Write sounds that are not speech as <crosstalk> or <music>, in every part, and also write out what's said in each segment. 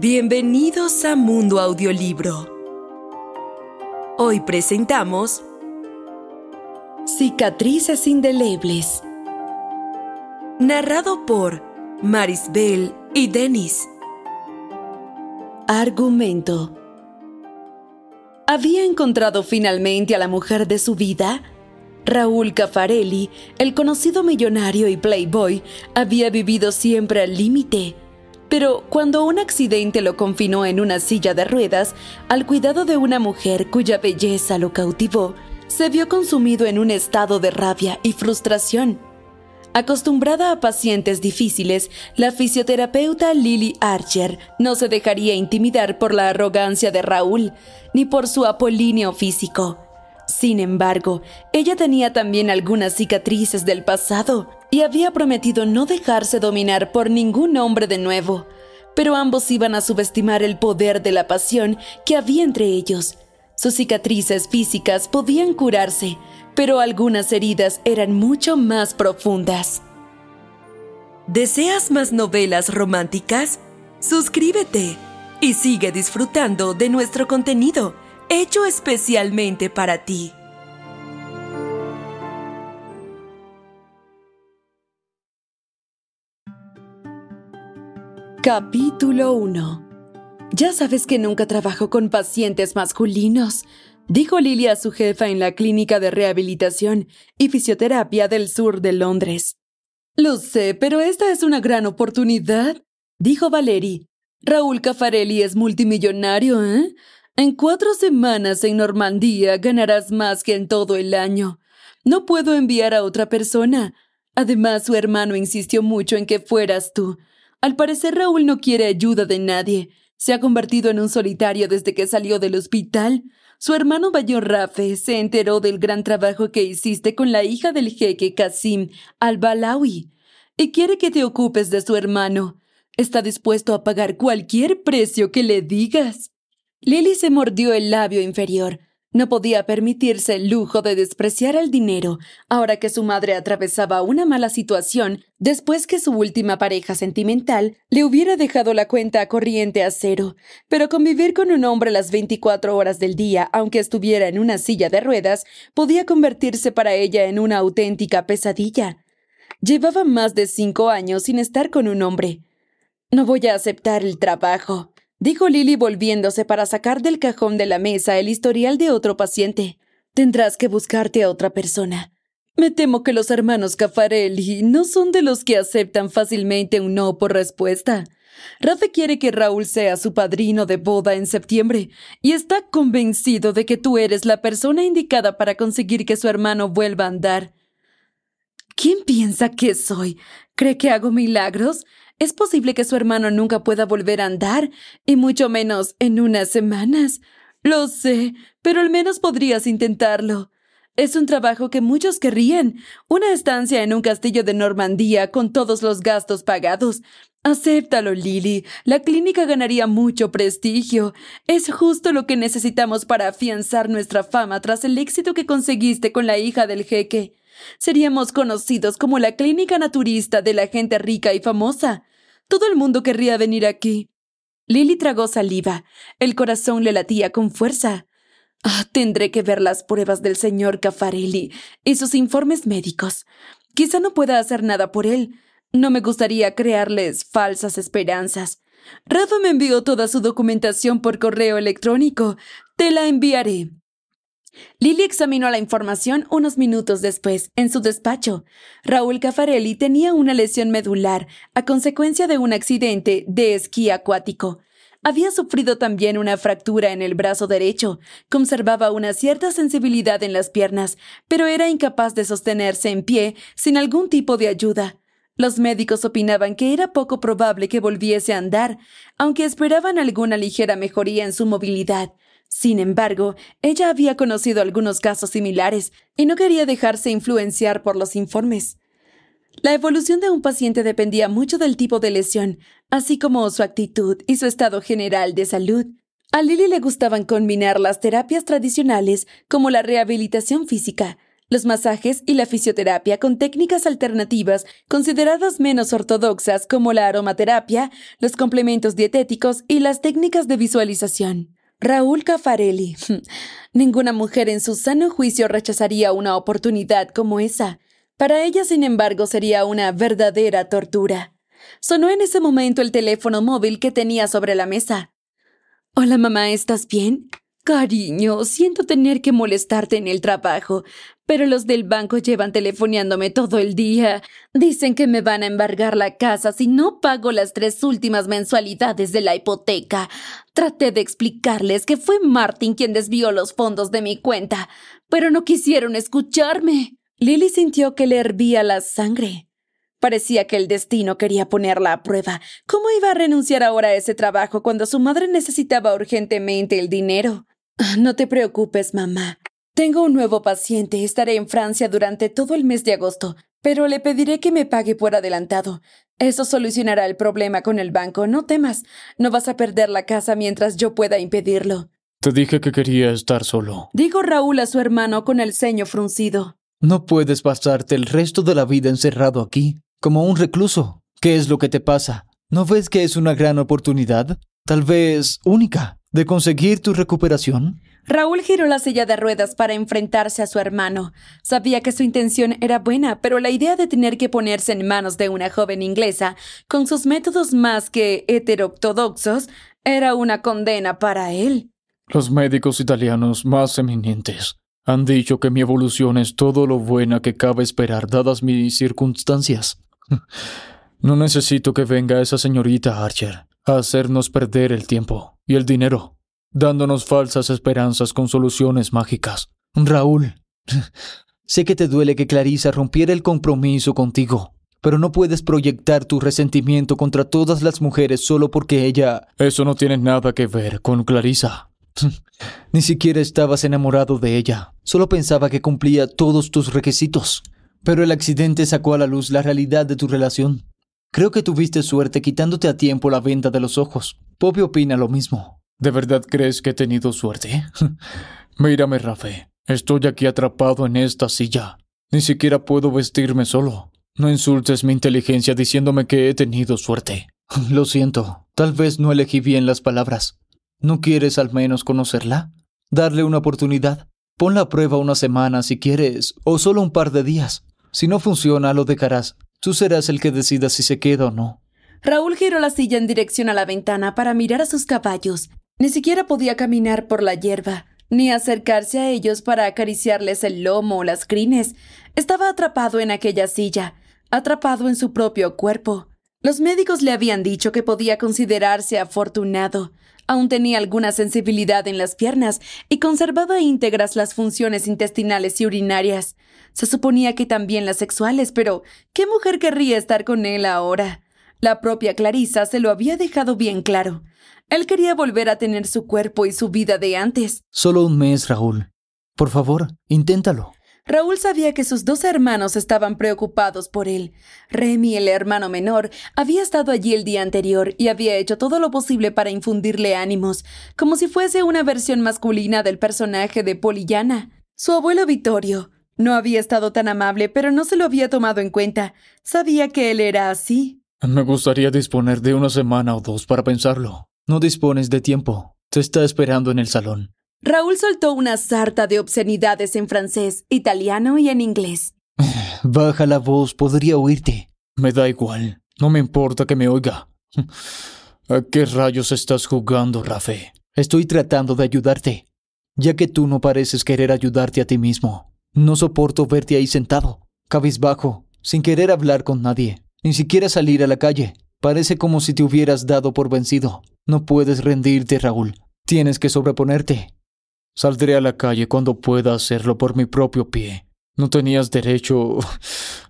Bienvenidos a Mundo Audiolibro. Hoy presentamos Cicatrices indelebles. Narrado por Marisbel y Denis. Argumento. ¿Había encontrado finalmente a la mujer de su vida? Raúl Caffarelli, el conocido millonario y playboy, había vivido siempre al límite pero cuando un accidente lo confinó en una silla de ruedas, al cuidado de una mujer cuya belleza lo cautivó, se vio consumido en un estado de rabia y frustración. Acostumbrada a pacientes difíciles, la fisioterapeuta Lily Archer no se dejaría intimidar por la arrogancia de Raúl, ni por su apolíneo físico. Sin embargo, ella tenía también algunas cicatrices del pasado y había prometido no dejarse dominar por ningún hombre de nuevo, pero ambos iban a subestimar el poder de la pasión que había entre ellos. Sus cicatrices físicas podían curarse, pero algunas heridas eran mucho más profundas. ¿Deseas más novelas románticas? Suscríbete y sigue disfrutando de nuestro contenido hecho especialmente para ti. Capítulo 1 Ya sabes que nunca trabajo con pacientes masculinos, dijo Lily a su jefa en la clínica de rehabilitación y fisioterapia del sur de Londres. Lo sé, pero esta es una gran oportunidad, dijo Valerie. Raúl Caffarelli es multimillonario, ¿eh? En cuatro semanas en Normandía ganarás más que en todo el año. No puedo enviar a otra persona. Además, su hermano insistió mucho en que fueras tú. Al parecer Raúl no quiere ayuda de nadie. Se ha convertido en un solitario desde que salió del hospital. Su hermano mayor Rafe se enteró del gran trabajo que hiciste con la hija del jeque Kasim al-Balawi y quiere que te ocupes de su hermano. Está dispuesto a pagar cualquier precio que le digas. Lily se mordió el labio inferior. No podía permitirse el lujo de despreciar el dinero, ahora que su madre atravesaba una mala situación después que su última pareja sentimental le hubiera dejado la cuenta corriente a cero. Pero convivir con un hombre las 24 horas del día, aunque estuviera en una silla de ruedas, podía convertirse para ella en una auténtica pesadilla. Llevaba más de cinco años sin estar con un hombre. No voy a aceptar el trabajo, dijo Lily volviéndose para sacar del cajón de la mesa el historial de otro paciente. Tendrás que buscarte a otra persona. Me temo que los hermanos Caffarelli no son de los que aceptan fácilmente un no por respuesta. Rafe quiere que Raúl sea su padrino de boda en septiembre y está convencido de que tú eres la persona indicada para conseguir que su hermano vuelva a andar. ¿Quién piensa que soy? ¿Cree que hago milagros? Es posible que su hermano nunca pueda volver a andar, y mucho menos en unas semanas. Lo sé, pero al menos podrías intentarlo. Es un trabajo que muchos querrían. Una estancia en un castillo de Normandía con todos los gastos pagados. Acéptalo, Lily. La clínica ganaría mucho prestigio. Es justo lo que necesitamos para afianzar nuestra fama tras el éxito que conseguiste con la hija del jeque. Seríamos conocidos como la clínica naturista de la gente rica y famosa. Todo el mundo querría venir aquí. Lily tragó saliva. El corazón le latía con fuerza. Ah, tendré que ver las pruebas del señor Caffarelli y sus informes médicos. Quizá no pueda hacer nada por él. No me gustaría crearles falsas esperanzas. Rafa me envió toda su documentación por correo electrónico. Te la enviaré. Lily examinó la información unos minutos después, en su despacho. Raúl Caffarelli tenía una lesión medular a consecuencia de un accidente de esquí acuático. Había sufrido también una fractura en el brazo derecho, conservaba una cierta sensibilidad en las piernas, pero era incapaz de sostenerse en pie sin algún tipo de ayuda. Los médicos opinaban que era poco probable que volviese a andar, aunque esperaban alguna ligera mejoría en su movilidad. Sin embargo, ella había conocido algunos casos similares y no quería dejarse influenciar por los informes. La evolución de un paciente dependía mucho del tipo de lesión, así como su actitud y su estado general de salud. A Lily le gustaban combinar las terapias tradicionales como la rehabilitación física, los masajes y la fisioterapia con técnicas alternativas consideradas menos ortodoxas como la aromaterapia, los complementos dietéticos y las técnicas de visualización. Raúl Caffarelli. <laughs> Ninguna mujer en su sano juicio rechazaría una oportunidad como esa. Para ella, sin embargo, sería una verdadera tortura. Sonó en ese momento el teléfono móvil que tenía sobre la mesa. Hola, mamá, ¿estás bien? Cariño, siento tener que molestarte en el trabajo pero los del banco llevan telefoneándome todo el día. Dicen que me van a embargar la casa si no pago las tres últimas mensualidades de la hipoteca. Traté de explicarles que fue Martin quien desvió los fondos de mi cuenta, pero no quisieron escucharme. Lily sintió que le hervía la sangre. Parecía que el destino quería ponerla a prueba. ¿Cómo iba a renunciar ahora a ese trabajo cuando su madre necesitaba urgentemente el dinero? Ah, no te preocupes, mamá. Tengo un nuevo paciente. Estaré en Francia durante todo el mes de agosto, pero le pediré que me pague por adelantado. Eso solucionará el problema con el banco. No temas. No vas a perder la casa mientras yo pueda impedirlo. Te dije que quería estar solo. Digo Raúl a su hermano con el ceño fruncido. No puedes pasarte el resto de la vida encerrado aquí, como un recluso. ¿Qué es lo que te pasa? ¿No ves que es una gran oportunidad? Tal vez única de conseguir tu recuperación? Raúl giró la silla de ruedas para enfrentarse a su hermano. Sabía que su intención era buena, pero la idea de tener que ponerse en manos de una joven inglesa, con sus métodos más que heterodoxos, era una condena para él. Los médicos italianos más eminentes han dicho que mi evolución es todo lo buena que cabe esperar dadas mis circunstancias. <laughs> No necesito que venga esa señorita Archer a hacernos perder el tiempo y el dinero dándonos falsas esperanzas con soluciones mágicas. Raúl, <laughs> sé que te duele que Clarisa rompiera el compromiso contigo, pero no puedes proyectar tu resentimiento contra todas las mujeres solo porque ella... Eso no tiene nada que ver con Clarisa. <laughs> Ni siquiera estabas enamorado de ella, solo pensaba que cumplía todos tus requisitos. Pero el accidente sacó a la luz la realidad de tu relación. Creo que tuviste suerte quitándote a tiempo la venda de los ojos. Poppy opina lo mismo. ¿De verdad crees que he tenido suerte? <laughs> Mírame, Rafe. Estoy aquí atrapado en esta silla. Ni siquiera puedo vestirme solo. No insultes mi inteligencia diciéndome que he tenido suerte. <laughs> Lo siento, tal vez no elegí bien las palabras. ¿No quieres al menos conocerla? Darle una oportunidad. Ponla a prueba una semana si quieres, o solo un par de días. Si no funciona, lo dejarás. Tú serás el que decida si se queda o no. Raúl giró la silla en dirección a la ventana para mirar a sus caballos. Ni siquiera podía caminar por la hierba, ni acercarse a ellos para acariciarles el lomo o las crines. Estaba atrapado en aquella silla, atrapado en su propio cuerpo. Los médicos le habían dicho que podía considerarse afortunado. Aún tenía alguna sensibilidad en las piernas y conservaba íntegras las funciones intestinales y urinarias. Se suponía que también las sexuales, pero ¿qué mujer querría estar con él ahora? La propia Clarisa se lo había dejado bien claro. Él quería volver a tener su cuerpo y su vida de antes. Solo un mes, Raúl. Por favor, inténtalo. Raúl sabía que sus dos hermanos estaban preocupados por él. Remy, el hermano menor, había estado allí el día anterior y había hecho todo lo posible para infundirle ánimos, como si fuese una versión masculina del personaje de Pollyanna. Su abuelo Vittorio no había estado tan amable, pero no se lo había tomado en cuenta. Sabía que él era así. Me gustaría disponer de una semana o dos para pensarlo. No dispones de tiempo. Te está esperando en el salón. Raúl soltó una sarta de obscenidades en francés, italiano y en inglés. <sighs> Baja la voz, podría oírte. Me da igual. No me importa que me oiga. <sighs> ¿A qué rayos estás jugando, Rafe? Estoy tratando de ayudarte, ya que tú no pareces querer ayudarte a ti mismo. No soporto verte ahí sentado, cabizbajo, sin querer hablar con nadie, ni siquiera salir a la calle. Parece como si te hubieras dado por vencido. No puedes rendirte, Raúl. Tienes que sobreponerte. Saldré a la calle cuando pueda hacerlo por mi propio pie. No tenías derecho. <sighs>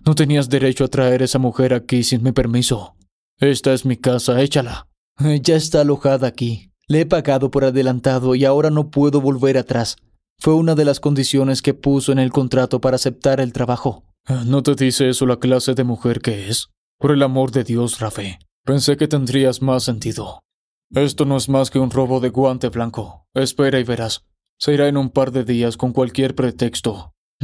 No tenías derecho a traer a esa mujer aquí sin mi permiso. Esta es mi casa, échala. <laughs> Ya está alojada aquí. Le he pagado por adelantado y ahora no puedo volver atrás. Fue una de las condiciones que puso en el contrato para aceptar el trabajo. ¿No te dice eso la clase de mujer que es? Por el amor de Dios, Rafe. Pensé que tendrías más sentido. Esto no es más que un robo de guante blanco. Espera y verás. Se irá en un par de días con cualquier pretexto. <laughs>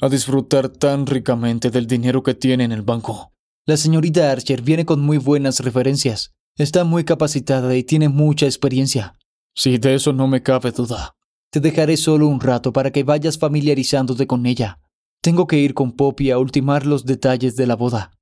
a disfrutar tan ricamente del dinero que tiene en el banco. La señorita Archer viene con muy buenas referencias. Está muy capacitada y tiene mucha experiencia. Sí, de eso no me cabe duda. Te dejaré solo un rato para que vayas familiarizándote con ella. Tengo que ir con Poppy a ultimar los detalles de la boda.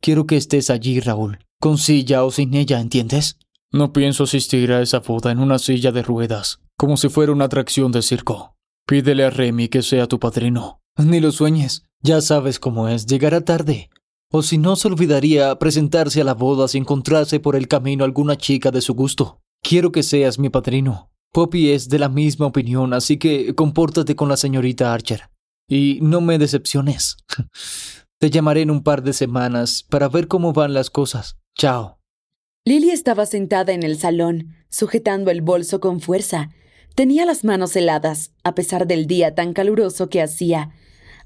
Quiero que estés allí, Raúl, con silla o sin ella, ¿entiendes? No pienso asistir a esa boda en una silla de ruedas, como si fuera una atracción de circo. Pídele a Remy que sea tu padrino. Ni lo sueñes. Ya sabes cómo es, llegará tarde. O si no, se olvidaría presentarse a la boda si encontrase por el camino alguna chica de su gusto. Quiero que seas mi padrino. Poppy es de la misma opinión, así que compórtate con la señorita Archer. Y no me decepciones. <laughs> Te llamaré en un par de semanas para ver cómo van las cosas. Chao. Lily estaba sentada en el salón, sujetando el bolso con fuerza. Tenía las manos heladas, a pesar del día tan caluroso que hacía.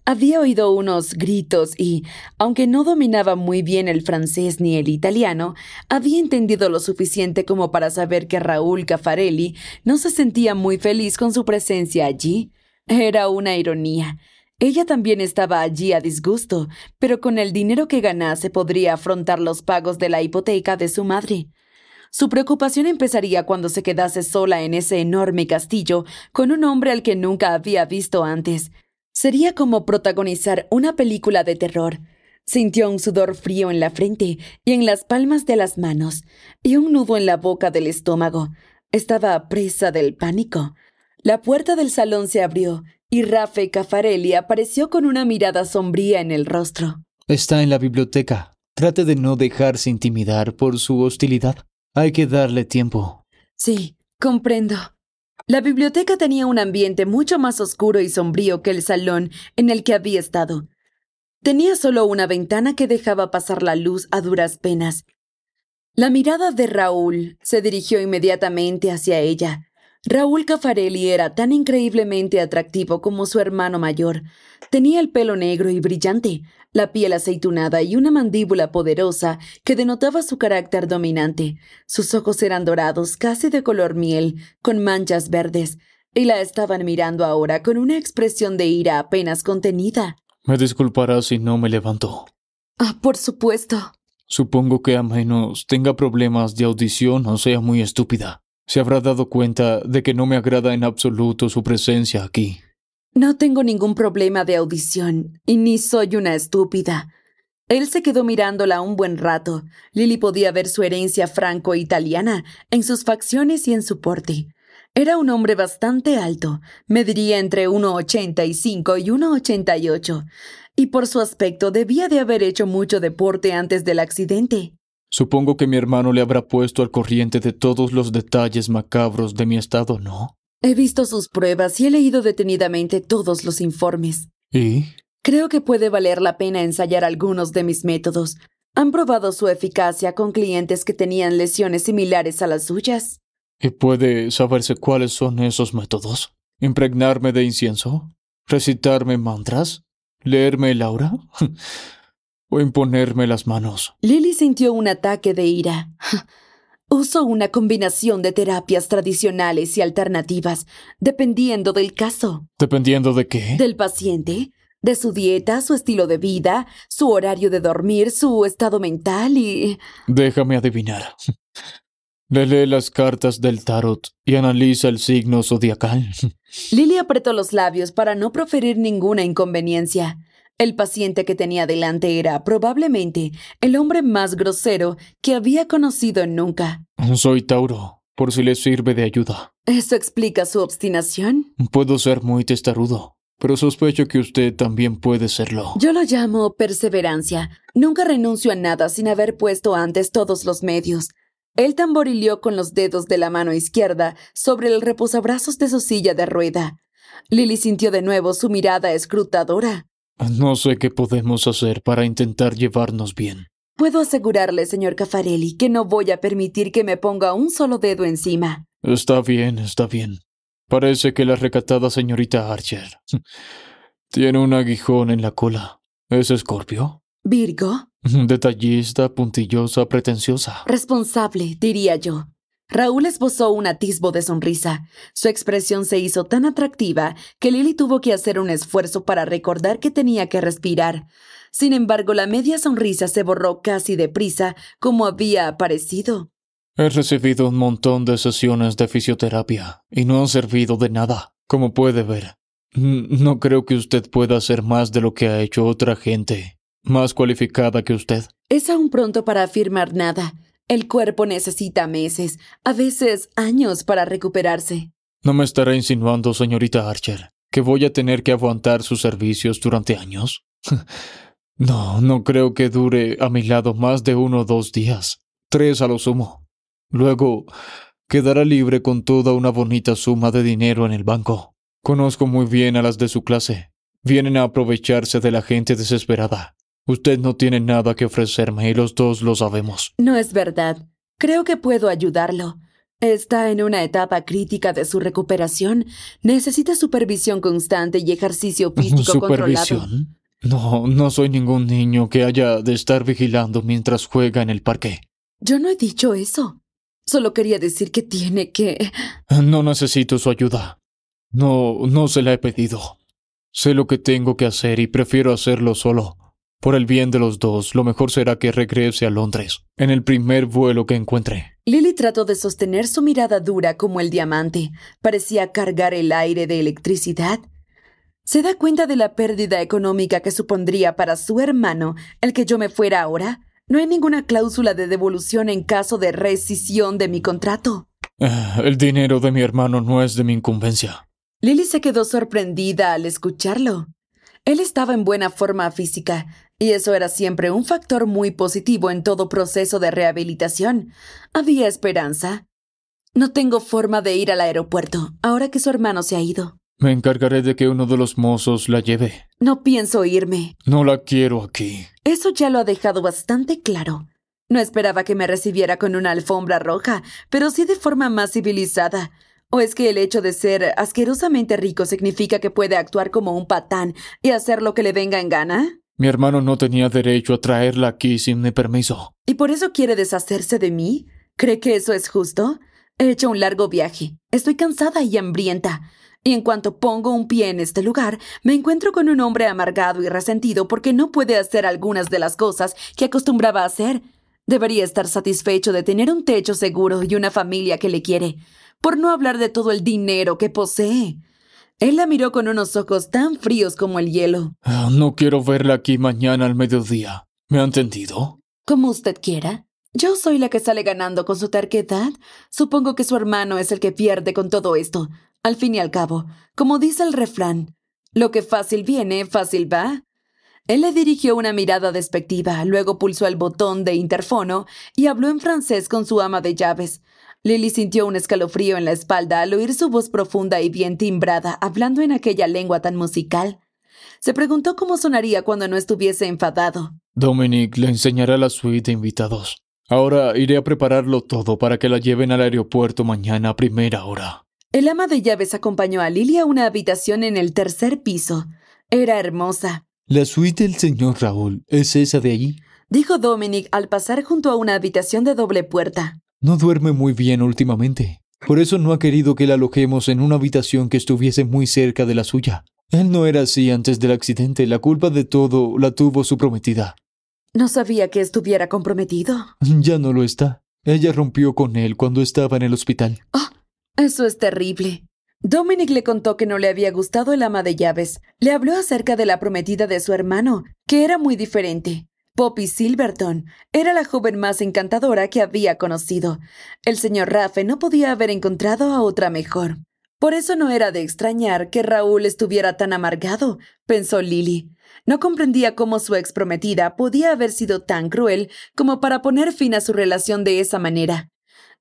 Había oído unos gritos y, aunque no dominaba muy bien el francés ni el italiano, había entendido lo suficiente como para saber que Raúl Caffarelli no se sentía muy feliz con su presencia allí. Era una ironía. Ella también estaba allí a disgusto, pero con el dinero que ganase podría afrontar los pagos de la hipoteca de su madre. Su preocupación empezaría cuando se quedase sola en ese enorme castillo con un hombre al que nunca había visto antes. Sería como protagonizar una película de terror. Sintió un sudor frío en la frente y en las palmas de las manos, y un nudo en la boca del estómago. Estaba presa del pánico. La puerta del salón se abrió y Rafe Cafarelli apareció con una mirada sombría en el rostro. Está en la biblioteca. Trate de no dejarse intimidar por su hostilidad. Hay que darle tiempo. Sí, comprendo. La biblioteca tenía un ambiente mucho más oscuro y sombrío que el salón en el que había estado. Tenía solo una ventana que dejaba pasar la luz a duras penas. La mirada de Raúl se dirigió inmediatamente hacia ella, Raúl Caffarelli era tan increíblemente atractivo como su hermano mayor. Tenía el pelo negro y brillante, la piel aceitunada y una mandíbula poderosa que denotaba su carácter dominante. Sus ojos eran dorados, casi de color miel, con manchas verdes, y la estaban mirando ahora con una expresión de ira apenas contenida. Me disculpará si no me levantó. Ah, por supuesto. Supongo que a menos tenga problemas de audición o sea muy estúpida se habrá dado cuenta de que no me agrada en absoluto su presencia aquí. No tengo ningún problema de audición, y ni soy una estúpida. Él se quedó mirándola un buen rato. Lily podía ver su herencia franco-italiana en sus facciones y en su porte. Era un hombre bastante alto, mediría entre 1,85 y 1,88, y por su aspecto debía de haber hecho mucho deporte antes del accidente. Supongo que mi hermano le habrá puesto al corriente de todos los detalles macabros de mi estado, ¿no? He visto sus pruebas y he leído detenidamente todos los informes. ¿Y? Creo que puede valer la pena ensayar algunos de mis métodos. Han probado su eficacia con clientes que tenían lesiones similares a las suyas. ¿Y puede saberse cuáles son esos métodos? ¿Impregnarme de incienso? ¿Recitarme mantras? ¿Leerme el aura? <laughs> o imponerme las manos. Lily sintió un ataque de ira. <laughs> Uso una combinación de terapias tradicionales y alternativas, dependiendo del caso. ¿Dependiendo de qué? Del paciente, de su dieta, su estilo de vida, su horario de dormir, su estado mental y... Déjame adivinar. <laughs> Le lee las cartas del tarot y analiza el signo zodiacal. <laughs> Lily apretó los labios para no proferir ninguna inconveniencia. El paciente que tenía delante era probablemente el hombre más grosero que había conocido nunca. Soy Tauro, por si le sirve de ayuda. ¿Eso explica su obstinación? Puedo ser muy testarudo, pero sospecho que usted también puede serlo. Yo lo llamo perseverancia. Nunca renuncio a nada sin haber puesto antes todos los medios. Él tamborileó con los dedos de la mano izquierda sobre el reposabrazos de su silla de rueda. Lily sintió de nuevo su mirada escrutadora. No sé qué podemos hacer para intentar llevarnos bien. Puedo asegurarle, señor Caffarelli, que no voy a permitir que me ponga un solo dedo encima. Está bien, está bien. Parece que la recatada señorita Archer <laughs> tiene un aguijón en la cola. ¿Es escorpio? Virgo. <laughs> Detallista, puntillosa, pretenciosa. Responsable, diría yo. Raúl esbozó un atisbo de sonrisa. Su expresión se hizo tan atractiva que Lily tuvo que hacer un esfuerzo para recordar que tenía que respirar. Sin embargo, la media sonrisa se borró casi deprisa como había aparecido. He recibido un montón de sesiones de fisioterapia y no han servido de nada, como puede ver. No creo que usted pueda hacer más de lo que ha hecho otra gente, más cualificada que usted. Es aún pronto para afirmar nada. El cuerpo necesita meses, a veces años para recuperarse. No me estará insinuando, señorita Archer, que voy a tener que aguantar sus servicios durante años. <laughs> no, no creo que dure a mi lado más de uno o dos días, tres a lo sumo. Luego quedará libre con toda una bonita suma de dinero en el banco. Conozco muy bien a las de su clase. Vienen a aprovecharse de la gente desesperada. Usted no tiene nada que ofrecerme y los dos lo sabemos. No es verdad. Creo que puedo ayudarlo. Está en una etapa crítica de su recuperación. Necesita supervisión constante y ejercicio <laughs> físico ¿Supervisión? No, no soy ningún niño que haya de estar vigilando mientras juega en el parque. Yo no he dicho eso. Solo quería decir que tiene que... No necesito su ayuda. No, no se la he pedido. Sé lo que tengo que hacer y prefiero hacerlo solo. Por el bien de los dos, lo mejor será que regrese a Londres, en el primer vuelo que encuentre. Lily trató de sostener su mirada dura como el diamante. Parecía cargar el aire de electricidad. ¿Se da cuenta de la pérdida económica que supondría para su hermano el que yo me fuera ahora? No hay ninguna cláusula de devolución en caso de rescisión de mi contrato. Ah, el dinero de mi hermano no es de mi incumbencia. Lily se quedó sorprendida al escucharlo. Él estaba en buena forma física, y eso era siempre un factor muy positivo en todo proceso de rehabilitación. Había esperanza. No tengo forma de ir al aeropuerto, ahora que su hermano se ha ido. Me encargaré de que uno de los mozos la lleve. No pienso irme. No la quiero aquí. Eso ya lo ha dejado bastante claro. No esperaba que me recibiera con una alfombra roja, pero sí de forma más civilizada. ¿O es que el hecho de ser asquerosamente rico significa que puede actuar como un patán y hacer lo que le venga en gana? Mi hermano no tenía derecho a traerla aquí sin mi permiso. ¿Y por eso quiere deshacerse de mí? ¿Cree que eso es justo? He hecho un largo viaje. Estoy cansada y hambrienta. Y en cuanto pongo un pie en este lugar, me encuentro con un hombre amargado y resentido porque no puede hacer algunas de las cosas que acostumbraba a hacer. Debería estar satisfecho de tener un techo seguro y una familia que le quiere, por no hablar de todo el dinero que posee. Él la miró con unos ojos tan fríos como el hielo. Ah, no quiero verla aquí mañana al mediodía. ¿Me ha entendido? Como usted quiera. Yo soy la que sale ganando con su terquedad. Supongo que su hermano es el que pierde con todo esto. Al fin y al cabo, como dice el refrán, lo que fácil viene, fácil va. Él le dirigió una mirada despectiva, luego pulsó el botón de interfono y habló en francés con su ama de llaves. Lily sintió un escalofrío en la espalda al oír su voz profunda y bien timbrada hablando en aquella lengua tan musical. Se preguntó cómo sonaría cuando no estuviese enfadado. Dominic le enseñará la suite de invitados. Ahora iré a prepararlo todo para que la lleven al aeropuerto mañana a primera hora. El ama de llaves acompañó a Lily a una habitación en el tercer piso. Era hermosa. La suite del señor Raúl, ¿es esa de allí? Dijo Dominic al pasar junto a una habitación de doble puerta. No duerme muy bien últimamente. Por eso no ha querido que la alojemos en una habitación que estuviese muy cerca de la suya. Él no era así antes del accidente. La culpa de todo la tuvo su prometida. No sabía que estuviera comprometido. Ya no lo está. Ella rompió con él cuando estaba en el hospital. Oh, eso es terrible. Dominic le contó que no le había gustado el ama de llaves. Le habló acerca de la prometida de su hermano, que era muy diferente. Poppy Silverton era la joven más encantadora que había conocido. El señor Rafe no podía haber encontrado a otra mejor. Por eso no era de extrañar que Raúl estuviera tan amargado, pensó Lily. No comprendía cómo su ex prometida podía haber sido tan cruel como para poner fin a su relación de esa manera.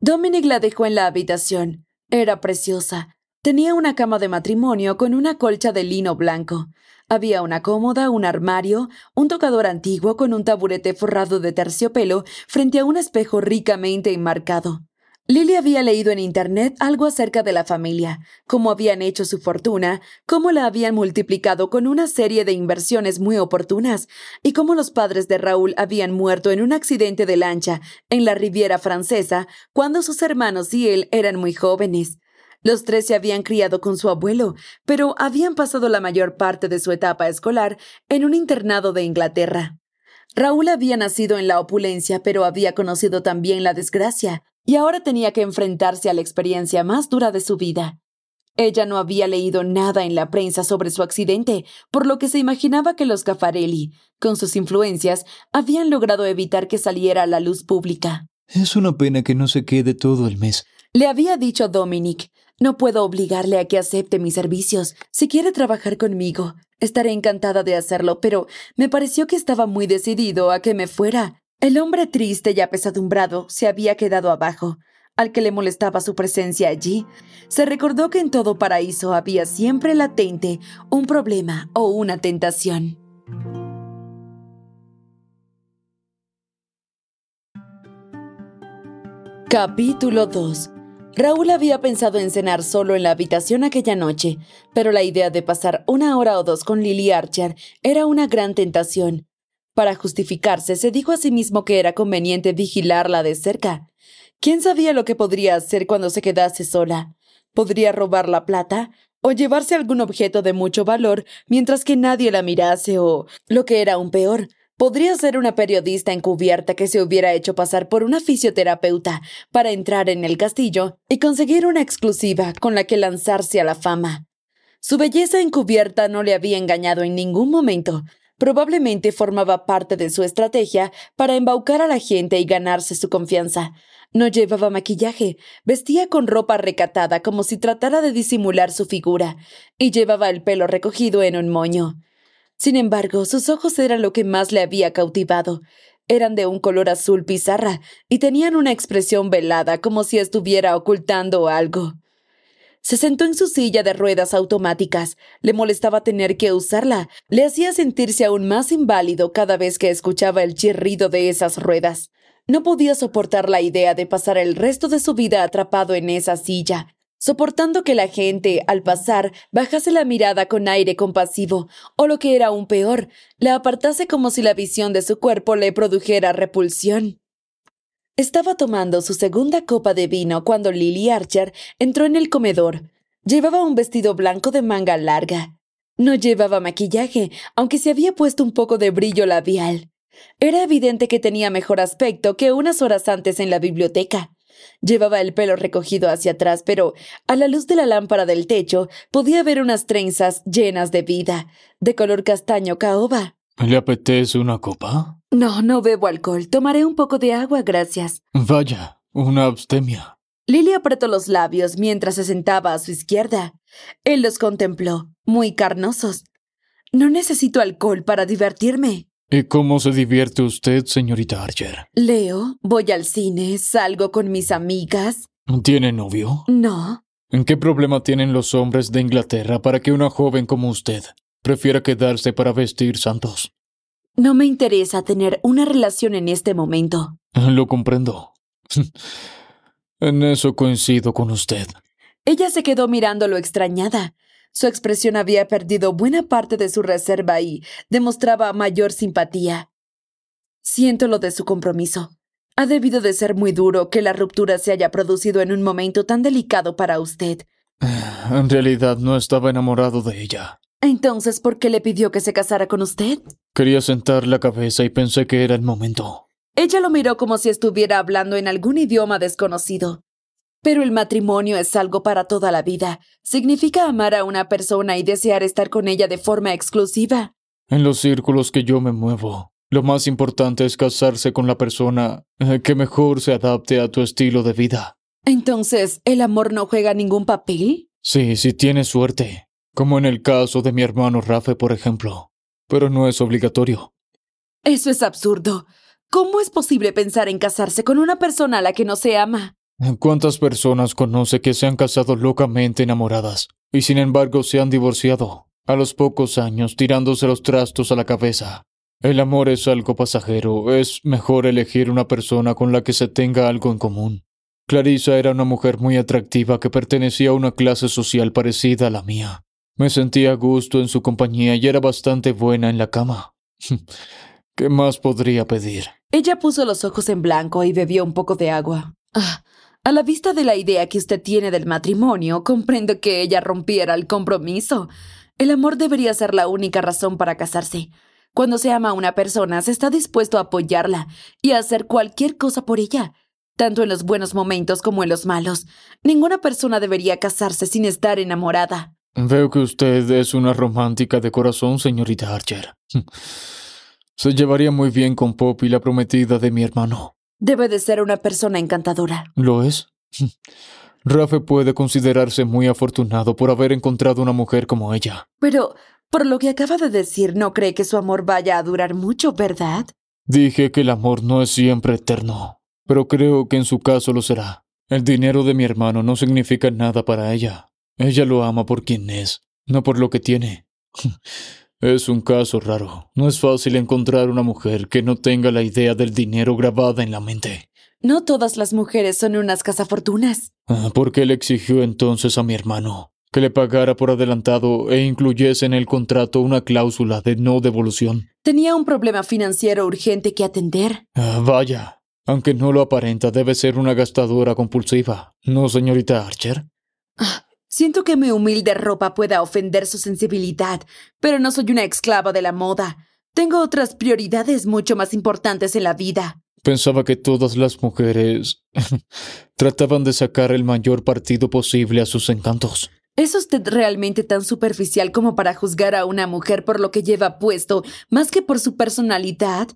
Dominic la dejó en la habitación. Era preciosa. Tenía una cama de matrimonio con una colcha de lino blanco. Había una cómoda, un armario, un tocador antiguo con un taburete forrado de terciopelo frente a un espejo ricamente enmarcado. Lily había leído en Internet algo acerca de la familia, cómo habían hecho su fortuna, cómo la habían multiplicado con una serie de inversiones muy oportunas, y cómo los padres de Raúl habían muerto en un accidente de lancha en la Riviera Francesa cuando sus hermanos y él eran muy jóvenes. Los tres se habían criado con su abuelo, pero habían pasado la mayor parte de su etapa escolar en un internado de Inglaterra. Raúl había nacido en la opulencia, pero había conocido también la desgracia, y ahora tenía que enfrentarse a la experiencia más dura de su vida. Ella no había leído nada en la prensa sobre su accidente, por lo que se imaginaba que los Caffarelli, con sus influencias, habían logrado evitar que saliera a la luz pública. Es una pena que no se quede todo el mes, le había dicho Dominic. No puedo obligarle a que acepte mis servicios. Si quiere trabajar conmigo, estaré encantada de hacerlo, pero me pareció que estaba muy decidido a que me fuera. El hombre triste y apesadumbrado se había quedado abajo, al que le molestaba su presencia allí. Se recordó que en todo paraíso había siempre latente un problema o una tentación. Capítulo 2 Raúl había pensado en cenar solo en la habitación aquella noche, pero la idea de pasar una hora o dos con Lily Archer era una gran tentación. Para justificarse, se dijo a sí mismo que era conveniente vigilarla de cerca. ¿Quién sabía lo que podría hacer cuando se quedase sola? ¿Podría robar la plata? ¿O llevarse algún objeto de mucho valor mientras que nadie la mirase? ¿O, lo que era aún peor, Podría ser una periodista encubierta que se hubiera hecho pasar por una fisioterapeuta para entrar en el castillo y conseguir una exclusiva con la que lanzarse a la fama. Su belleza encubierta no le había engañado en ningún momento. Probablemente formaba parte de su estrategia para embaucar a la gente y ganarse su confianza. No llevaba maquillaje, vestía con ropa recatada como si tratara de disimular su figura, y llevaba el pelo recogido en un moño. Sin embargo, sus ojos eran lo que más le había cautivado. Eran de un color azul pizarra y tenían una expresión velada como si estuviera ocultando algo. Se sentó en su silla de ruedas automáticas. Le molestaba tener que usarla. Le hacía sentirse aún más inválido cada vez que escuchaba el chirrido de esas ruedas. No podía soportar la idea de pasar el resto de su vida atrapado en esa silla, soportando que la gente, al pasar, bajase la mirada con aire compasivo, o lo que era aún peor, la apartase como si la visión de su cuerpo le produjera repulsión. Estaba tomando su segunda copa de vino cuando Lily Archer entró en el comedor. Llevaba un vestido blanco de manga larga. No llevaba maquillaje, aunque se había puesto un poco de brillo labial. Era evidente que tenía mejor aspecto que unas horas antes en la biblioteca. Llevaba el pelo recogido hacia atrás, pero a la luz de la lámpara del techo podía ver unas trenzas llenas de vida, de color castaño caoba. ¿Le apetece una copa? No, no bebo alcohol. Tomaré un poco de agua, gracias. Vaya, una abstemia. Lily apretó los labios mientras se sentaba a su izquierda. Él los contempló, muy carnosos. No necesito alcohol para divertirme. ¿Y cómo se divierte usted, señorita Archer? Leo, voy al cine, salgo con mis amigas. ¿Tiene novio? No. ¿En ¿Qué problema tienen los hombres de Inglaterra para que una joven como usted prefiera quedarse para vestir santos? No me interesa tener una relación en este momento. <laughs> Lo comprendo. <laughs> en eso coincido con usted. Ella se quedó mirándolo extrañada. Su expresión había perdido buena parte de su reserva y demostraba mayor simpatía. Siento lo de su compromiso. Ha debido de ser muy duro que la ruptura se haya producido en un momento tan delicado para usted. <sighs> En realidad no estaba enamorado de ella. Entonces, ¿por qué le pidió que se casara con usted? Quería sentar la cabeza y pensé que era el momento. Ella lo miró como si estuviera hablando en algún idioma desconocido. Pero el matrimonio es algo para toda la vida. Significa amar a una persona y desear estar con ella de forma exclusiva. En los círculos que yo me muevo, lo más importante es casarse con la persona eh, que mejor se adapte a tu estilo de vida. Entonces, ¿el amor no juega ningún papel? Sí, si tienes suerte, como en el caso de mi hermano Rafe, por ejemplo. Pero no es obligatorio. Eso es absurdo. ¿Cómo es posible pensar en casarse con una persona a la que no se ama? ¿Cuántas personas conoce que se han casado locamente enamoradas y sin embargo se han divorciado a los pocos años tirándose los trastos a la cabeza? El amor es algo pasajero, es mejor elegir una persona con la que se tenga algo en común. Clarisa era una mujer muy atractiva que pertenecía a una clase social parecida a la mía. Me sentía a gusto en su compañía y era bastante buena en la cama. <laughs> ¿Qué más podría pedir? Ella puso los ojos en blanco y bebió un poco de agua. Ah, a la vista de la idea que usted tiene del matrimonio, comprendo que ella rompiera el compromiso. El amor debería ser la única razón para casarse. Cuando se ama a una persona, se está dispuesto a apoyarla y a hacer cualquier cosa por ella, tanto en los buenos momentos como en los malos. Ninguna persona debería casarse sin estar enamorada. Veo que usted es una romántica de corazón, señorita Archer. <laughs> Se llevaría muy bien con Poppy, la prometida de mi hermano. Debe de ser una persona encantadora. ¿Lo es? <laughs> Rafe puede considerarse muy afortunado por haber encontrado una mujer como ella. Pero, por lo que acaba de decir, no cree que su amor vaya a durar mucho, ¿verdad? Dije que el amor no es siempre eterno, pero creo que en su caso lo será. El dinero de mi hermano no significa nada para ella. Ella lo ama por quien es, no por lo que tiene. <laughs> Es un caso raro. No es fácil encontrar una mujer que no tenga la idea del dinero grabada en la mente. No todas las mujeres son unas cazafortunas. Ah, ¿Por qué le exigió entonces a mi hermano que le pagara por adelantado e incluyese en el contrato una cláusula de no devolución? Tenía un problema financiero urgente que atender. Ah, vaya. Aunque no lo aparenta, debe ser una gastadora compulsiva. ¿No, señorita Archer? Ah, Siento que mi humilde ropa pueda ofender su sensibilidad, pero no soy una esclava de la moda. Tengo otras prioridades mucho más importantes en la vida. Pensaba que todas las mujeres <laughs> trataban de sacar el mayor partido posible a sus encantos. ¿Es usted realmente tan superficial como para juzgar a una mujer por lo que lleva puesto, más que por su personalidad?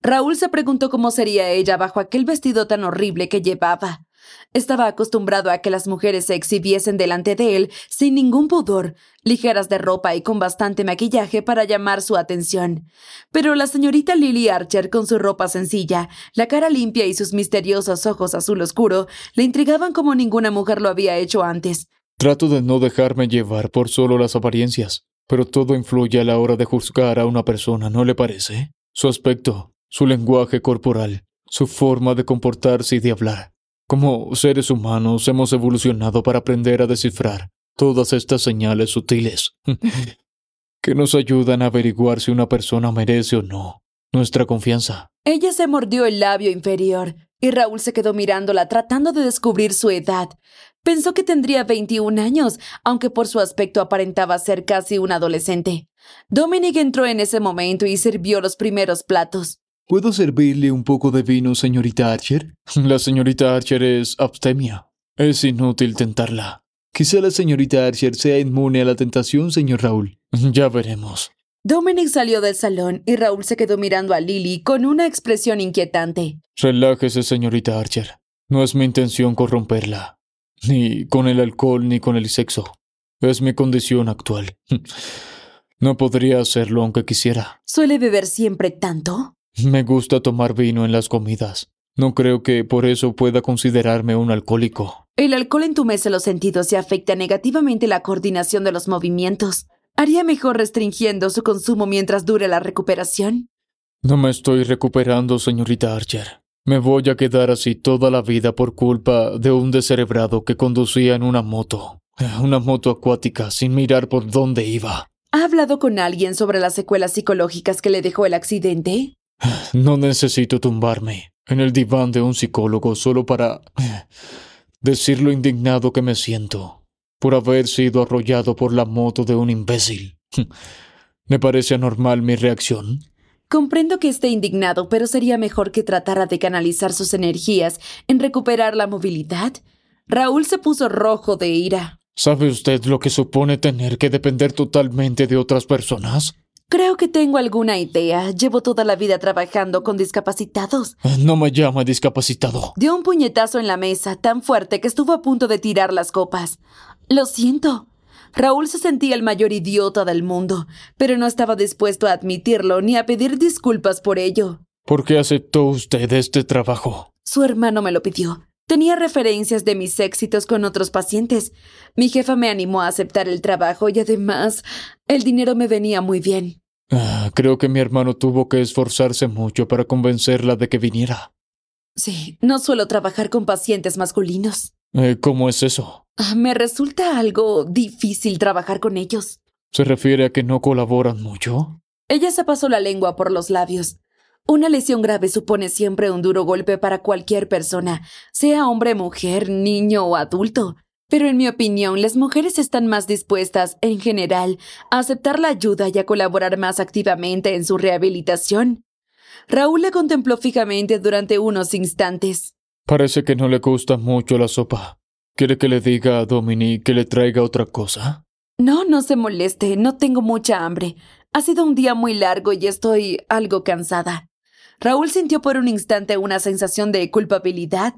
Raúl se preguntó cómo sería ella bajo aquel vestido tan horrible que llevaba. Estaba acostumbrado a que las mujeres se exhibiesen delante de él sin ningún pudor, ligeras de ropa y con bastante maquillaje para llamar su atención. Pero la señorita Lily Archer, con su ropa sencilla, la cara limpia y sus misteriosos ojos azul oscuro, le intrigaban como ninguna mujer lo había hecho antes. Trato de no dejarme llevar por solo las apariencias, pero todo influye a la hora de juzgar a una persona, ¿no le parece? Su aspecto, su lenguaje corporal, su forma de comportarse y de hablar. Como seres humanos hemos evolucionado para aprender a descifrar todas estas señales sutiles <laughs> que nos ayudan a averiguar si una persona merece o no nuestra confianza. Ella se mordió el labio inferior y Raúl se quedó mirándola tratando de descubrir su edad. Pensó que tendría 21 años, aunque por su aspecto aparentaba ser casi un adolescente. Dominic entró en ese momento y sirvió los primeros platos. ¿Puedo servirle un poco de vino, señorita Archer? <laughs> La señorita Archer es abstemia. Es inútil tentarla. Quizá la señorita Archer sea inmune a la tentación, señor Raúl. <laughs> Ya veremos. Dominic salió del salón y Raúl se quedó mirando a Lily con una expresión inquietante. Relájese, señorita Archer. No es mi intención corromperla. Ni con el alcohol ni con el sexo. Es mi condición actual. <laughs> No podría hacerlo aunque quisiera. ¿Suele beber siempre tanto? Me gusta tomar vino en las comidas. No creo que por eso pueda considerarme un alcohólico. El alcohol entumece los sentidos y afecta negativamente la coordinación de los movimientos. ¿Haría mejor restringiendo su consumo mientras dure la recuperación? No me estoy recuperando, señorita Archer. Me voy a quedar así toda la vida por culpa de un descerebrado que conducía en una moto. Una moto acuática, sin mirar por dónde iba. ¿Ha hablado con alguien sobre las secuelas psicológicas que le dejó el accidente? No necesito tumbarme en el diván de un psicólogo solo para eh, decir lo indignado que me siento por haber sido arrollado por la moto de un imbécil. <laughs> ¿Me parece anormal mi reacción? Comprendo que esté indignado, pero sería mejor que tratara de canalizar sus energías en recuperar la movilidad. Raúl se puso rojo de ira. ¿Sabe usted lo que supone tener que depender totalmente de otras personas? Creo que tengo alguna idea. Llevo toda la vida trabajando con discapacitados. Ah, no me llama discapacitado. Dio un puñetazo en la mesa tan fuerte que estuvo a punto de tirar las copas. Lo siento. Raúl se sentía el mayor idiota del mundo, pero no estaba dispuesto a admitirlo ni a pedir disculpas por ello. ¿Por qué aceptó usted este trabajo? Su hermano me lo pidió. Tenía referencias de mis éxitos con otros pacientes. Mi jefa me animó a aceptar el trabajo y además el dinero me venía muy bien. Ah, creo que mi hermano tuvo que esforzarse mucho para convencerla de que viniera. Sí, no suelo trabajar con pacientes masculinos. Eh, ¿Cómo es eso? Ah, me resulta algo difícil trabajar con ellos. ¿Se refiere a que no colaboran mucho? Ella se pasó la lengua por los labios. Una lesión grave supone siempre un duro golpe para cualquier persona, sea hombre, mujer, niño o adulto. Pero en mi opinión, las mujeres están más dispuestas, en general, a aceptar la ayuda y a colaborar más activamente en su rehabilitación. Raúl la contempló fijamente durante unos instantes. Parece que no le gusta mucho la sopa. ¿Quiere que le diga a Dominique que le traiga otra cosa? No, no se moleste, no tengo mucha hambre. Ha sido un día muy largo y estoy algo cansada. Raúl sintió por un instante una sensación de culpabilidad.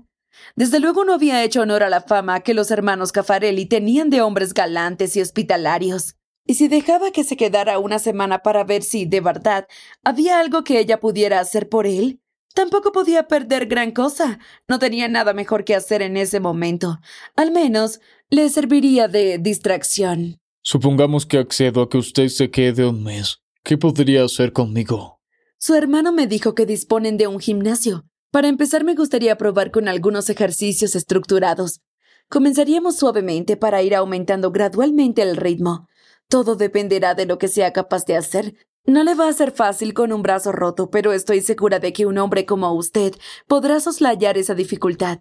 Desde luego no había hecho honor a la fama que los hermanos Caffarelli tenían de hombres galantes y hospitalarios. Y si dejaba que se quedara una semana para ver si, de verdad, había algo que ella pudiera hacer por él, Tampoco podía perder gran cosa. No tenía nada mejor que hacer en ese momento. Al menos le serviría de distracción. Supongamos que accedo a que usted se quede un mes. ¿Qué podría hacer conmigo? Su hermano me dijo que disponen de un gimnasio. Para empezar me gustaría probar con algunos ejercicios estructurados. Comenzaríamos suavemente para ir aumentando gradualmente el ritmo. Todo dependerá de lo que sea capaz de hacer. No le va a ser fácil con un brazo roto, pero estoy segura de que un hombre como usted podrá soslayar esa dificultad.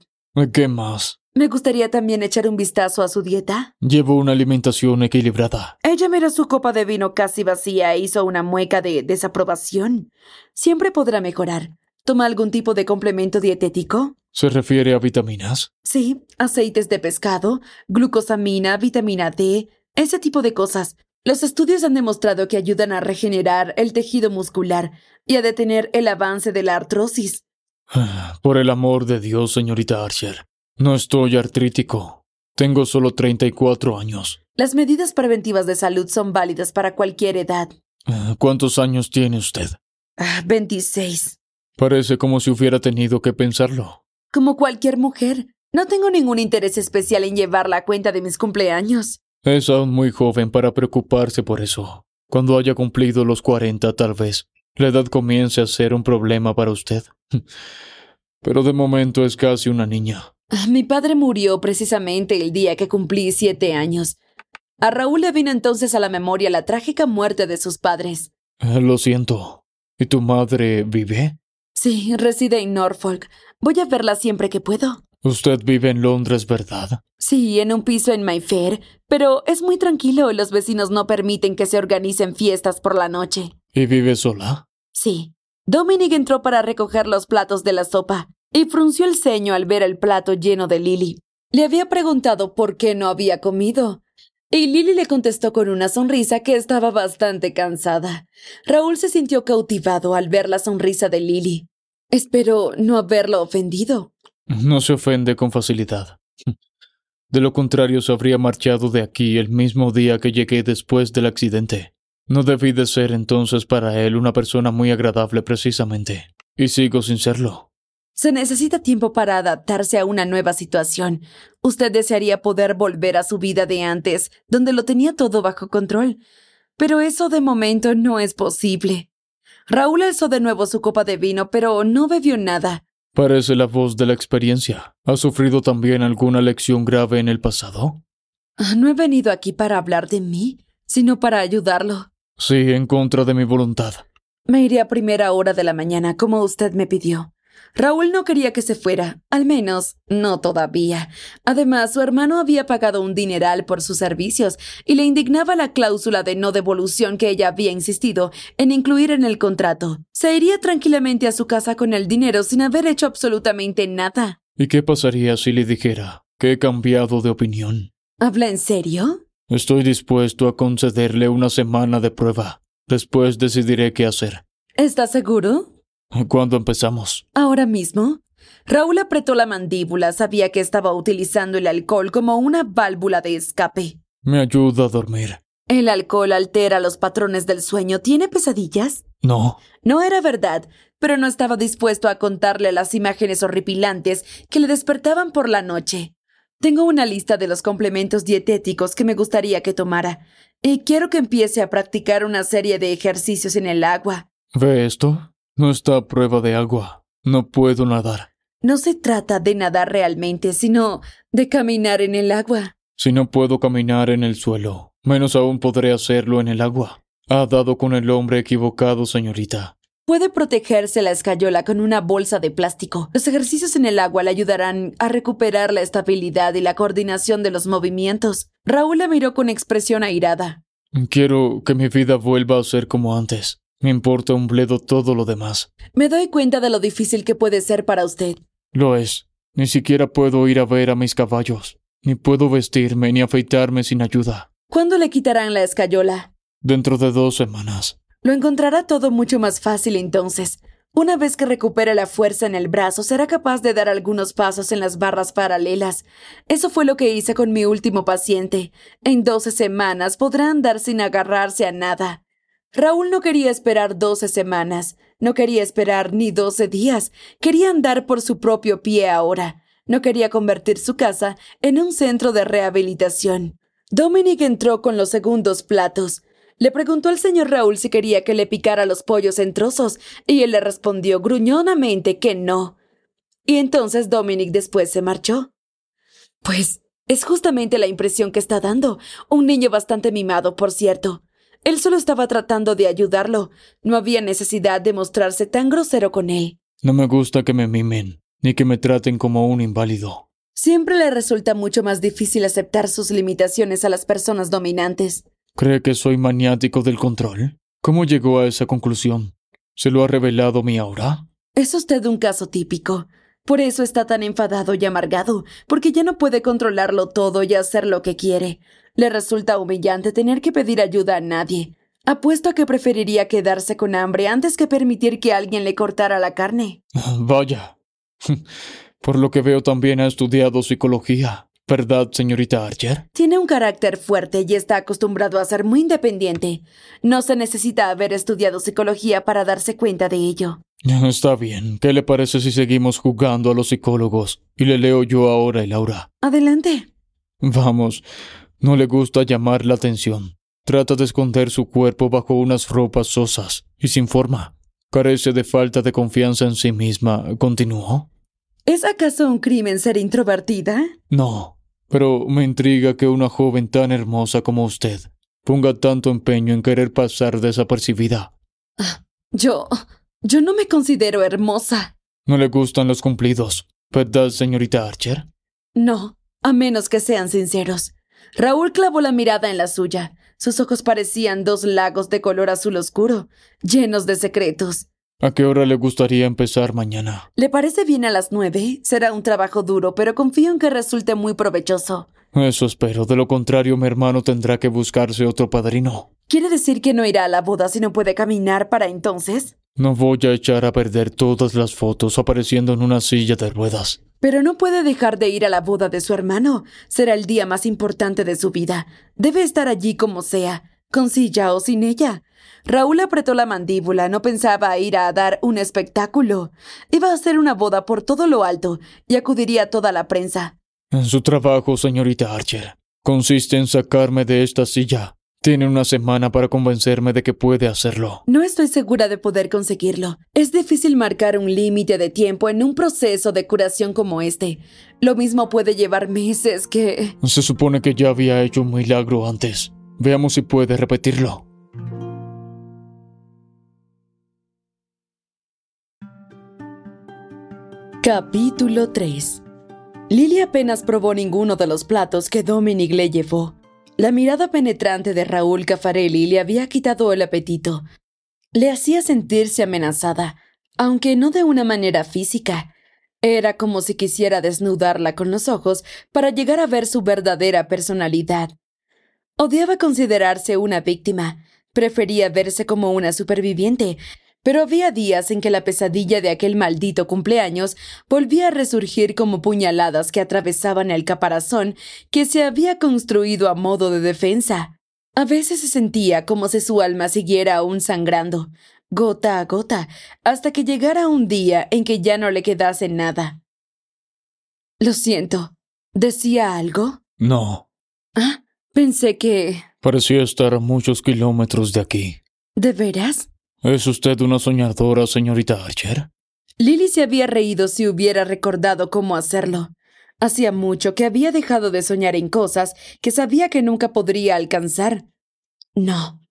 ¿Qué más? Me gustaría también echar un vistazo a su dieta. Llevo una alimentación equilibrada. Ella miró su copa de vino casi vacía e hizo una mueca de desaprobación. Siempre podrá mejorar. ¿Toma algún tipo de complemento dietético? ¿Se refiere a vitaminas? Sí, aceites de pescado, glucosamina, vitamina D, ese tipo de cosas. Los estudios han demostrado que ayudan a regenerar el tejido muscular y a detener el avance de la artrosis. Ah, por el amor de Dios, señorita Archer, no estoy artrítico. Tengo solo 34 años. Las medidas preventivas de salud son válidas para cualquier edad. Ah, ¿Cuántos años tiene usted? 26. Ah, Parece como si hubiera tenido que pensarlo. Como cualquier mujer. No tengo ningún interés especial en llevar la cuenta de mis cumpleaños. Es aún muy joven para preocuparse por eso. Cuando haya cumplido los 40, tal vez, la edad comience a ser un problema para usted. <laughs> Pero de momento es casi una niña. Ah, mi padre murió precisamente el día que cumplí siete años. A Raúl le vino entonces a la memoria la trágica muerte de sus padres. Ah, lo siento. ¿Y tu madre vive? Sí, reside en Norfolk. Voy a verla siempre que puedo. Usted vive en Londres, ¿verdad? Sí, en un piso en Mayfair, pero es muy tranquilo y los vecinos no permiten que se organicen fiestas por la noche. ¿Y vive sola? Sí. Dominic entró para recoger los platos de la sopa y frunció el ceño al ver el plato lleno de Lily. Le había preguntado por qué no había comido. Y Lily le contestó con una sonrisa que estaba bastante cansada. Raúl se sintió cautivado al ver la sonrisa de Lily. Espero no haberlo ofendido. No se ofende con facilidad. <laughs> De lo contrario, se habría marchado de aquí el mismo día que llegué después del accidente. No debí de ser entonces para él una persona muy agradable precisamente. Y sigo sin serlo. Se necesita tiempo para adaptarse a una nueva situación. Usted desearía poder volver a su vida de antes, donde lo tenía todo bajo control. Pero eso de momento no es posible. Raúl alzó de nuevo su copa de vino, pero no bebió nada. Parece la voz de la experiencia. ¿Ha sufrido también alguna lección grave en el pasado? Ah, no he venido aquí para hablar de mí, sino para ayudarlo. Sí, en contra de mi voluntad. Me iré a primera hora de la mañana, como usted me pidió. Raúl no quería que se fuera, al menos no todavía. Además, su hermano había pagado un dineral por sus servicios y le indignaba la cláusula de no devolución que ella había insistido en incluir en el contrato. Se iría tranquilamente a su casa con el dinero sin haber hecho absolutamente nada. ¿Y qué pasaría si le dijera que he cambiado de opinión? ¿Habla en serio? Estoy dispuesto a concederle una semana de prueba. Después decidiré qué hacer. ¿Estás seguro? ¿Cuándo empezamos? Ahora mismo. Raúl apretó la mandíbula, sabía que estaba utilizando el alcohol como una válvula de escape. Me ayuda a dormir. El alcohol altera los patrones del sueño. ¿Tiene pesadillas? No. No era verdad, pero no estaba dispuesto a contarle las imágenes horripilantes que le despertaban por la noche. Tengo una lista de los complementos dietéticos que me gustaría que tomara, y quiero que empiece a practicar una serie de ejercicios en el agua. ¿Ve esto? No está a prueba de agua. No puedo nadar. No se trata de nadar realmente, sino de caminar en el agua. Si no puedo caminar en el suelo, menos aún podré hacerlo en el agua. Ha dado con el hombre equivocado, señorita. Puede protegerse la escayola con una bolsa de plástico. Los ejercicios en el agua le ayudarán a recuperar la estabilidad y la coordinación de los movimientos. Raúl la miró con expresión airada. Quiero que mi vida vuelva a ser como antes. Me importa un bledo todo lo demás. Me doy cuenta de lo difícil que puede ser para usted. Lo es. Ni siquiera puedo ir a ver a mis caballos. Ni puedo vestirme ni afeitarme sin ayuda. ¿Cuándo le quitarán la escayola? Dentro de dos semanas. Lo encontrará todo mucho más fácil entonces. Una vez que recupere la fuerza en el brazo, será capaz de dar algunos pasos en las barras paralelas. Eso fue lo que hice con mi último paciente. En doce semanas podrá andar sin agarrarse a nada. Raúl no quería esperar doce semanas, no quería esperar ni doce días, quería andar por su propio pie ahora. No quería convertir su casa en un centro de rehabilitación. Dominic entró con los segundos platos. Le preguntó al señor Raúl si quería que le picara los pollos en trozos, y él le respondió gruñonamente que no. Y entonces Dominic después se marchó. Pues es justamente la impresión que está dando. Un niño bastante mimado, por cierto. Él solo estaba tratando de ayudarlo. No había necesidad de mostrarse tan grosero con él. No me gusta que me mimen, ni que me traten como un inválido. Siempre le resulta mucho más difícil aceptar sus limitaciones a las personas dominantes. ¿Cree que soy maniático del control? ¿Cómo llegó a esa conclusión? ¿Se lo ha revelado mi aura? Es usted un caso típico. Por eso está tan enfadado y amargado, porque ya no puede controlarlo todo y hacer lo que quiere. Le resulta humillante tener que pedir ayuda a nadie. Apuesto a que preferiría quedarse con hambre antes que permitir que alguien le cortara la carne. <laughs> Vaya. <laughs> Por lo que veo también ha estudiado psicología. ¿Verdad, señorita Archer? Tiene un carácter fuerte y está acostumbrado a ser muy independiente. No se necesita haber estudiado psicología para darse cuenta de ello. <laughs> Está bien. ¿Qué le parece si seguimos jugando a los psicólogos? Y le leo yo ahora el aura. Adelante. Vamos. No le gusta llamar la atención. Trata de esconder su cuerpo bajo unas ropas sosas y sin forma. Carece de falta de confianza en sí misma. ¿Continuó? ¿Es acaso un crimen ser introvertida? No, pero me intriga que una joven tan hermosa como usted ponga tanto empeño en querer pasar desapercibida. Ah, yo... yo no me considero hermosa. ¿No le gustan los cumplidos? ¿Verdad, señorita Archer? No, a menos que sean sinceros. Raúl clavó la mirada en la suya. Sus ojos parecían dos lagos de color azul oscuro, llenos de secretos. ¿A qué hora le gustaría empezar mañana? ¿Le parece bien a las nueve? Será un trabajo duro, pero confío en que resulte muy provechoso. Eso espero. De lo contrario, mi hermano tendrá que buscarse otro padrino. ¿Quiere decir que no irá a la boda si no puede caminar para entonces? No voy a echar a perder todas las fotos apareciendo en una silla de ruedas. Pero no puede dejar de ir a la boda de su hermano. Será el día más importante de su vida. Debe estar allí como sea, con silla o sin ella. Raúl apretó la mandíbula, no pensaba ir a dar un espectáculo. Iba a hacer una boda por todo lo alto y acudiría a toda la prensa. En su trabajo, señorita Archer, consiste en sacarme de esta silla. Tiene una semana para convencerme de que puede hacerlo. No estoy segura de poder conseguirlo. Es difícil marcar un límite de tiempo en un proceso de curación como este. Lo mismo puede llevar meses que... Se supone que ya había hecho un milagro antes. Veamos si puede repetirlo. Capítulo 3 Lily apenas probó ninguno de los platos que Dominic le llevó. La mirada penetrante de Raúl Cafarelli le había quitado el apetito. Le hacía sentirse amenazada, aunque no de una manera física. Era como si quisiera desnudarla con los ojos para llegar a ver su verdadera personalidad. Odiaba considerarse una víctima, prefería verse como una superviviente, pero había días en que la pesadilla de aquel maldito cumpleaños volvía a resurgir como puñaladas que atravesaban el caparazón que se había construido a modo de defensa. A veces se sentía como si su alma siguiera aún sangrando, gota a gota, hasta que llegara un día en que ya no le quedase nada. Lo siento. ¿Decía algo? No. Ah, pensé que... Parecía estar a muchos kilómetros de aquí. ¿De veras? ¿Es usted una soñadora, señorita Archer? Lily se había reído si hubiera recordado cómo hacerlo. Hacía mucho que había dejado de soñar en cosas que sabía que nunca podría alcanzar. No.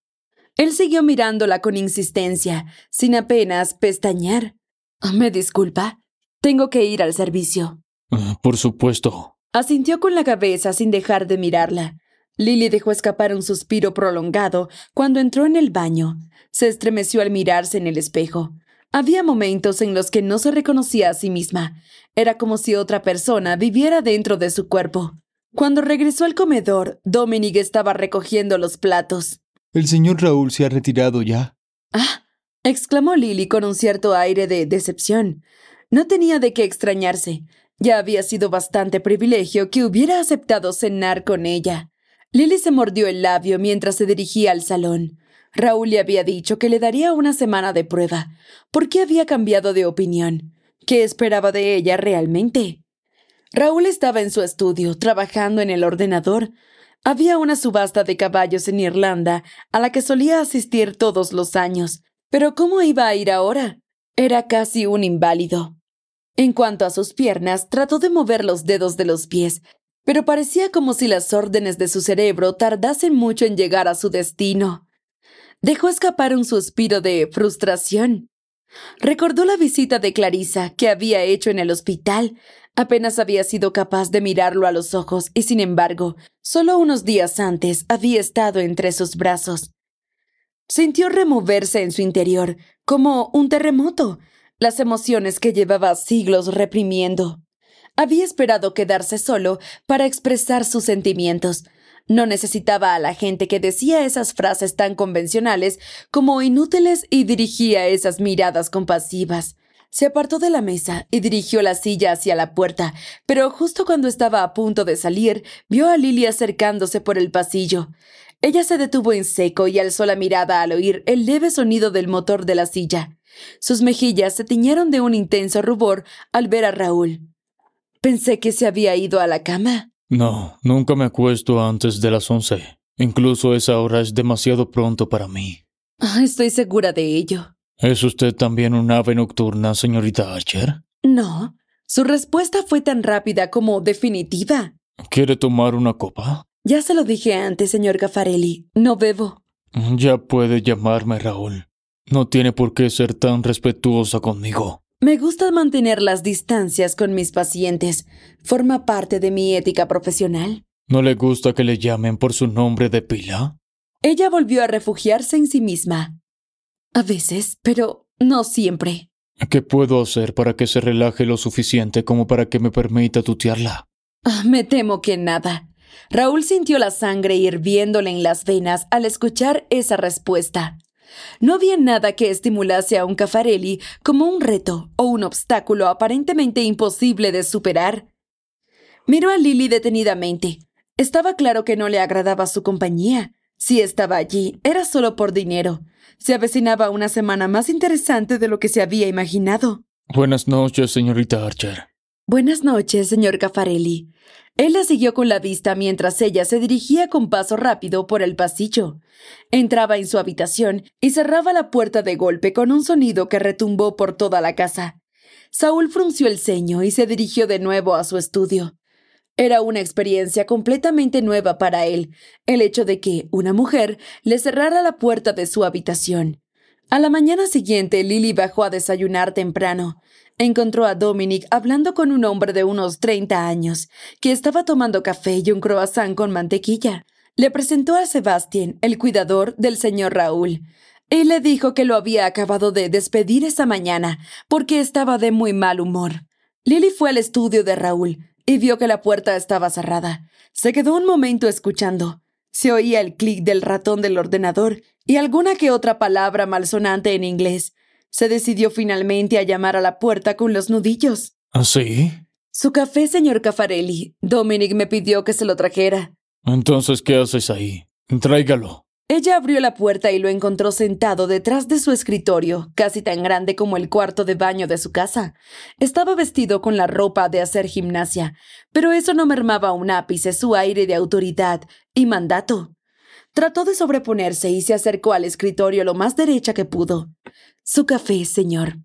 Él siguió mirándola con insistencia, sin apenas pestañear. Oh, me disculpa, tengo que ir al servicio. Ah, por supuesto. Asintió con la cabeza sin dejar de mirarla. Lily dejó escapar un suspiro prolongado cuando entró en el baño. Se estremeció al mirarse en el espejo. Había momentos en los que no se reconocía a sí misma. Era como si otra persona viviera dentro de su cuerpo. Cuando regresó al comedor, Dominic estaba recogiendo los platos. El señor Raúl se ha retirado ya. Ah, exclamó Lily con un cierto aire de decepción. No tenía de qué extrañarse. Ya había sido bastante privilegio que hubiera aceptado cenar con ella. Lily se mordió el labio mientras se dirigía al salón. Raúl le había dicho que le daría una semana de prueba. ¿Por qué había cambiado de opinión? ¿Qué esperaba de ella realmente? Raúl estaba en su estudio, trabajando en el ordenador. Había una subasta de caballos en Irlanda a la que solía asistir todos los años. Pero ¿cómo iba a ir ahora? Era casi un inválido. En cuanto a sus piernas, trató de mover los dedos de los pies, pero parecía como si las órdenes de su cerebro tardasen mucho en llegar a su destino. Dejó escapar un suspiro de frustración. Recordó la visita de Clarisa que había hecho en el hospital. Apenas había sido capaz de mirarlo a los ojos y, sin embargo, solo unos días antes había estado entre sus brazos. Sintió removerse en su interior, como un terremoto, las emociones que llevaba siglos reprimiendo. Había esperado quedarse solo para expresar sus sentimientos. No necesitaba a la gente que decía esas frases tan convencionales como inútiles y dirigía esas miradas compasivas. Se apartó de la mesa y dirigió la silla hacia la puerta, pero justo cuando estaba a punto de salir, vio a Lily acercándose por el pasillo. Ella se detuvo en seco y alzó la mirada al oír el leve sonido del motor de la silla. Sus mejillas se tiñeron de un intenso rubor al ver a Raúl. Pensé que se había ido a la cama. No, nunca me acuesto antes de las once. Incluso esa hora es demasiado pronto para mí. Ah, estoy segura de ello. ¿Es usted también un ave nocturna, señorita Archer? No. Su respuesta fue tan rápida como definitiva. ¿Quiere tomar una copa? Ya se lo dije antes, señor Gaffarelli. No bebo. Ya puede llamarme Raúl. No tiene por qué ser tan respetuosa conmigo. Me gusta mantener las distancias con mis pacientes. Forma parte de mi ética profesional. ¿No le gusta que le llamen por su nombre de pila? Ella volvió a refugiarse en sí misma. A veces, pero no siempre. ¿Qué puedo hacer para que se relaje lo suficiente como para que me permita tutearla? Ah, me temo que nada. Raúl sintió la sangre hirviéndole en las venas al escuchar esa respuesta. No había nada que estimulase a un Cafarelli como un reto o un obstáculo aparentemente imposible de superar. Miró a Lily detenidamente. Estaba claro que no le agradaba su compañía. Si estaba allí, era solo por dinero. Se avecinaba una semana más interesante de lo que se había imaginado. Buenas noches, señorita Archer. Buenas noches, señor Cafarelli. Él la siguió con la vista mientras ella se dirigía con paso rápido por el pasillo. Entraba en su habitación y cerraba la puerta de golpe con un sonido que retumbó por toda la casa. Saúl frunció el ceño y se dirigió de nuevo a su estudio. Era una experiencia completamente nueva para él, el hecho de que una mujer le cerrara la puerta de su habitación. A la mañana siguiente, Lily bajó a desayunar temprano. Encontró a Dominic hablando con un hombre de unos 30 años, que estaba tomando café y un croissant con mantequilla. Le presentó a Sebastián, el cuidador del señor Raúl. Él le dijo que lo había acabado de despedir esa mañana, porque estaba de muy mal humor. Lily fue al estudio de Raúl y vio que la puerta estaba cerrada. Se quedó un momento escuchando. Se oía el clic del ratón del ordenador y alguna que otra palabra malsonante en inglés, se decidió finalmente a llamar a la puerta con los nudillos. ¿Ah, sí? Su café, señor Caffarelli. Dominic me pidió que se lo trajera. Entonces, ¿qué haces ahí? Tráigalo. Ella abrió la puerta y lo encontró sentado detrás de su escritorio, casi tan grande como el cuarto de baño de su casa. Estaba vestido con la ropa de hacer gimnasia, pero eso no mermaba un ápice su aire de autoridad y mandato. Trató de sobreponerse y se acercó al escritorio lo más derecha que pudo. Su café, señor.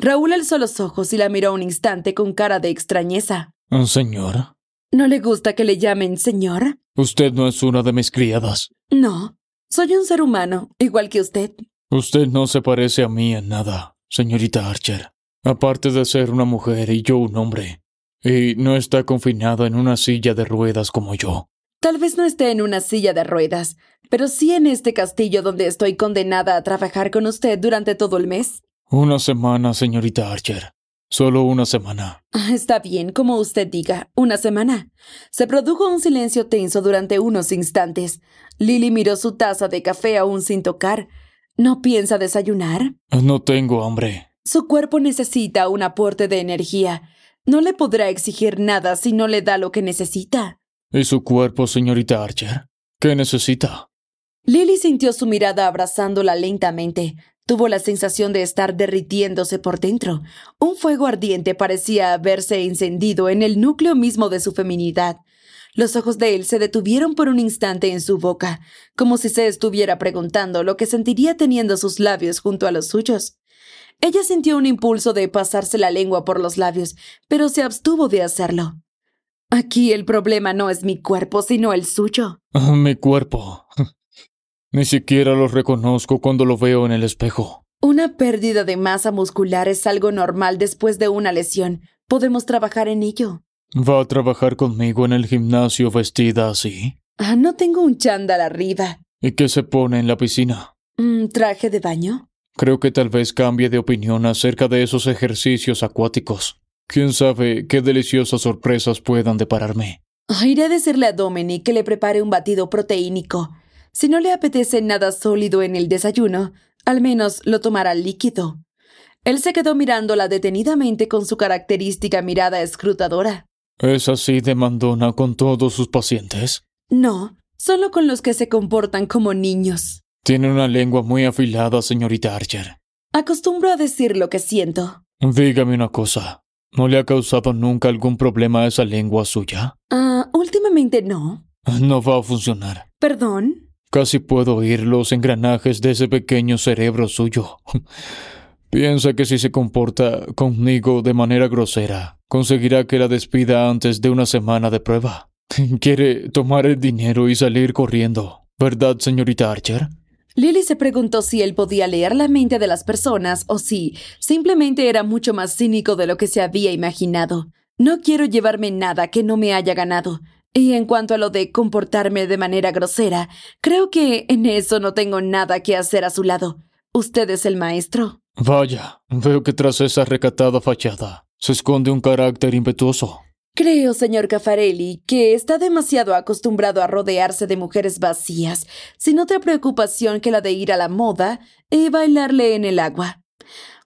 Raúl alzó los ojos y la miró un instante con cara de extrañeza. ¿Un —¿Señor? ¿No le gusta que le llamen señor? Usted no es una de mis criadas. No. Soy un ser humano, igual que usted. Usted no se parece a mí en nada, señorita Archer. Aparte de ser una mujer y yo un hombre. Y no está confinada en una silla de ruedas como yo. Tal vez no esté en una silla de ruedas, pero sí en este castillo donde estoy condenada a trabajar con usted durante todo el mes. Una semana, señorita Archer. Solo una semana. Ah, está bien, como usted diga, una semana. Se produjo un silencio tenso durante unos instantes. Lily miró su taza de café aún sin tocar. ¿No piensa desayunar? No tengo hambre. Su cuerpo necesita un aporte de energía. No le podrá exigir nada si no le da lo que necesita. ¿Y su cuerpo, señorita Archer? ¿Qué necesita? Lily sintió su mirada abrazándola lentamente. Tuvo la sensación de estar derritiéndose por dentro. Un fuego ardiente parecía haberse encendido en el núcleo mismo de su feminidad. Los ojos de él se detuvieron por un instante en su boca, como si se estuviera preguntando lo que sentiría teniendo sus labios junto a los suyos. Ella sintió un impulso de pasarse la lengua por los labios, pero se abstuvo de hacerlo. Aquí el problema no es mi cuerpo, sino el suyo. Ah, mi cuerpo. Ni siquiera los reconozco cuando lo veo en el espejo. Una pérdida de masa muscular es algo normal después de una lesión. Podemos trabajar en ello. ¿Va a trabajar conmigo en el gimnasio vestida así? Ah, no tengo un chándal arriba. ¿Y qué se pone en la piscina? ¿Un mm, traje de baño? Creo que tal vez cambie de opinión acerca de esos ejercicios acuáticos. Quién sabe qué deliciosas sorpresas puedan depararme. Ah, iré a decirle a Dominic que le prepare un batido proteínico. Si no le apetece nada sólido en el desayuno, al menos lo tomará líquido. Él se quedó mirándola detenidamente con su característica mirada escrutadora. ¿Es así de mandona con todos sus pacientes? No, solo con los que se comportan como niños. Tiene una lengua muy afilada, señorita Archer. Acostumbro a decir lo que siento. Dígame una cosa. ¿No le ha causado nunca algún problema a esa lengua suya? Ah, últimamente no. No va a funcionar. ¿Perdón? Casi puedo oír los engranajes de ese pequeño cerebro suyo. <laughs> Piensa que si se comporta conmigo de manera grosera, conseguirá que la despida antes de una semana de prueba. <laughs> Quiere tomar el dinero y salir corriendo, ¿verdad, señorita Archer? Lily se preguntó si él podía leer la mente de las personas o si simplemente era mucho más cínico de lo que se había imaginado. No quiero llevarme nada que no me haya ganado. Y en cuanto a lo de comportarme de manera grosera, creo que en eso no tengo nada que hacer a su lado. Usted es el maestro. Vaya, veo que tras esa recatada fachada se esconde un carácter impetuoso. Creo, señor Caffarelli, que está demasiado acostumbrado a rodearse de mujeres vacías, sin otra preocupación que la de ir a la moda y bailarle en el agua.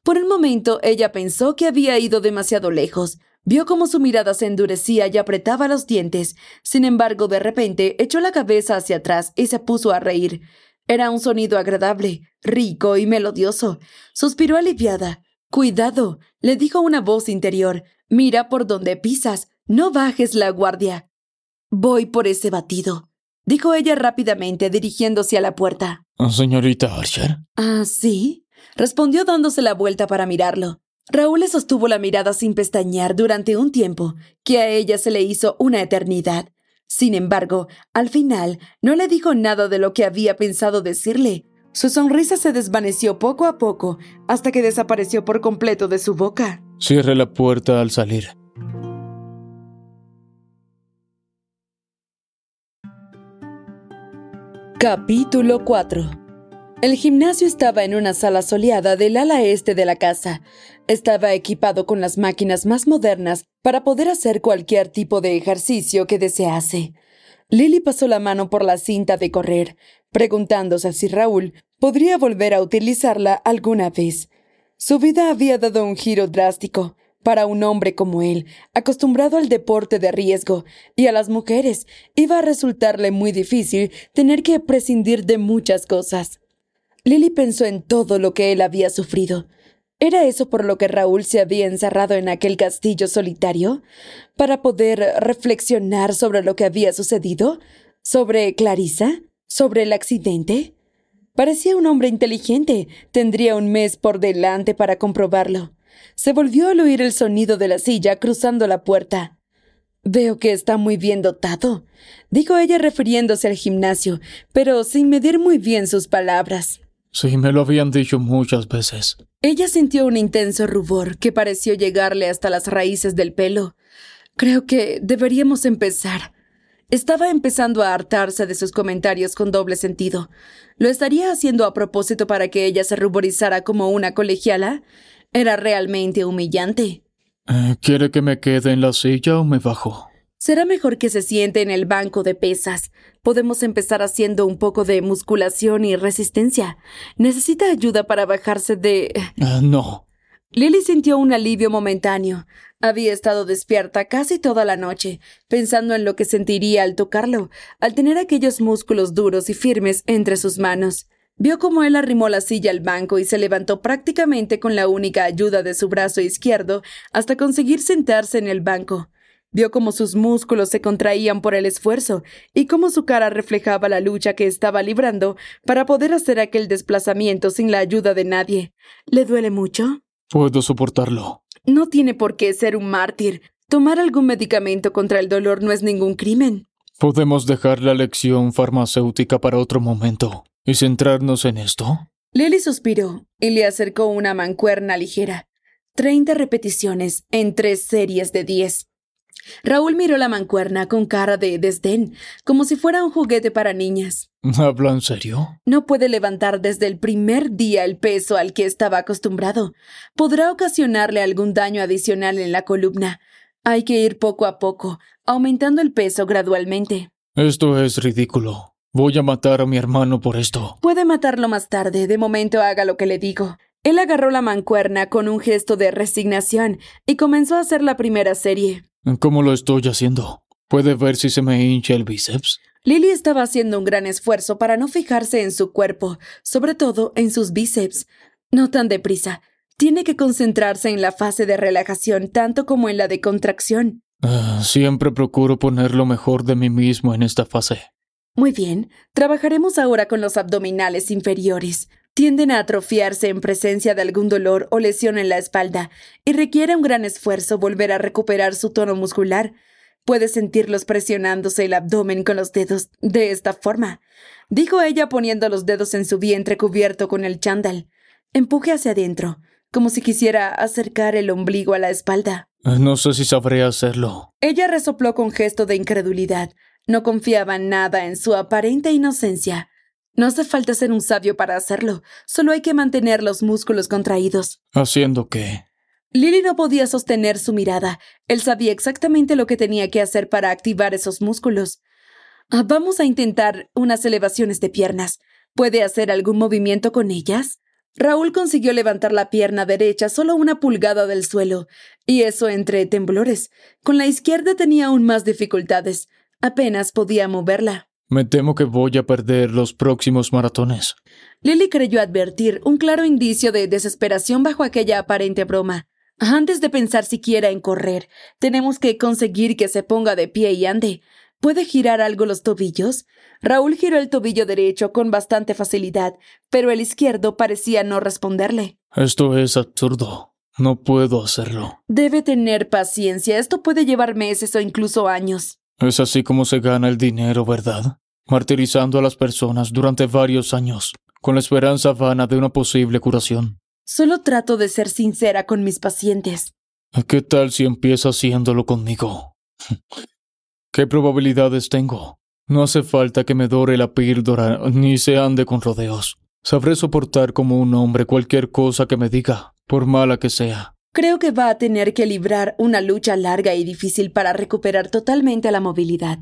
Por el momento ella pensó que había ido demasiado lejos, Vio cómo su mirada se endurecía y apretaba los dientes. Sin embargo, de repente echó la cabeza hacia atrás y se puso a reír. Era un sonido agradable, rico y melodioso. Suspiró aliviada. Cuidado, le dijo una voz interior. Mira por donde pisas. No bajes la guardia. Voy por ese batido, dijo ella rápidamente, dirigiéndose a la puerta. Ah, señorita Archer. Ah, sí, respondió dándose la vuelta para mirarlo. Raúl le sostuvo la mirada sin pestañear durante un tiempo, que a ella se le hizo una eternidad. Sin embargo, al final no le dijo nada de lo que había pensado decirle. Su sonrisa se desvaneció poco a poco hasta que desapareció por completo de su boca. Cierre la puerta al salir. Capítulo 4 el gimnasio estaba en una sala soleada del ala este de la casa. Estaba equipado con las máquinas más modernas para poder hacer cualquier tipo de ejercicio que desease. Lily pasó la mano por la cinta de correr, preguntándose si Raúl podría volver a utilizarla alguna vez. Su vida había dado un giro drástico para un hombre como él, acostumbrado al deporte de riesgo, y a las mujeres iba a resultarle muy difícil tener que prescindir de muchas cosas. Lily pensó en todo lo que él había sufrido, ¿Era eso por lo que Raúl se había encerrado en aquel castillo solitario? ¿Para poder reflexionar sobre lo que había sucedido? ¿Sobre Clarisa? ¿Sobre el accidente? Parecía un hombre inteligente. Tendría un mes por delante para comprobarlo. Se volvió al oír el sonido de la silla cruzando la puerta. Veo que está muy bien dotado, dijo ella refiriéndose al gimnasio, pero sin medir muy bien sus palabras. Sí, me lo habían dicho muchas veces. Ella sintió un intenso rubor que pareció llegarle hasta las raíces del pelo. Creo que deberíamos empezar. Estaba empezando a hartarse de sus comentarios con doble sentido. ¿Lo estaría haciendo a propósito para que ella se ruborizara como una colegiala? Era realmente humillante. Eh, ¿Quiere que me quede en la silla o me bajo? Será mejor que se siente en el banco de pesas. Podemos empezar haciendo un poco de musculación y resistencia. Necesita ayuda para bajarse de... Ah, no. Lily sintió un alivio momentáneo. Había estado despierta casi toda la noche, pensando en lo que sentiría al tocarlo, al tener aquellos músculos duros y firmes entre sus manos. Vio cómo él arrimó la silla al banco y se levantó prácticamente con la única ayuda de su brazo izquierdo hasta conseguir sentarse en el banco. Vio cómo sus músculos se contraían por el esfuerzo y cómo su cara reflejaba la lucha que estaba librando para poder hacer aquel desplazamiento sin la ayuda de nadie. ¿Le duele mucho? Puedo soportarlo. No tiene por qué ser un mártir. Tomar algún medicamento contra el dolor no es ningún crimen. Podemos dejar la lección farmacéutica para otro momento y centrarnos en esto. Lily suspiró y le acercó una mancuerna ligera. Treinta repeticiones en tres series de diez. Raúl miró la mancuerna con cara de desdén, como si fuera un juguete para niñas. ¿Habla en serio? No puede levantar desde el primer día el peso al que estaba acostumbrado. Podrá ocasionarle algún daño adicional en la columna. Hay que ir poco a poco, aumentando el peso gradualmente. Esto es ridículo. Voy a matar a mi hermano por esto. Puede matarlo más tarde. De momento haga lo que le digo. Él agarró la mancuerna con un gesto de resignación y comenzó a hacer la primera serie. ¿Cómo lo estoy haciendo? ¿Puede ver si se me hincha el bíceps? Lily estaba haciendo un gran esfuerzo para no fijarse en su cuerpo, sobre todo en sus bíceps. No tan deprisa. Tiene que concentrarse en la fase de relajación tanto como en la de contracción. Ah, siempre procuro poner lo mejor de mí mismo en esta fase. Muy bien, trabajaremos ahora con los abdominales inferiores tienden a atrofiarse en presencia de algún dolor o lesión en la espalda y requiere un gran esfuerzo volver a recuperar su tono muscular. Puede sentirlos presionándose el abdomen con los dedos de esta forma, dijo ella poniendo los dedos en su vientre cubierto con el chándal. Empuje hacia adentro, como si quisiera acercar el ombligo a la espalda. Ah, no sé si sabré hacerlo. Ella resopló con gesto de incredulidad. No confiaba nada en su aparente inocencia. No hace falta ser un sabio para hacerlo, solo hay que mantener los músculos contraídos. ¿Haciendo qué? Lily no podía sostener su mirada. Él sabía exactamente lo que tenía que hacer para activar esos músculos. Ah, vamos a intentar unas elevaciones de piernas. ¿Puede hacer algún movimiento con ellas? Raúl consiguió levantar la pierna derecha solo una pulgada del suelo, y eso entre temblores. Con la izquierda tenía aún más dificultades. Apenas podía moverla. Me temo que voy a perder los próximos maratones. Lily creyó advertir un claro indicio de desesperación bajo aquella aparente broma. Antes de pensar siquiera en correr, tenemos que conseguir que se ponga de pie y ande. ¿Puede girar algo los tobillos? Raúl giró el tobillo derecho con bastante facilidad, pero el izquierdo parecía no responderle. Esto es absurdo. No puedo hacerlo. Debe tener paciencia. Esto puede llevar meses o incluso años. Es así como se gana el dinero, ¿verdad? Martirizando a las personas durante varios años, con la esperanza vana de una posible curación. Solo trato de ser sincera con mis pacientes. ¿Qué tal si empieza haciéndolo conmigo? <laughs> ¿Qué probabilidades tengo? No hace falta que me dore la píldora ni se ande con rodeos. Sabré soportar como un hombre cualquier cosa que me diga, por mala que sea. Creo que va a tener que librar una lucha larga y difícil para recuperar totalmente la movilidad.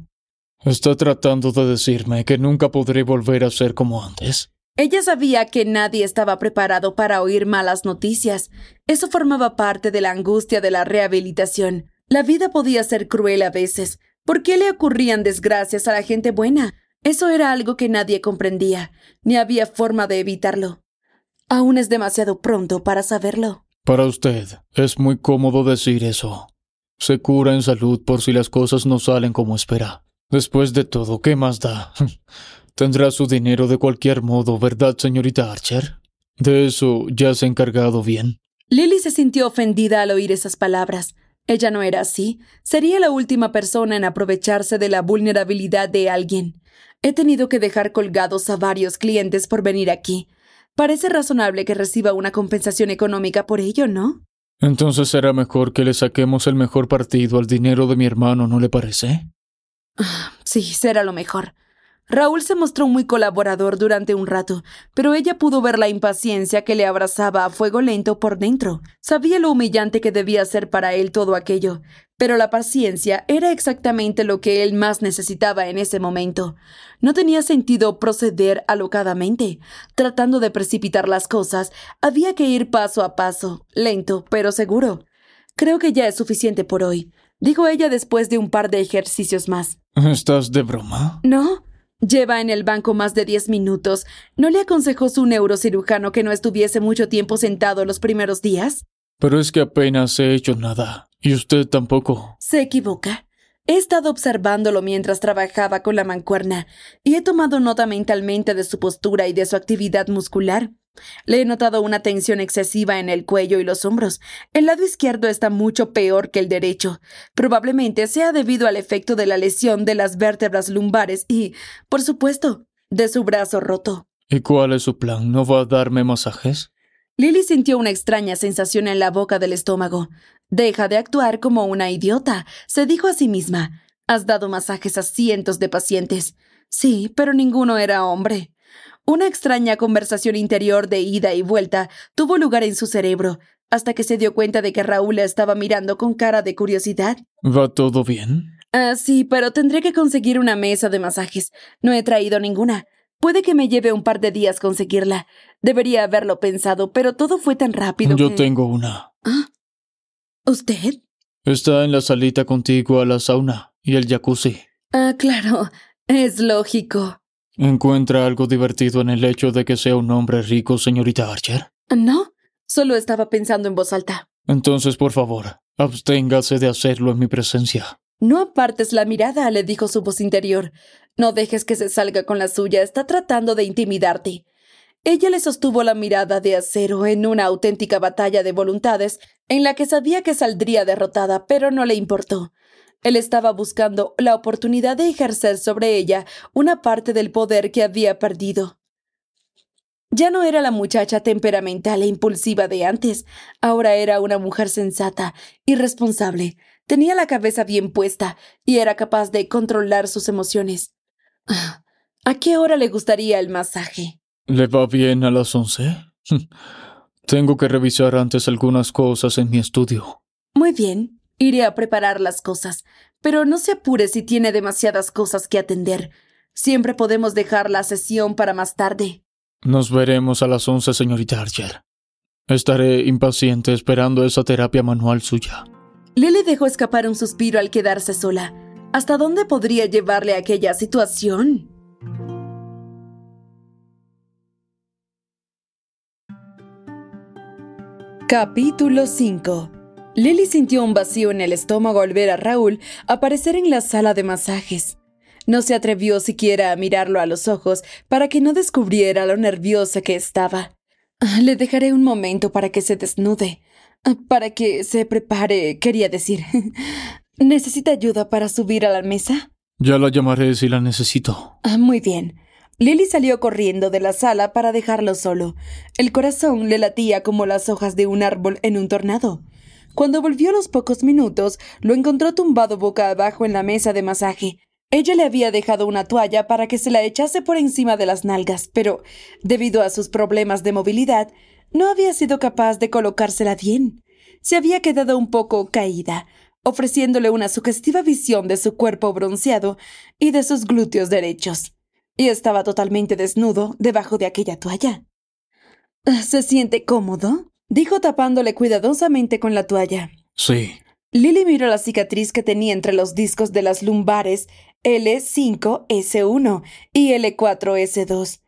¿Está tratando de decirme que nunca podré volver a ser como antes? Ella sabía que nadie estaba preparado para oír malas noticias. Eso formaba parte de la angustia de la rehabilitación. La vida podía ser cruel a veces. ¿Por qué le ocurrían desgracias a la gente buena? Eso era algo que nadie comprendía, ni había forma de evitarlo. Aún es demasiado pronto para saberlo. Para usted, es muy cómodo decir eso. Se cura en salud por si las cosas no salen como espera. Después de todo, ¿qué más da? <laughs> Tendrá su dinero de cualquier modo, ¿verdad, señorita Archer? De eso ya se ha encargado bien. Lily se sintió ofendida al oír esas palabras. Ella no era así. Sería la última persona en aprovecharse de la vulnerabilidad de alguien. He tenido que dejar colgados a varios clientes por venir aquí. Parece razonable que reciba una compensación económica por ello, ¿no? Entonces será mejor que le saquemos el mejor partido al dinero de mi hermano, ¿no le parece? Ah, sí, será lo mejor. Raúl se mostró muy colaborador durante un rato, pero ella pudo ver la impaciencia que le abrazaba a fuego lento por dentro. Sabía lo humillante que debía ser para él todo aquello, pero la paciencia era exactamente lo que él más necesitaba en ese momento. No tenía sentido proceder alocadamente. Tratando de precipitar las cosas, había que ir paso a paso, lento pero seguro. Creo que ya es suficiente por hoy, dijo ella después de un par de ejercicios más. ¿Estás de broma? No. Lleva en el banco más de diez minutos. ¿No le aconsejó su neurocirujano que no estuviese mucho tiempo sentado los primeros días? Pero es que apenas he hecho nada. Y usted tampoco. Se equivoca. He estado observándolo mientras trabajaba con la mancuerna y he tomado nota mentalmente de su postura y de su actividad muscular. Le he notado una tensión excesiva en el cuello y los hombros. El lado izquierdo está mucho peor que el derecho. Probablemente sea debido al efecto de la lesión de las vértebras lumbares y, por supuesto, de su brazo roto. ¿Y cuál es su plan? ¿No va a darme masajes? Lily sintió una extraña sensación en la boca del estómago. Deja de actuar como una idiota, se dijo a sí misma. Has dado masajes a cientos de pacientes. Sí, pero ninguno era hombre. Una extraña conversación interior de ida y vuelta tuvo lugar en su cerebro, hasta que se dio cuenta de que Raúl la estaba mirando con cara de curiosidad. ¿Va todo bien? Ah, sí, pero tendré que conseguir una mesa de masajes. No he traído ninguna. Puede que me lleve un par de días conseguirla. Debería haberlo pensado, pero todo fue tan rápido. Yo tengo una. ¿Ah? ¿Usted? Está en la salita contigo a la sauna y el jacuzzi. Ah, claro. Es lógico. ¿Encuentra algo divertido en el hecho de que sea un hombre rico, señorita Archer? No, solo estaba pensando en voz alta. Entonces, por favor, absténgase de hacerlo en mi presencia. No apartes la mirada, le dijo su voz interior. No dejes que se salga con la suya, está tratando de intimidarte. Ella le sostuvo la mirada de acero en una auténtica batalla de voluntades en la que sabía que saldría derrotada, pero no le importó. Él estaba buscando la oportunidad de ejercer sobre ella una parte del poder que había perdido. Ya no era la muchacha temperamental e impulsiva de antes, ahora era una mujer sensata y responsable. Tenía la cabeza bien puesta y era capaz de controlar sus emociones. <sighs> ¿A qué hora le gustaría el masaje? ¿Le va bien a las once? <laughs> Tengo que revisar antes algunas cosas en mi estudio. Muy bien. Iré a preparar las cosas, pero no se apure si tiene demasiadas cosas que atender. Siempre podemos dejar la sesión para más tarde. Nos veremos a las once, señorita Archer. Estaré impaciente esperando esa terapia manual suya. Lele dejó escapar un suspiro al quedarse sola. ¿Hasta dónde podría llevarle aquella situación? Capítulo 5 Lily sintió un vacío en el estómago al ver a Raúl aparecer en la sala de masajes. No se atrevió siquiera a mirarlo a los ojos para que no descubriera lo nerviosa que estaba. Le dejaré un momento para que se desnude, para que se prepare, quería decir. <laughs> ¿Necesita ayuda para subir a la mesa? Ya la llamaré si la necesito. Ah, muy bien. Lily salió corriendo de la sala para dejarlo solo. El corazón le latía como las hojas de un árbol en un tornado. Cuando volvió a los pocos minutos, lo encontró tumbado boca abajo en la mesa de masaje. Ella le había dejado una toalla para que se la echase por encima de las nalgas, pero, debido a sus problemas de movilidad, no había sido capaz de colocársela bien. Se había quedado un poco caída, ofreciéndole una sugestiva visión de su cuerpo bronceado y de sus glúteos derechos. Y estaba totalmente desnudo debajo de aquella toalla. ¿Se siente cómodo? dijo tapándole cuidadosamente con la toalla. Sí. Lily miró la cicatriz que tenía entre los discos de las lumbares L5S1 y L4S2.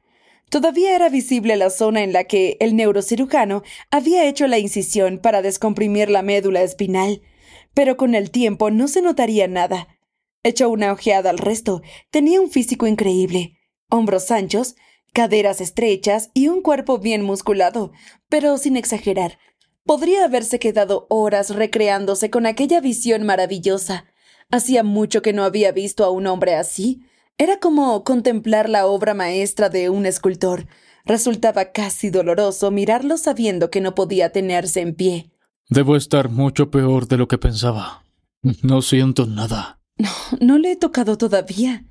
Todavía era visible la zona en la que el neurocirujano había hecho la incisión para descomprimir la médula espinal, pero con el tiempo no se notaría nada. Echó una ojeada al resto, tenía un físico increíble, hombros anchos, caderas estrechas y un cuerpo bien musculado, pero sin exagerar. Podría haberse quedado horas recreándose con aquella visión maravillosa. Hacía mucho que no había visto a un hombre así. Era como contemplar la obra maestra de un escultor. Resultaba casi doloroso mirarlo sabiendo que no podía tenerse en pie. Debo estar mucho peor de lo que pensaba. No siento nada. <laughs> No, no le he tocado todavía.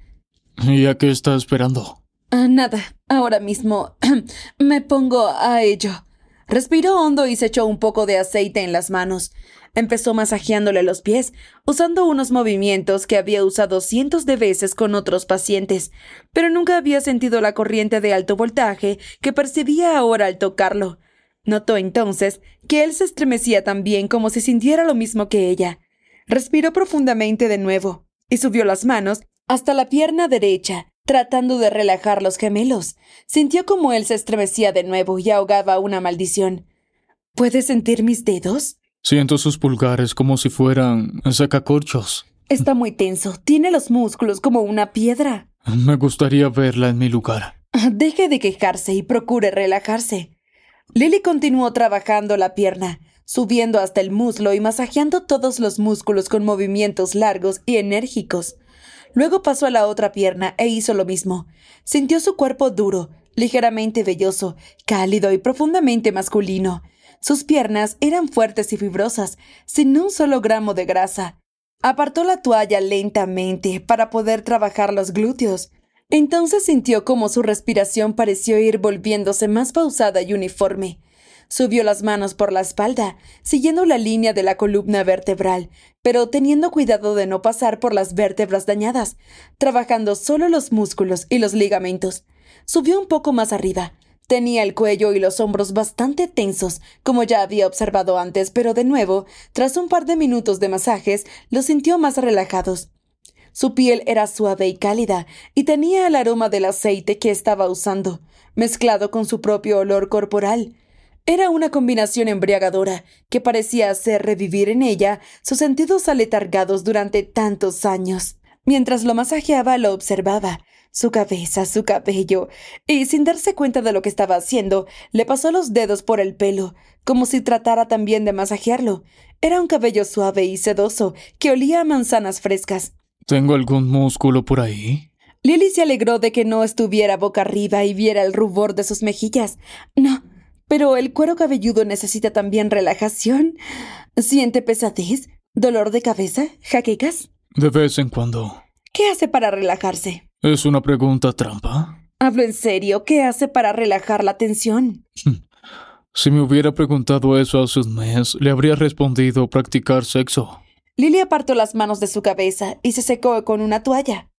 ¿Y a qué está esperando? Ah, nada, ahora mismo <clears throat> me pongo a ello. Respiró hondo y se echó un poco de aceite en las manos. Empezó masajeándole los pies, usando unos movimientos que había usado cientos de veces con otros pacientes, pero nunca había sentido la corriente de alto voltaje que percibía ahora al tocarlo. Notó entonces que él se estremecía también como si sintiera lo mismo que ella. Respiró profundamente de nuevo y subió las manos hasta la pierna derecha, tratando de relajar los gemelos. Sintió como él se estremecía de nuevo y ahogaba una maldición. ¿Puedes sentir mis dedos? Siento sus pulgares como si fueran sacacorchos. Está muy tenso. Tiene los músculos como una piedra. Me gustaría verla en mi lugar. Deje de quejarse y procure relajarse. Lily continuó trabajando la pierna, subiendo hasta el muslo y masajeando todos los músculos con movimientos largos y enérgicos. Luego pasó a la otra pierna e hizo lo mismo. Sintió su cuerpo duro, ligeramente velloso, cálido y profundamente masculino. Sus piernas eran fuertes y fibrosas, sin un solo gramo de grasa. Apartó la toalla lentamente para poder trabajar los glúteos. Entonces sintió como su respiración pareció ir volviéndose más pausada y uniforme. Subió las manos por la espalda, siguiendo la línea de la columna vertebral, pero teniendo cuidado de no pasar por las vértebras dañadas, trabajando solo los músculos y los ligamentos. Subió un poco más arriba. Tenía el cuello y los hombros bastante tensos, como ya había observado antes, pero de nuevo, tras un par de minutos de masajes, los sintió más relajados. Su piel era suave y cálida, y tenía el aroma del aceite que estaba usando, mezclado con su propio olor corporal. Era una combinación embriagadora que parecía hacer revivir en ella sus sentidos aletargados durante tantos años. Mientras lo masajeaba, lo observaba, su cabeza, su cabello, y sin darse cuenta de lo que estaba haciendo, le pasó los dedos por el pelo, como si tratara también de masajearlo. Era un cabello suave y sedoso, que olía a manzanas frescas. ¿Tengo algún músculo por ahí? Lily se alegró de que no estuviera boca arriba y viera el rubor de sus mejillas. No, pero el cuero cabelludo necesita también relajación. ¿Siente pesadez? ¿Dolor de cabeza? ¿Jaquecas? De vez en cuando. ¿Qué hace para relajarse? Es una pregunta trampa. Hablo en serio, ¿qué hace para relajar la tensión? Hmm. Si me hubiera preguntado eso hace un mes, le habría respondido practicar sexo. Lily apartó las manos de su cabeza y se secó con una toalla.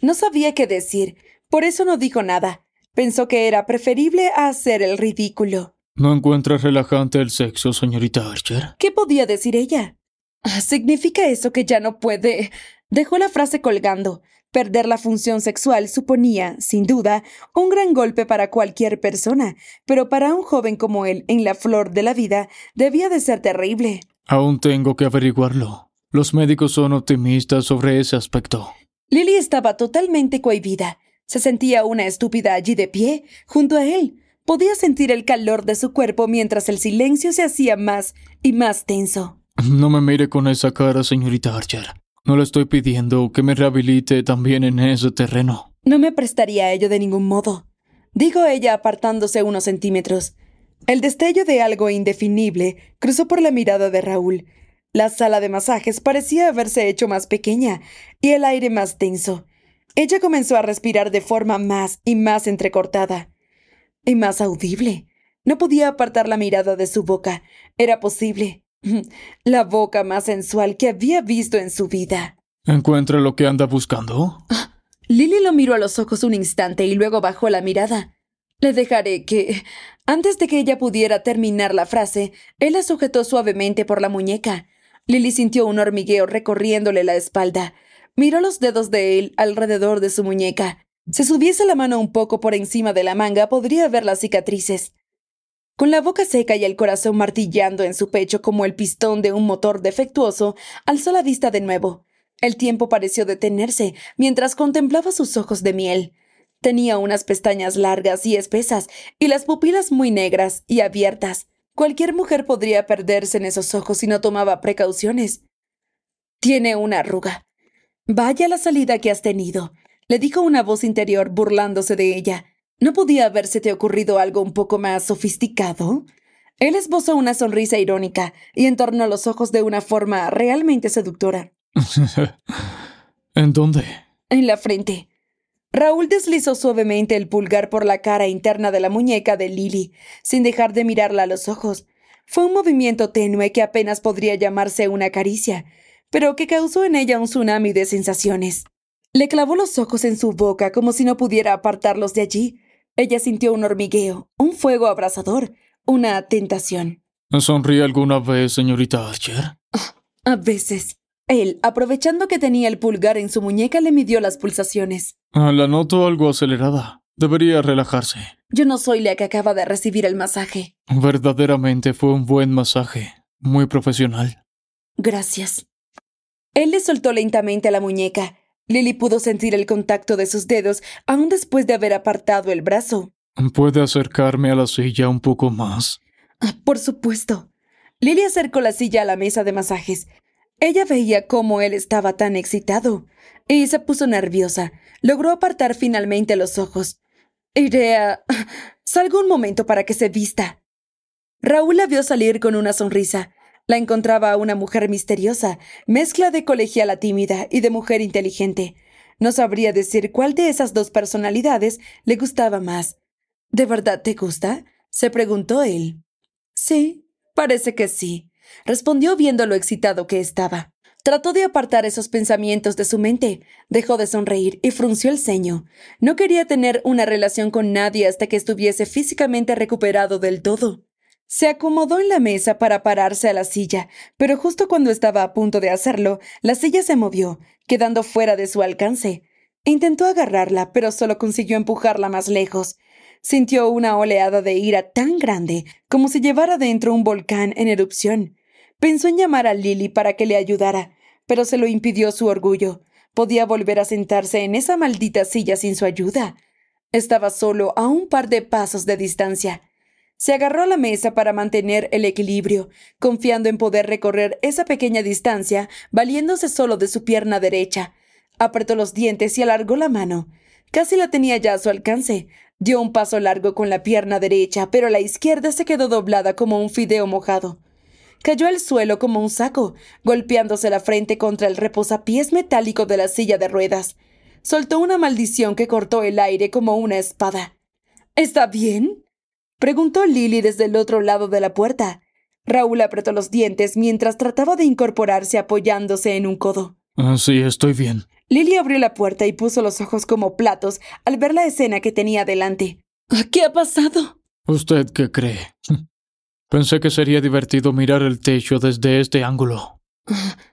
No sabía qué decir, por eso no dijo nada. Pensó que era preferible hacer el ridículo. ¿No encuentras relajante el sexo, señorita Archer? ¿Qué podía decir ella? Ah, ¿Significa eso que ya no puede? Dejó la frase colgando. Perder la función sexual suponía, sin duda, un gran golpe para cualquier persona, pero para un joven como él, en la flor de la vida, debía de ser terrible. Aún tengo que averiguarlo. Los médicos son optimistas sobre ese aspecto. Lily estaba totalmente cohibida. Se sentía una estúpida allí de pie, junto a él, Podía sentir el calor de su cuerpo mientras el silencio se hacía más y más tenso. No me mire con esa cara, señorita Archer. No le estoy pidiendo que me rehabilite también en ese terreno. No me prestaría a ello de ningún modo, dijo ella apartándose unos centímetros. El destello de algo indefinible cruzó por la mirada de Raúl. La sala de masajes parecía haberse hecho más pequeña y el aire más tenso. Ella comenzó a respirar de forma más y más entrecortada y más audible. No podía apartar la mirada de su boca. Era posible. <laughs> La boca más sensual que había visto en su vida. ¿Encuentra lo que anda buscando? Ah, Lily lo miró a los ojos un instante y luego bajó la mirada. Le dejaré que... Antes de que ella pudiera terminar la frase, él la sujetó suavemente por la muñeca. Lily sintió un hormigueo recorriéndole la espalda. Miró los dedos de él alrededor de su muñeca. Si subiese la mano un poco por encima de la manga, podría ver las cicatrices. Con la boca seca y el corazón martillando en su pecho como el pistón de un motor defectuoso, alzó la vista de nuevo. El tiempo pareció detenerse mientras contemplaba sus ojos de miel. Tenía unas pestañas largas y espesas y las pupilas muy negras y abiertas. Cualquier mujer podría perderse en esos ojos si no tomaba precauciones. Tiene una arruga. Vaya la salida que has tenido le dijo una voz interior burlándose de ella. ¿No podía te ocurrido algo un poco más sofisticado? Él esbozó una sonrisa irónica y entornó los ojos de una forma realmente seductora. <laughs> ¿En dónde? En la frente. Raúl deslizó suavemente el pulgar por la cara interna de la muñeca de Lily, sin dejar de mirarla a los ojos. Fue un movimiento tenue que apenas podría llamarse una caricia, pero que causó en ella un tsunami de sensaciones. Le clavó los ojos en su boca como si no pudiera apartarlos de allí. Ella sintió un hormigueo, un fuego abrasador, una tentación. ¿Sonríe alguna vez, señorita Archer? Ah, a veces. Él, aprovechando que tenía el pulgar en su muñeca, le midió las pulsaciones. Ah, la noto algo acelerada. Debería relajarse. Yo no soy la que acaba de recibir el masaje. Verdaderamente fue un buen masaje. Muy profesional. Gracias. Él le soltó lentamente la muñeca Lily pudo sentir el contacto de sus dedos aún después de haber apartado el brazo. ¿Puede acercarme a la silla un poco más? Ah, por supuesto. Lily acercó la silla a la mesa de masajes. Ella veía cómo él estaba tan excitado y se puso nerviosa. Logró apartar finalmente los ojos. Iré Salgo un momento para que se vista. Raúl la vio salir con una sonrisa. La encontraba a una mujer misteriosa, mezcla de colegiala tímida y de mujer inteligente. No sabría decir cuál de esas dos personalidades le gustaba más. ¿De verdad te gusta? se preguntó él. Sí, parece que sí, respondió viendo lo excitado que estaba. Trató de apartar esos pensamientos de su mente, dejó de sonreír y frunció el ceño. No quería tener una relación con nadie hasta que estuviese físicamente recuperado del todo. Se acomodó en la mesa para pararse a la silla, pero justo cuando estaba a punto de hacerlo, la silla se movió, quedando fuera de su alcance. Intentó agarrarla, pero solo consiguió empujarla más lejos. Sintió una oleada de ira tan grande como si llevara dentro un volcán en erupción. Pensó en llamar a Lily para que le ayudara, pero se lo impidió su orgullo. Podía volver a sentarse en esa maldita silla sin su ayuda. Estaba solo a un par de pasos de distancia. Se agarró a la mesa para mantener el equilibrio, confiando en poder recorrer esa pequeña distancia, valiéndose solo de su pierna derecha. Apretó los dientes y alargó la mano. Casi la tenía ya a su alcance. Dio un paso largo con la pierna derecha, pero la izquierda se quedó doblada como un fideo mojado. Cayó al suelo como un saco, golpeándose la frente contra el reposapiés metálico de la silla de ruedas. Soltó una maldición que cortó el aire como una espada. ¿Está bien? Preguntó Lily desde el otro lado de la puerta. Raúl apretó los dientes mientras trataba de incorporarse apoyándose en un codo. Ah, sí, estoy bien. Lily abrió la puerta y puso los ojos como platos al ver la escena que tenía delante. ¿Qué ha pasado? ¿Usted qué cree? <laughs> Pensé que sería divertido mirar el techo desde este ángulo.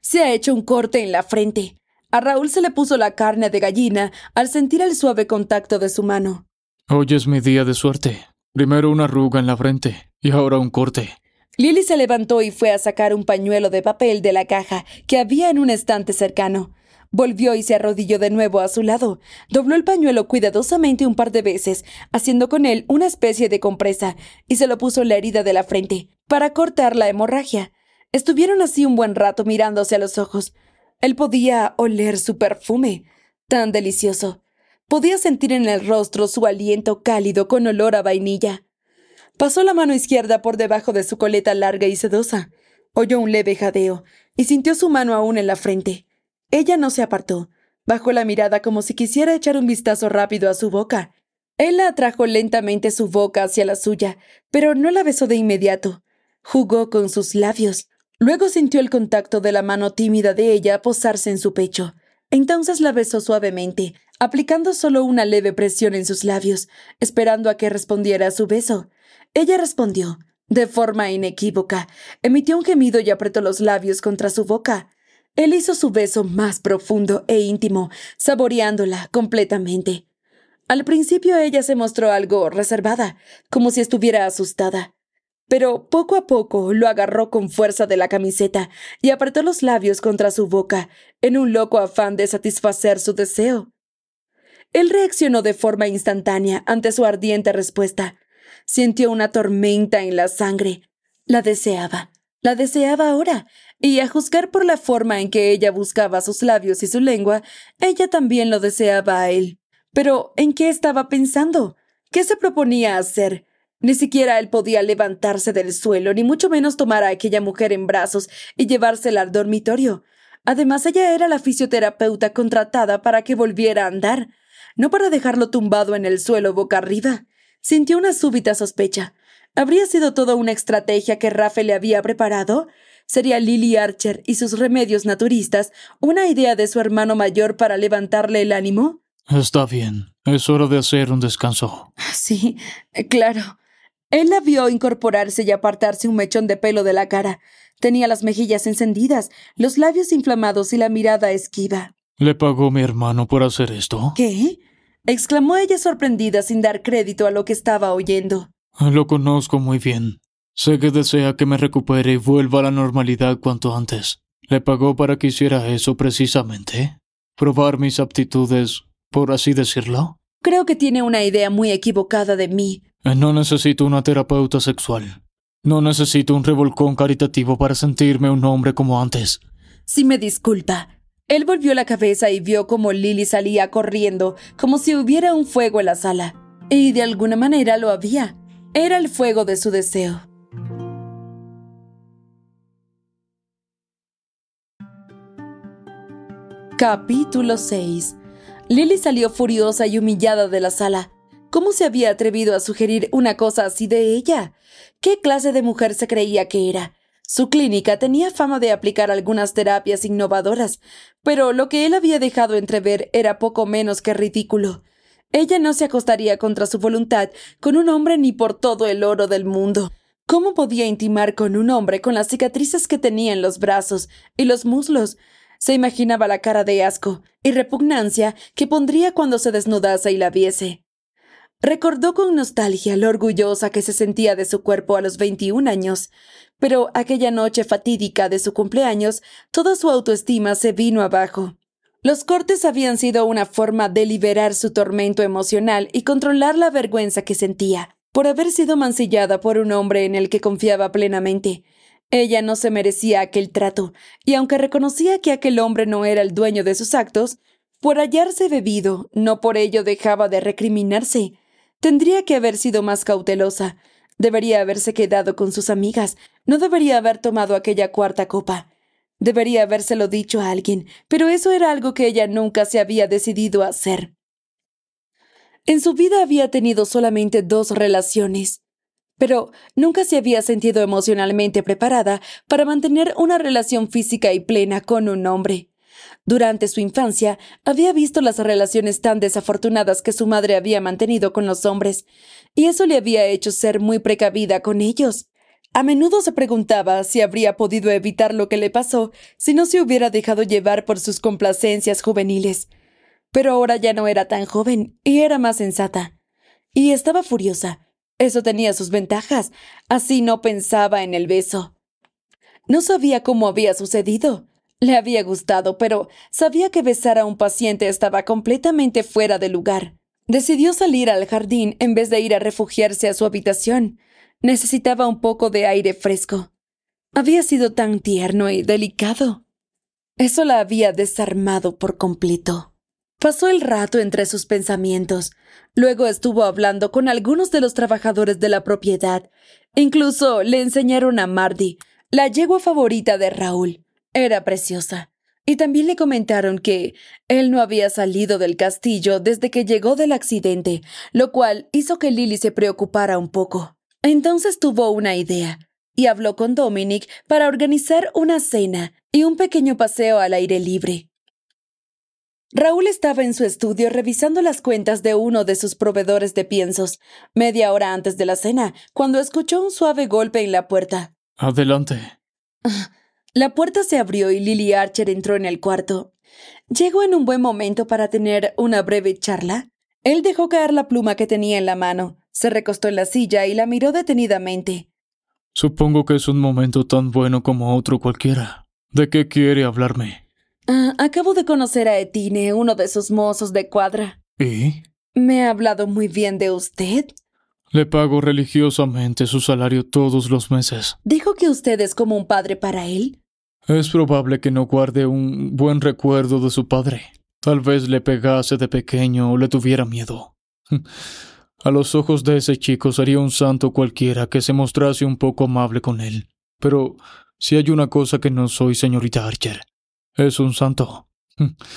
Se ha hecho un corte en la frente. A Raúl se le puso la carne de gallina al sentir el suave contacto de su mano. Hoy es mi día de suerte. Primero una arruga en la frente y ahora un corte. Lily se levantó y fue a sacar un pañuelo de papel de la caja que había en un estante cercano. Volvió y se arrodilló de nuevo a su lado. Dobló el pañuelo cuidadosamente un par de veces, haciendo con él una especie de compresa, y se lo puso en la herida de la frente, para cortar la hemorragia. Estuvieron así un buen rato mirándose a los ojos. Él podía oler su perfume, tan delicioso. Podía sentir en el rostro su aliento cálido con olor a vainilla. Pasó la mano izquierda por debajo de su coleta larga y sedosa. Oyó un leve jadeo y sintió su mano aún en la frente. Ella no se apartó. Bajó la mirada como si quisiera echar un vistazo rápido a su boca. Él la atrajo lentamente su boca hacia la suya, pero no la besó de inmediato. Jugó con sus labios. Luego sintió el contacto de la mano tímida de ella posarse en su pecho. Entonces la besó suavemente, aplicando solo una leve presión en sus labios, esperando a que respondiera a su beso. Ella respondió, de forma inequívoca, emitió un gemido y apretó los labios contra su boca. Él hizo su beso más profundo e íntimo, saboreándola completamente. Al principio ella se mostró algo reservada, como si estuviera asustada. Pero poco a poco lo agarró con fuerza de la camiseta y apretó los labios contra su boca, en un loco afán de satisfacer su deseo. Él reaccionó de forma instantánea ante su ardiente respuesta. Sintió una tormenta en la sangre. La deseaba. La deseaba ahora. Y a juzgar por la forma en que ella buscaba sus labios y su lengua, ella también lo deseaba a él. Pero, ¿en qué estaba pensando? ¿Qué se proponía hacer? Ni siquiera él podía levantarse del suelo, ni mucho menos tomar a aquella mujer en brazos y llevársela al dormitorio. Además, ella era la fisioterapeuta contratada para que volviera a andar no para dejarlo tumbado en el suelo boca arriba. Sintió una súbita sospecha. ¿Habría sido toda una estrategia que Rafe le había preparado? ¿Sería Lily Archer y sus remedios naturistas una idea de su hermano mayor para levantarle el ánimo? Está bien. Es hora de hacer un descanso. Sí, claro. Él la vio incorporarse y apartarse un mechón de pelo de la cara. Tenía las mejillas encendidas, los labios inflamados y la mirada esquiva. ¿Le pagó mi hermano por hacer esto? ¿Qué? exclamó ella sorprendida sin dar crédito a lo que estaba oyendo. Lo conozco muy bien. Sé que desea que me recupere y vuelva a la normalidad cuanto antes. Le pagó para que hiciera eso precisamente. Probar mis aptitudes, por así decirlo. Creo que tiene una idea muy equivocada de mí. Eh, no necesito una terapeuta sexual. No necesito un revolcón caritativo para sentirme un hombre como antes. Si me disculpa, él volvió la cabeza y vio como Lily salía corriendo, como si hubiera un fuego en la sala. Y de alguna manera lo había. Era el fuego de su deseo. Capítulo 6 Lily salió furiosa y humillada de la sala. ¿Cómo se había atrevido a sugerir una cosa así de ella? ¿Qué clase de mujer se creía que era? Su clínica tenía fama de aplicar algunas terapias innovadoras, pero lo que él había dejado entrever era poco menos que ridículo. Ella no se acostaría contra su voluntad con un hombre ni por todo el oro del mundo. ¿Cómo podía intimar con un hombre con las cicatrices que tenía en los brazos y los muslos? Se imaginaba la cara de asco y repugnancia que pondría cuando se desnudase y la viese. Recordó con nostalgia lo orgullosa que se sentía de su cuerpo a los 21 años, pero aquella noche fatídica de su cumpleaños, toda su autoestima se vino abajo. Los cortes habían sido una forma de liberar su tormento emocional y controlar la vergüenza que sentía por haber sido mancillada por un hombre en el que confiaba plenamente. Ella no se merecía aquel trato, y aunque reconocía que aquel hombre no era el dueño de sus actos, por hallarse bebido, no por ello dejaba de recriminarse. Tendría que haber sido más cautelosa. Debería haberse quedado con sus amigas. No debería haber tomado aquella cuarta copa. Debería habérselo dicho a alguien, pero eso era algo que ella nunca se había decidido a hacer. En su vida había tenido solamente dos relaciones, pero nunca se había sentido emocionalmente preparada para mantener una relación física y plena con un hombre. Durante su infancia, había visto las relaciones tan desafortunadas que su madre había mantenido con los hombres, y eso le había hecho ser muy precavida con ellos. A menudo se preguntaba si habría podido evitar lo que le pasó si no se hubiera dejado llevar por sus complacencias juveniles. Pero ahora ya no era tan joven y era más sensata. Y estaba furiosa. Eso tenía sus ventajas. Así no pensaba en el beso. No sabía cómo había sucedido. Le había gustado, pero sabía que besar a un paciente estaba completamente fuera de lugar. Decidió salir al jardín en vez de ir a refugiarse a su habitación. Necesitaba un poco de aire fresco. Había sido tan tierno y delicado. Eso la había desarmado por completo. Pasó el rato entre sus pensamientos. Luego estuvo hablando con algunos de los trabajadores de la propiedad. Incluso le enseñaron a Mardi, la yegua favorita de Raúl. Era preciosa. Y también le comentaron que él no había salido del castillo desde que llegó del accidente, lo cual hizo que Lily se preocupara un poco. Entonces tuvo una idea y habló con Dominic para organizar una cena y un pequeño paseo al aire libre. Raúl estaba en su estudio revisando las cuentas de uno de sus proveedores de piensos, media hora antes de la cena, cuando escuchó un suave golpe en la puerta. Adelante. <laughs> La puerta se abrió y Lily Archer entró en el cuarto. Llegó en un buen momento para tener una breve charla. Él dejó caer la pluma que tenía en la mano, se recostó en la silla y la miró detenidamente. Supongo que es un momento tan bueno como otro cualquiera. ¿De qué quiere hablarme? Ah, acabo de conocer a Etine, uno de sus mozos de cuadra. ¿Y? Me ha hablado muy bien de usted. Le pago religiosamente su salario todos los meses. ¿Dijo que usted es como un padre para él? Es probable que no guarde un buen recuerdo de su padre. Tal vez le pegase de pequeño o le tuviera miedo. <laughs> A los ojos de ese chico sería un santo cualquiera que se mostrase un poco amable con él. Pero si hay una cosa que no soy, señorita Archer, es un santo. <laughs>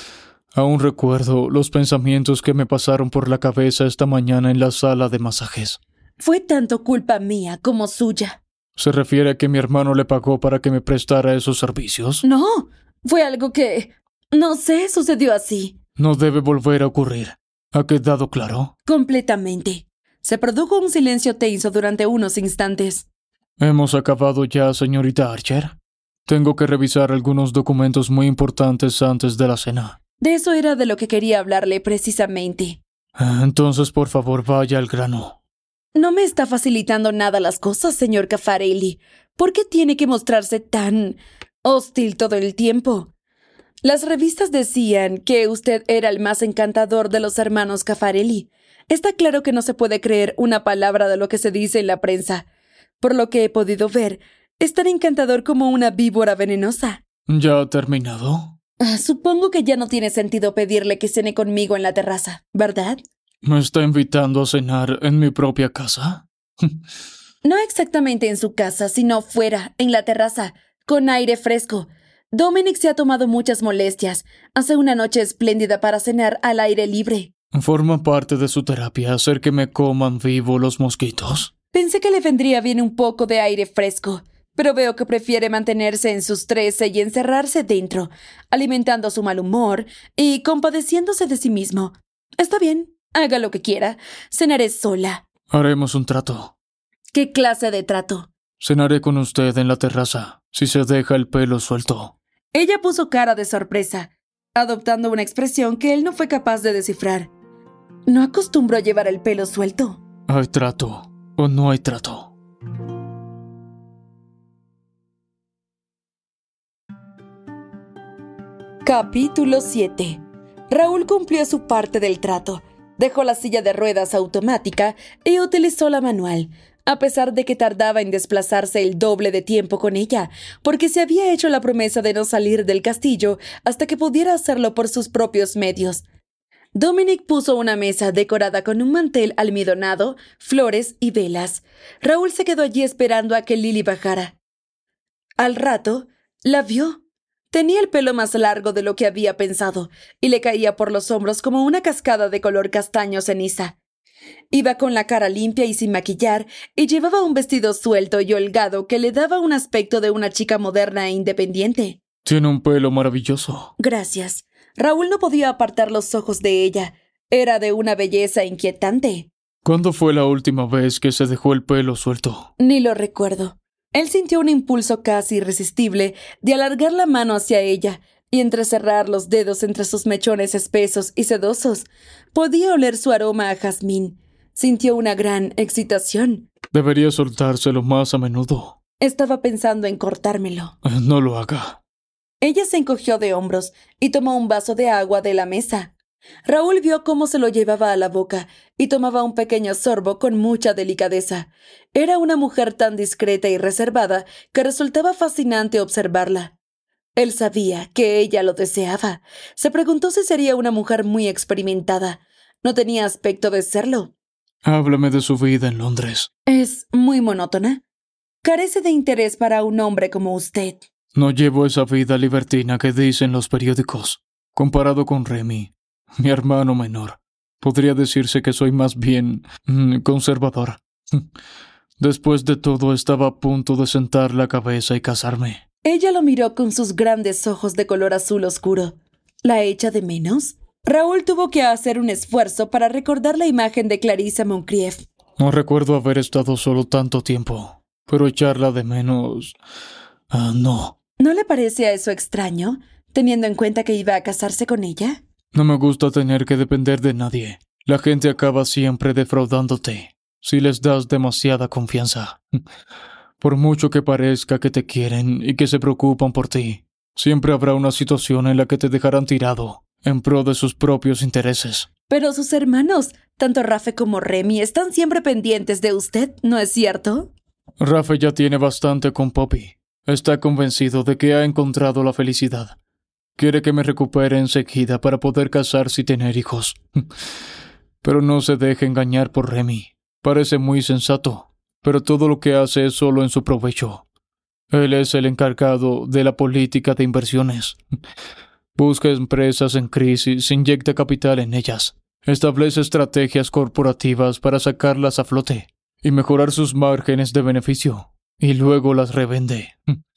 Aún recuerdo los pensamientos que me pasaron por la cabeza esta mañana en la sala de masajes. Fue tanto culpa mía como suya. ¿Se refiere a que mi hermano le pagó para que me prestara esos servicios? No, fue algo que... no sé, sucedió así. No debe volver a ocurrir. ¿Ha quedado claro? Completamente. Se produjo un silencio tenso durante unos instantes. ¿Hemos acabado ya, señorita Archer? Tengo que revisar algunos documentos muy importantes antes de la cena. De eso era de lo que quería hablarle precisamente. Ah, entonces, por favor, vaya al grano. No me está facilitando nada las cosas, señor Caffarelli. ¿Por qué tiene que mostrarse tan hostil todo el tiempo? Las revistas decían que usted era el más encantador de los hermanos Cafarelli. Está claro que no se puede creer una palabra de lo que se dice en la prensa. Por lo que he podido ver, es tan encantador como una víbora venenosa. ¿Ya ha terminado? Ah, supongo que ya no tiene sentido pedirle que cene conmigo en la terraza, ¿verdad? ¿Me está invitando a cenar en mi propia casa? <laughs> no exactamente en su casa, sino fuera, en la terraza, con aire fresco. Dominic se ha tomado muchas molestias. Hace una noche espléndida para cenar al aire libre. ¿Forma parte de su terapia hacer que me coman vivo los mosquitos? Pensé que le vendría bien un poco de aire fresco pero veo que prefiere mantenerse en sus trece y encerrarse dentro, alimentando su mal humor y compadeciéndose de sí mismo. Está bien, haga lo que quiera. Cenaré sola. Haremos un trato. ¿Qué clase de trato? Cenaré con usted en la terraza, si se deja el pelo suelto. Ella puso cara de sorpresa, adoptando una expresión que él no fue capaz de descifrar. No acostumbro a llevar el pelo suelto. Hay trato o no hay trato. Capítulo 7 Raúl cumplió su parte del trato. Dejó la silla de ruedas automática y utilizó la manual, a pesar de que tardaba en desplazarse el doble de tiempo con ella, porque se había hecho la promesa de no salir del castillo hasta que pudiera hacerlo por sus propios medios. Dominic puso una mesa decorada con un mantel almidonado, flores y velas. Raúl se quedó allí esperando a que Lily bajara. Al rato, la vio Tenía el pelo más largo de lo que había pensado y le caía por los hombros como una cascada de color castaño ceniza. Iba con la cara limpia y sin maquillar, y llevaba un vestido suelto y holgado que le daba un aspecto de una chica moderna e independiente. Tiene un pelo maravilloso. Gracias. Raúl no podía apartar los ojos de ella. Era de una belleza inquietante. ¿Cuándo fue la última vez que se dejó el pelo suelto? Ni lo recuerdo. Él sintió un impulso casi irresistible de alargar la mano hacia ella y entrecerrar los dedos entre sus mechones espesos y sedosos. Podía oler su aroma a jazmín. Sintió una gran excitación. Debería soltárselo más a menudo. Estaba pensando en cortármelo. Eh, no lo haga. Ella se encogió de hombros y tomó un vaso de agua de la mesa. Raúl vio cómo se lo llevaba a la boca y tomaba un pequeño sorbo con mucha delicadeza. Era una mujer tan discreta y reservada que resultaba fascinante observarla. Él sabía que ella lo deseaba. Se preguntó si sería una mujer muy experimentada. No tenía aspecto de serlo. Háblame de su vida en Londres. Es muy monótona. Carece de interés para un hombre como usted. No llevo esa vida libertina que dicen los periódicos. Comparado con Remy, mi hermano menor. Podría decirse que soy más bien mm, conservador. <laughs> Después de todo, estaba a punto de sentar la cabeza y casarme. Ella lo miró con sus grandes ojos de color azul oscuro. ¿La echa de menos? Raúl tuvo que hacer un esfuerzo para recordar la imagen de Clarissa Moncrief. No recuerdo haber estado solo tanto tiempo, pero echarla de menos. Ah, no. ¿No le parece a eso extraño, teniendo en cuenta que iba a casarse con ella? No me gusta tener que depender de nadie. La gente acaba siempre defraudándote si les das demasiada confianza. <laughs> Por mucho que parezca que te quieren y que se preocupan por ti, siempre habrá una situación en la que te dejarán tirado en pro de sus propios intereses. Pero sus hermanos, tanto Rafe como Remy, están siempre pendientes de usted, ¿no es cierto? Rafe ya tiene bastante con Poppy. Está convencido de que ha encontrado la felicidad. Quiere que me recupere enseguida para poder casarse y tener hijos. <laughs> Pero no se deje engañar por Remy. Parece muy sensato, pero todo lo que hace es solo en su provecho. Él es el encargado de la política de inversiones. <laughs> Busca empresas en crisis, inyecta capital en ellas, establece estrategias corporativas para sacarlas a flote y mejorar sus márgenes de beneficio, y luego las revende. <laughs>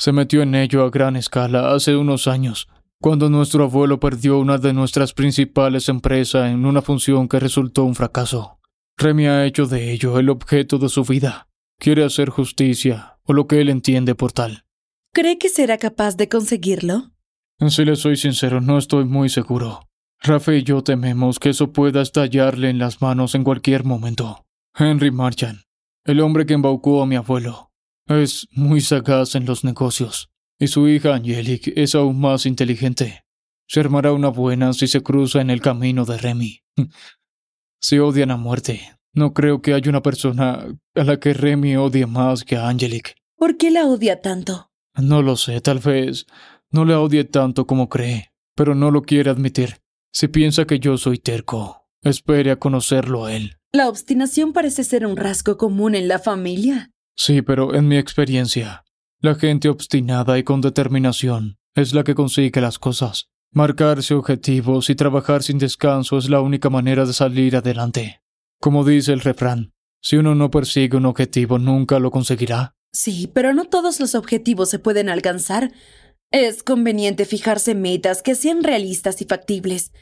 Se metió en ello a gran escala hace unos años, cuando nuestro abuelo perdió una de nuestras principales empresas en una función que resultó un fracaso. Remy ha hecho de ello el objeto de su vida. Quiere hacer justicia, o lo que él entiende por tal. ¿Cree que será capaz de conseguirlo? Si le soy sincero, no estoy muy seguro. Rafael y yo tememos que eso pueda estallarle en las manos en cualquier momento. Henry Marchand, el hombre que embaucó a mi abuelo, es muy sagaz en los negocios, y su hija Angelic es aún más inteligente. Se armará una buena si se cruza en el camino de Remy. <laughs> se odian a muerte. No creo que haya una persona a la que Remy odie más que a Angelic. ¿Por qué la odia tanto? No lo sé, tal vez. No la odie tanto como cree, pero no lo quiere admitir. Si piensa que yo soy terco, espere a conocerlo a él. La obstinación parece ser un rasgo común en la familia. Sí, pero en mi experiencia, la gente obstinada y con determinación es la que consigue las cosas. Marcarse objetivos y trabajar sin descanso es la única manera de salir adelante. Como dice el refrán, si uno no persigue un objetivo nunca lo conseguirá. Sí, pero no todos los objetivos se pueden alcanzar. Es conveniente fijarse metas que sean realistas y factibles.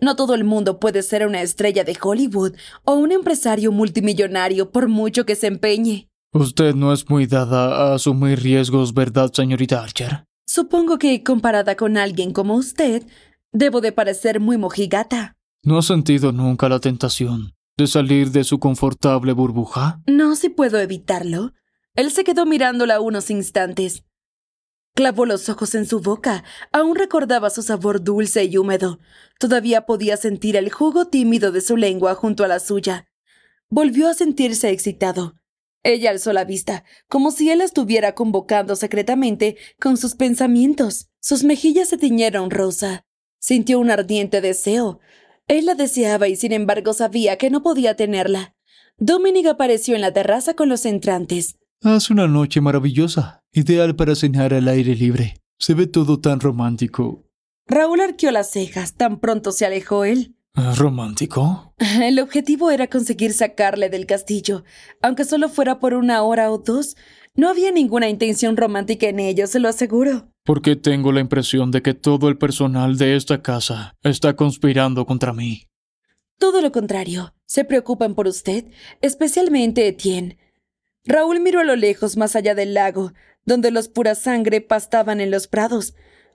No todo el mundo puede ser una estrella de Hollywood o un empresario multimillonario por mucho que se empeñe. Usted no es muy dada a asumir riesgos, ¿verdad, señorita Archer? Supongo que, comparada con alguien como usted, debo de parecer muy mojigata. ¿No ha sentido nunca la tentación de salir de su confortable burbuja? No, si puedo evitarlo. Él se quedó mirándola unos instantes. Clavó los ojos en su boca. Aún recordaba su sabor dulce y húmedo. Todavía podía sentir el jugo tímido de su lengua junto a la suya. Volvió a sentirse excitado. Ella alzó la vista, como si él la estuviera convocando secretamente con sus pensamientos. Sus mejillas se tiñeron rosa. Sintió un ardiente deseo. Él la deseaba y sin embargo sabía que no podía tenerla. Dominic apareció en la terraza con los entrantes. Hace una noche maravillosa, ideal para cenar al aire libre. Se ve todo tan romántico. Raúl arqueó las cejas, tan pronto se alejó él. ¿Romántico? <laughs> El objetivo era conseguir sacarle del castillo, aunque solo fuera por una hora o dos. No había ninguna intención romántica en ello, se lo aseguro. Porque tengo la impresión de que todo el personal de esta casa está conspirando contra mí. Todo lo contrario, se preocupan por usted, especialmente Etienne. Raúl miró a lo lejos más allá del lago, donde los pura sangre pastaban en los prados.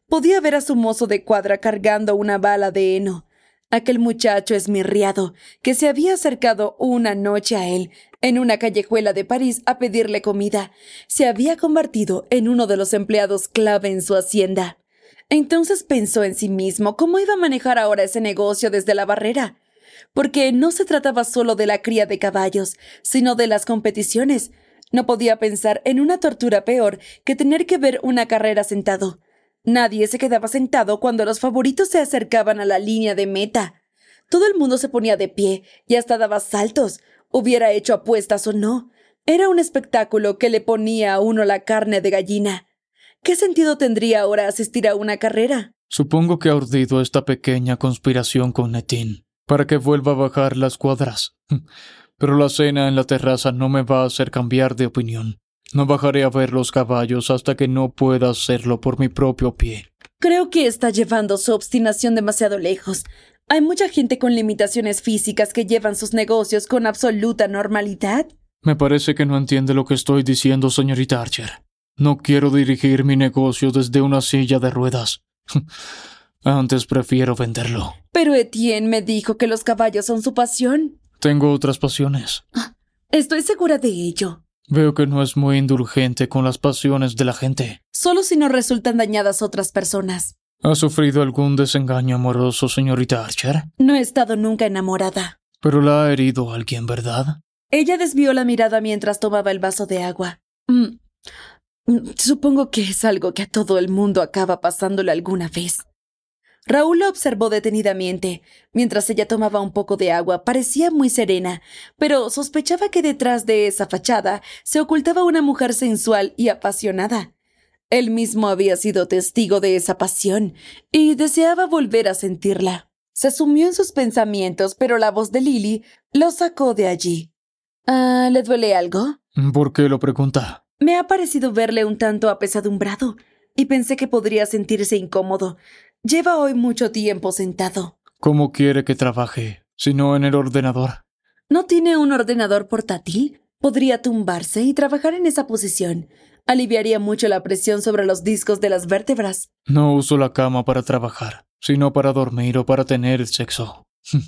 Podía ver a su mozo de cuadra cargando una bala de heno. Aquel muchacho esmirriado, que se había acercado una noche a él, en una callejuela de París, a pedirle comida, se había convertido en uno de los empleados clave en su hacienda. Entonces pensó en sí mismo cómo iba a manejar ahora ese negocio desde la barrera, porque no se trataba solo de la cría de caballos, sino de las competiciones. No podía pensar en una tortura peor que tener que ver una carrera sentado. Nadie se quedaba sentado cuando los favoritos se acercaban a la línea de meta. Todo el mundo se ponía de pie y hasta daba saltos, hubiera hecho apuestas o no. Era un espectáculo que le ponía a uno la carne de gallina. ¿Qué sentido tendría ahora asistir a una carrera? Supongo que ha urdido esta pequeña conspiración con Netín para que vuelva a bajar las cuadras. <laughs> Pero la cena en la terraza no me va a hacer cambiar de opinión. No bajaré a ver los caballos hasta que no pueda hacerlo por mi propio pie. Creo que está llevando su obstinación demasiado lejos. Hay mucha gente con limitaciones físicas que llevan sus negocios con absoluta normalidad. Me parece que no entiende lo que estoy diciendo, señorita Archer. No quiero dirigir mi negocio desde una silla de ruedas. <laughs> Antes prefiero venderlo. Pero Etienne me dijo que los caballos son su pasión. Tengo otras pasiones. Ah, estoy segura de ello. Veo que no es muy indulgente con las pasiones de la gente. Solo si no resultan dañadas otras personas. ¿Ha sufrido algún desengaño amoroso, señorita Archer? No he estado nunca enamorada. Pero la ha herido alguien, ¿verdad? Ella desvió la mirada mientras tomaba el vaso de agua. Mm, mm, supongo que es algo que a todo el mundo acaba pasándole alguna vez. Raúl la observó detenidamente. Mientras ella tomaba un poco de agua, parecía muy serena, pero sospechaba que detrás de esa fachada se ocultaba una mujer sensual y apasionada. Él mismo había sido testigo de esa pasión, y deseaba volver a sentirla. Se sumió en sus pensamientos, pero la voz de Lily lo sacó de allí. Ah, ¿Le duele algo? ¿Por qué lo pregunta? Me ha parecido verle un tanto apesadumbrado, y pensé que podría sentirse incómodo. Lleva hoy mucho tiempo sentado. ¿Cómo quiere que trabaje? Si no en el ordenador. ¿No tiene un ordenador portátil? Podría tumbarse y trabajar en esa posición. Aliviaría mucho la presión sobre los discos de las vértebras. No uso la cama para trabajar, sino para dormir o para tener sexo. <laughs>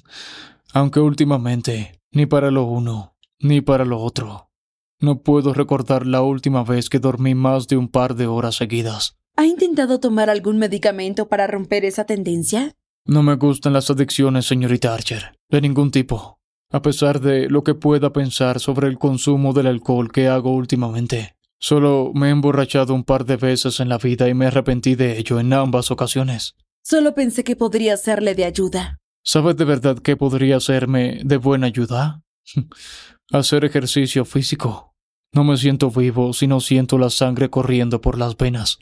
Aunque últimamente, ni para lo uno, ni para lo otro. No puedo recordar la última vez que dormí más de un par de horas seguidas. ¿Ha intentado tomar algún medicamento para romper esa tendencia? No me gustan las adicciones, señorita Archer, de ningún tipo, a pesar de lo que pueda pensar sobre el consumo del alcohol que hago últimamente. Solo me he emborrachado un par de veces en la vida y me arrepentí de ello en ambas ocasiones. Solo pensé que podría serle de ayuda. ¿Sabes de verdad que podría serme de buena ayuda? <laughs> Hacer ejercicio físico. No me siento vivo si no siento la sangre corriendo por las venas.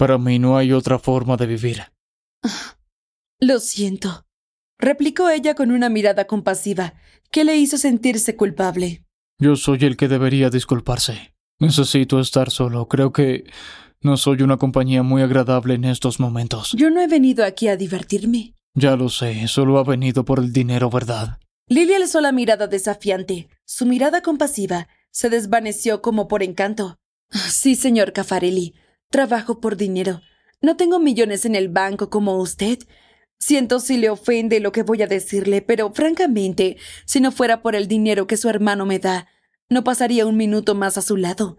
Para mí no hay otra forma de vivir. Ah, lo siento, replicó ella con una mirada compasiva que le hizo sentirse culpable. Yo soy el que debería disculparse. Necesito estar solo. Creo que no soy una compañía muy agradable en estos momentos. Yo no he venido aquí a divertirme. Ya lo sé, solo ha venido por el dinero, ¿verdad? Lily alzó la mirada desafiante. Su mirada compasiva se desvaneció como por encanto. Ah, sí, señor Caffarelli. Trabajo por dinero. No tengo millones en el banco como usted. Siento si le ofende lo que voy a decirle, pero francamente, si no fuera por el dinero que su hermano me da, no pasaría un minuto más a su lado.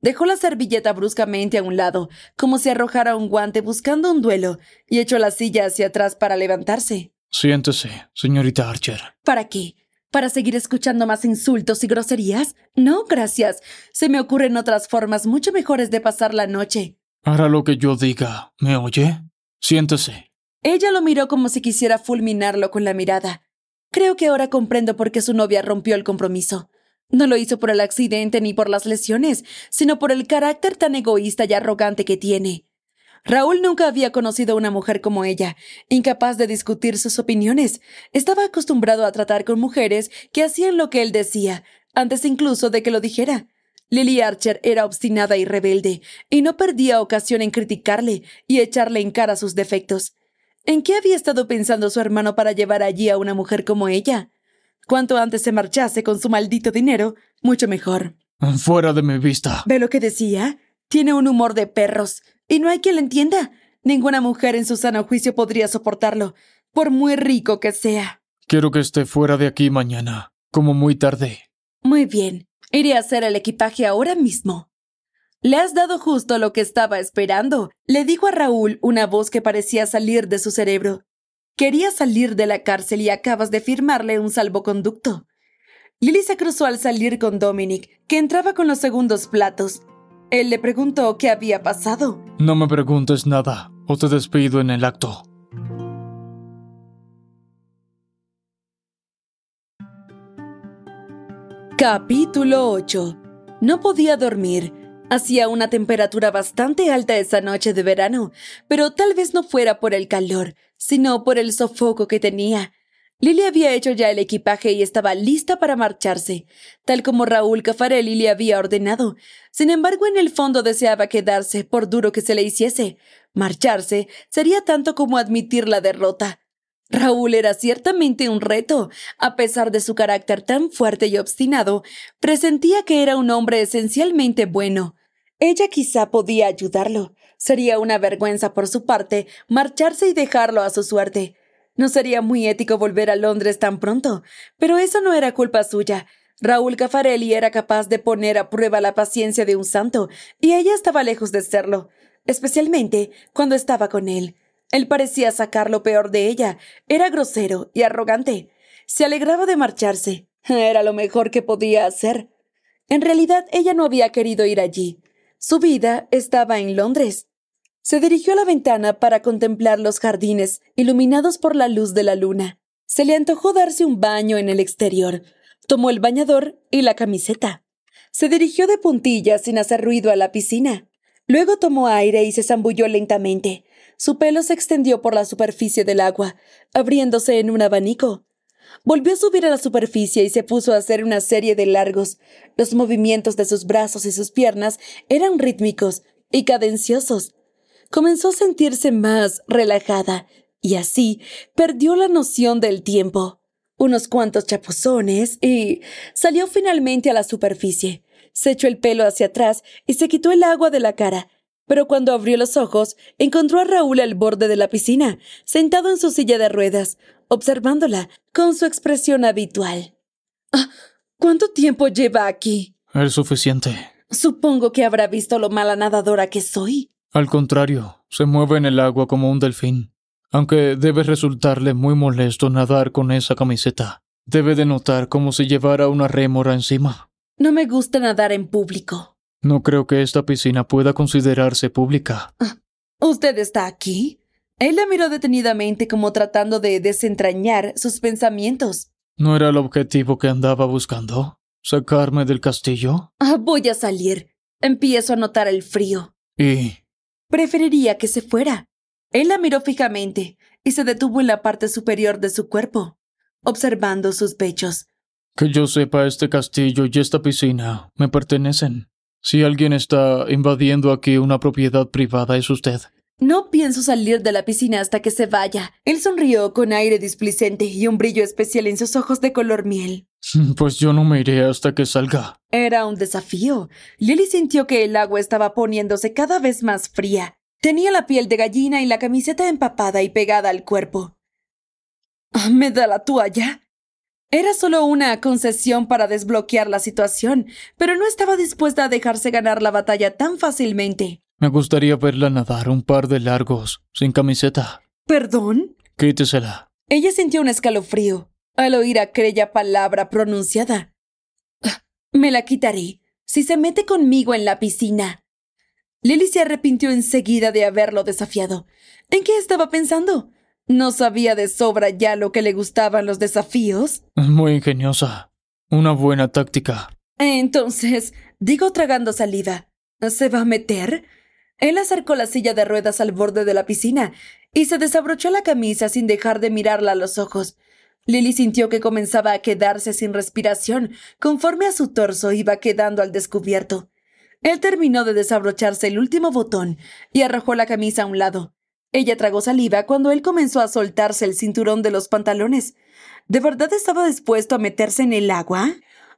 Dejó la servilleta bruscamente a un lado, como si arrojara un guante buscando un duelo, y echó la silla hacia atrás para levantarse. Siéntese, señorita Archer. ¿Para qué? ¿Para seguir escuchando más insultos y groserías? No, gracias. Se me ocurren otras formas mucho mejores de pasar la noche. Hará lo que yo diga. ¿Me oye? Siéntese. Ella lo miró como si quisiera fulminarlo con la mirada. Creo que ahora comprendo por qué su novia rompió el compromiso. No lo hizo por el accidente ni por las lesiones, sino por el carácter tan egoísta y arrogante que tiene. Raúl nunca había conocido a una mujer como ella, incapaz de discutir sus opiniones. Estaba acostumbrado a tratar con mujeres que hacían lo que él decía, antes incluso de que lo dijera. Lily Archer era obstinada y rebelde, y no perdía ocasión en criticarle y echarle en cara sus defectos. ¿En qué había estado pensando su hermano para llevar allí a una mujer como ella? Cuanto antes se marchase con su maldito dinero, mucho mejor. Fuera de mi vista. ¿Ve lo que decía? Tiene un humor de perros. Y no hay quien le entienda. Ninguna mujer en su sano juicio podría soportarlo, por muy rico que sea. Quiero que esté fuera de aquí mañana, como muy tarde. Muy bien. Iré a hacer el equipaje ahora mismo. Le has dado justo lo que estaba esperando, le dijo a Raúl una voz que parecía salir de su cerebro. Quería salir de la cárcel y acabas de firmarle un salvoconducto. Lily se cruzó al salir con Dominic, que entraba con los segundos platos, él le preguntó qué había pasado. No me preguntes nada, o te despido en el acto. Capítulo 8. No podía dormir. Hacía una temperatura bastante alta esa noche de verano, pero tal vez no fuera por el calor, sino por el sofoco que tenía. Lily había hecho ya el equipaje y estaba lista para marcharse, tal como Raúl Cafarelli le había ordenado. Sin embargo, en el fondo deseaba quedarse, por duro que se le hiciese. Marcharse sería tanto como admitir la derrota. Raúl era ciertamente un reto. A pesar de su carácter tan fuerte y obstinado, presentía que era un hombre esencialmente bueno. Ella quizá podía ayudarlo. Sería una vergüenza por su parte marcharse y dejarlo a su suerte. No sería muy ético volver a Londres tan pronto, pero eso no era culpa suya. Raúl Cafarelli era capaz de poner a prueba la paciencia de un santo, y ella estaba lejos de serlo, especialmente cuando estaba con él. Él parecía sacar lo peor de ella, era grosero y arrogante. Se alegraba de marcharse. Era lo mejor que podía hacer. En realidad ella no había querido ir allí. Su vida estaba en Londres. Se dirigió a la ventana para contemplar los jardines, iluminados por la luz de la luna. Se le antojó darse un baño en el exterior. Tomó el bañador y la camiseta. Se dirigió de puntillas sin hacer ruido a la piscina. Luego tomó aire y se zambulló lentamente. Su pelo se extendió por la superficie del agua, abriéndose en un abanico. Volvió a subir a la superficie y se puso a hacer una serie de largos. Los movimientos de sus brazos y sus piernas eran rítmicos y cadenciosos comenzó a sentirse más relajada y así perdió la noción del tiempo, unos cuantos chapuzones y salió finalmente a la superficie. Se echó el pelo hacia atrás y se quitó el agua de la cara, pero cuando abrió los ojos encontró a Raúl al borde de la piscina, sentado en su silla de ruedas, observándola con su expresión habitual. Ah, ¿Cuánto tiempo lleva aquí? El suficiente. Supongo que habrá visto lo mala nadadora que soy. Al contrario, se mueve en el agua como un delfín. Aunque debe resultarle muy molesto nadar con esa camiseta. Debe de notar como si llevara una rémora encima. No me gusta nadar en público. No creo que esta piscina pueda considerarse pública. Ah, ¿Usted está aquí? Él la miró detenidamente como tratando de desentrañar sus pensamientos. ¿No era el objetivo que andaba buscando? ¿Sacarme del castillo? Ah, voy a salir. Empiezo a notar el frío. ¿Y Preferiría que se fuera. Él la miró fijamente y se detuvo en la parte superior de su cuerpo, observando sus pechos. Que yo sepa, este castillo y esta piscina me pertenecen. Si alguien está invadiendo aquí una propiedad privada, es usted. No pienso salir de la piscina hasta que se vaya. Él sonrió con aire displicente y un brillo especial en sus ojos de color miel. <laughs> Pues yo no me iré hasta que salga. Era un desafío. Lily sintió que el agua estaba poniéndose cada vez más fría. Tenía la piel de gallina y la camiseta empapada y pegada al cuerpo. Ah, ¿Me da la toalla? Era solo una concesión para desbloquear la situación, pero no estaba dispuesta a dejarse ganar la batalla tan fácilmente. Me gustaría verla nadar un par de largos, sin camiseta. ¿Perdón? Quítesela. Ella sintió un escalofrío al oír aquella palabra pronunciada. Me la quitaré si se mete conmigo en la piscina. Lily se arrepintió enseguida de haberlo desafiado. ¿En qué estaba pensando? ¿No sabía de sobra ya lo que le gustaban los desafíos? Muy ingeniosa. Una buena táctica. Entonces, digo tragando saliva, ¿se va a meter? Él acercó la silla de ruedas al borde de la piscina y se desabrochó la camisa sin dejar de mirarla a los ojos. Lily sintió que comenzaba a quedarse sin respiración conforme a su torso iba quedando al descubierto. Él terminó de desabrocharse el último botón y arrojó la camisa a un lado. Ella tragó saliva cuando él comenzó a soltarse el cinturón de los pantalones. ¿De verdad estaba dispuesto a meterse en el agua?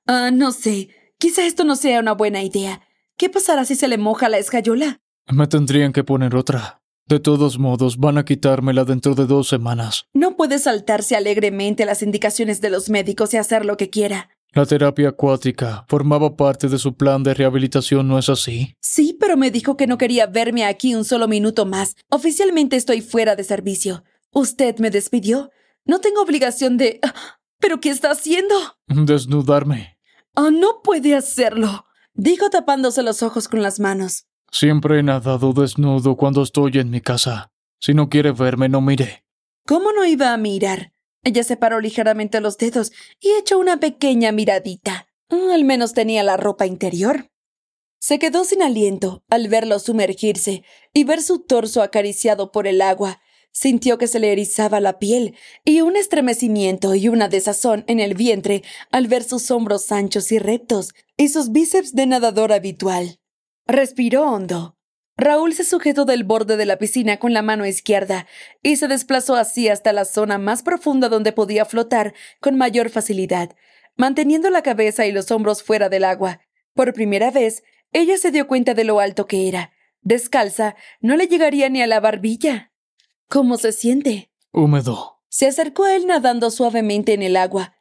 Ah, no sé. Quizá esto no sea una buena idea. ¿Qué pasará si se le moja la escayola? Me tendrían que poner otra. De todos modos, van a quitármela dentro de dos semanas. No puede saltarse alegremente las indicaciones de los médicos y hacer lo que quiera. La terapia acuática formaba parte de su plan de rehabilitación, ¿no es así? Sí, pero me dijo que no quería verme aquí un solo minuto más. Oficialmente estoy fuera de servicio. Usted me despidió. No tengo obligación de... Ah, ¿Pero qué está haciendo? Desnudarme. Ah, no puede hacerlo. Dijo tapándose los ojos con las manos. Siempre he nadado desnudo cuando estoy en mi casa. Si no quiere verme, no mire. ¿Cómo no iba a mirar? Ella separó ligeramente los dedos y echó una pequeña miradita. Mm, al menos tenía la ropa interior. Se quedó sin aliento al verlo sumergirse y ver su torso acariciado por el agua. Sintió que se le erizaba la piel y un estremecimiento y una desazón en el vientre al ver sus hombros anchos y rectos y sus bíceps de nadador habitual. Respiró hondo. Raúl se sujetó del borde de la piscina con la mano izquierda y se desplazó así hasta la zona más profunda donde podía flotar con mayor facilidad, manteniendo la cabeza y los hombros fuera del agua. Por primera vez, ella se dio cuenta de lo alto que era. Descalza, no le llegaría ni a la barbilla. ¿Cómo se siente? Húmedo. Se acercó a él nadando suavemente en el agua.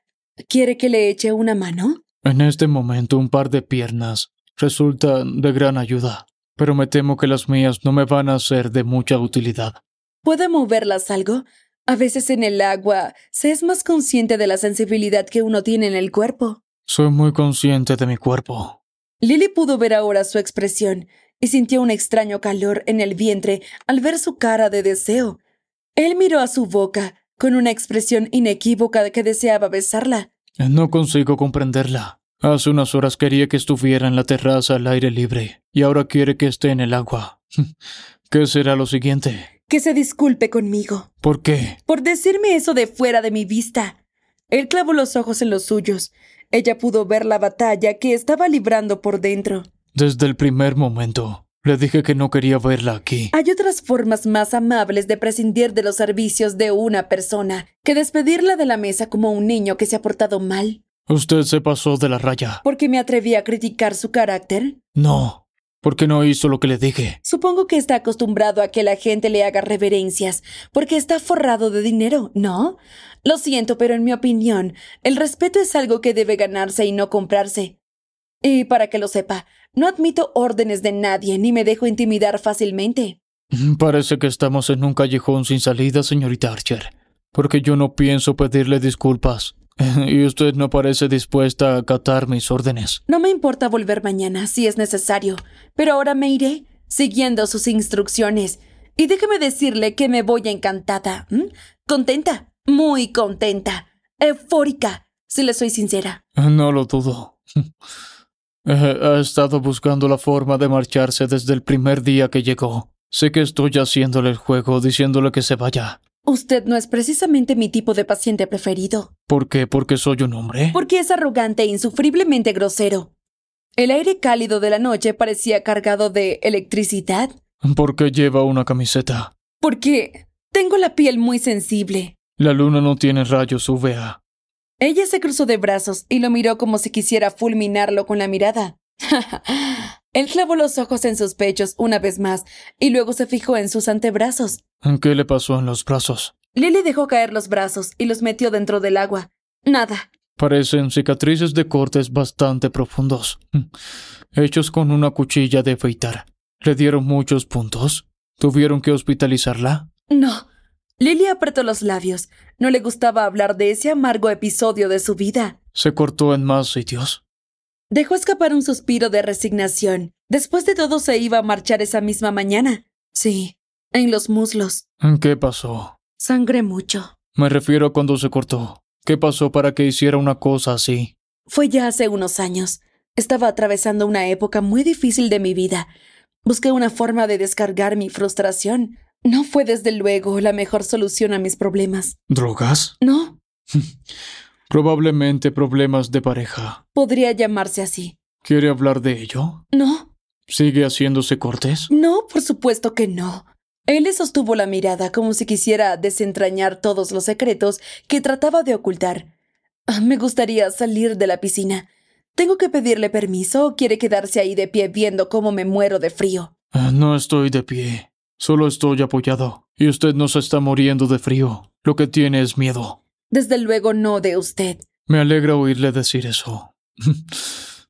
¿Quiere que le eche una mano? En este momento un par de piernas resulta de gran ayuda, pero me temo que las mías no me van a ser de mucha utilidad. ¿Puedo moverlas algo? A veces en el agua se es más consciente de la sensibilidad que uno tiene en el cuerpo. Soy muy consciente de mi cuerpo. Lily pudo ver ahora su expresión y sintió un extraño calor en el vientre al ver su cara de deseo. Él miró a su boca con una expresión inequívoca de que deseaba besarla. No consigo comprenderla. Hace unas horas quería que estuviera en la terraza al aire libre y ahora quiere que esté en el agua. <laughs> ¿Qué será lo siguiente? Que se disculpe conmigo. ¿Por qué? Por decirme eso de fuera de mi vista. Él clavó los ojos en los suyos. Ella pudo ver la batalla que estaba librando por dentro. Desde el primer momento, le dije que no quería verla aquí. Hay otras formas más amables de prescindir de los servicios de una persona que despedirla de la mesa como un niño que se ha portado mal. Usted se pasó de la raya. ¿Por qué me atreví a criticar su carácter? No, porque no hizo lo que le dije. Supongo que está acostumbrado a que la gente le haga reverencias, porque está forrado de dinero, ¿no? Lo siento, pero en mi opinión, el respeto es algo que debe ganarse y no comprarse. Y para que lo sepa, no admito órdenes de nadie ni me dejo intimidar fácilmente. Mm, parece que estamos en un callejón sin salida, señorita Archer, porque yo no pienso pedirle disculpas. <laughs> Y usted no parece dispuesta a acatar mis órdenes. No me importa volver mañana si es necesario, pero ahora me iré, siguiendo sus instrucciones. Y déjeme decirle que me voy encantada. Contenta, muy contenta, eufórica, si le soy sincera. No lo dudo. <laughs> Eh, ha estado buscando la forma de marcharse desde el primer día que llegó. Sé que estoy haciéndole el juego, diciéndole que se vaya, Usted no es precisamente mi tipo de paciente preferido. ¿Por qué? ¿Porque soy un hombre? Porque es arrogante e insufriblemente grosero. El aire cálido de la noche parecía cargado de electricidad. ¿Por qué lleva una camiseta? Porque tengo la piel muy sensible. La luna no tiene rayos UVA. Ella se cruzó de brazos y lo miró como si quisiera fulminarlo con la mirada. <laughs> Enclavó los ojos en sus pechos una vez más y luego se fijó en sus antebrazos. ¿Qué le pasó en los brazos? Lily dejó caer los brazos y los metió dentro del agua. Nada. Parecen cicatrices de cortes bastante profundos, mm. hechos con una cuchilla de afeitar. ¿Le dieron muchos puntos? ¿Tuvieron que hospitalizarla? No. Lily apretó los labios. No le gustaba hablar de ese amargo episodio de su vida. ¿Se cortó en más sitios? Dejó escapar un suspiro de resignación. Después de todo se iba a marchar esa misma mañana. Sí, en los muslos. ¿Qué pasó? Sangré mucho. Me refiero a cuando se cortó. ¿Qué pasó para que hiciera una cosa así? Fue ya hace unos años. Estaba atravesando una época muy difícil de mi vida. Busqué una forma de descargar mi frustración. No fue desde luego la mejor solución a mis problemas. ¿Drogas? No. <laughs> Probablemente problemas de pareja. Podría llamarse así. ¿Quiere hablar de ello? No. ¿Sigue haciéndose cortes? No, por supuesto que no. Él le sostuvo la mirada como si quisiera desentrañar todos los secretos que trataba de ocultar. Ah, me gustaría salir de la piscina. ¿Tengo que pedirle permiso o quiere quedarse ahí de pie viendo cómo me muero de frío? Ah, no estoy de pie. Solo estoy apoyado. Y usted no se está muriendo de frío. Lo que tiene es miedo. Desde luego no de usted. Me alegra oírle decir eso. <laughs>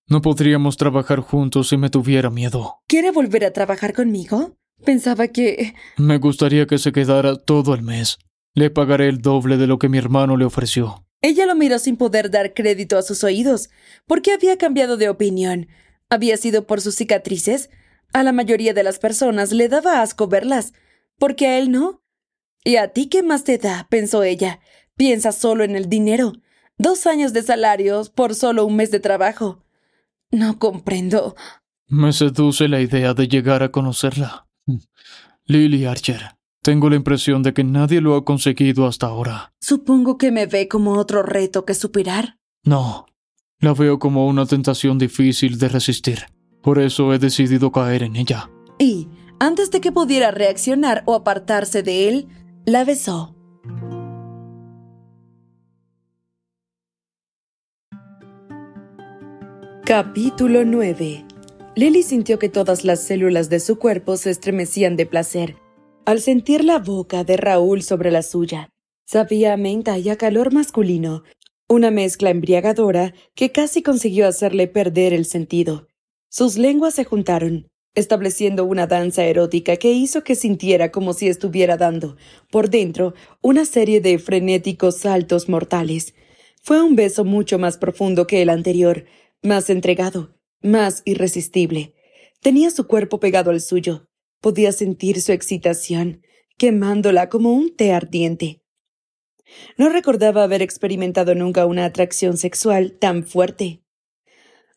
no podríamos trabajar juntos si me tuviera miedo. ¿Quiere volver a trabajar conmigo? Pensaba que... Me gustaría que se quedara todo el mes. Le pagaré el doble de lo que mi hermano le ofreció. Ella lo miró sin poder dar crédito a sus oídos, ¿Por qué había cambiado de opinión. Había sido por sus cicatrices. A la mayoría de las personas le daba asco verlas, porque a él no. ¿Y a ti qué más te da? pensó ella. Piensa solo en el dinero. Dos años de salarios por solo un mes de trabajo. No comprendo. Me seduce la idea de llegar a conocerla. Lily Archer. Tengo la impresión de que nadie lo ha conseguido hasta ahora. Supongo que me ve como otro reto que superar. No, la veo como una tentación difícil de resistir. Por eso he decidido caer en ella. Y, antes de que pudiera reaccionar o apartarse de él, la besó. Capítulo 9. Lily sintió que todas las células de su cuerpo se estremecían de placer al sentir la boca de Raúl sobre la suya. Sabía a menta y a calor masculino, una mezcla embriagadora que casi consiguió hacerle perder el sentido. Sus lenguas se juntaron, estableciendo una danza erótica que hizo que sintiera como si estuviera dando, por dentro, una serie de frenéticos saltos mortales. Fue un beso mucho más profundo que el anterior, más entregado, más irresistible. Tenía su cuerpo pegado al suyo. Podía sentir su excitación, quemándola como un té ardiente. No recordaba haber experimentado nunca una atracción sexual tan fuerte.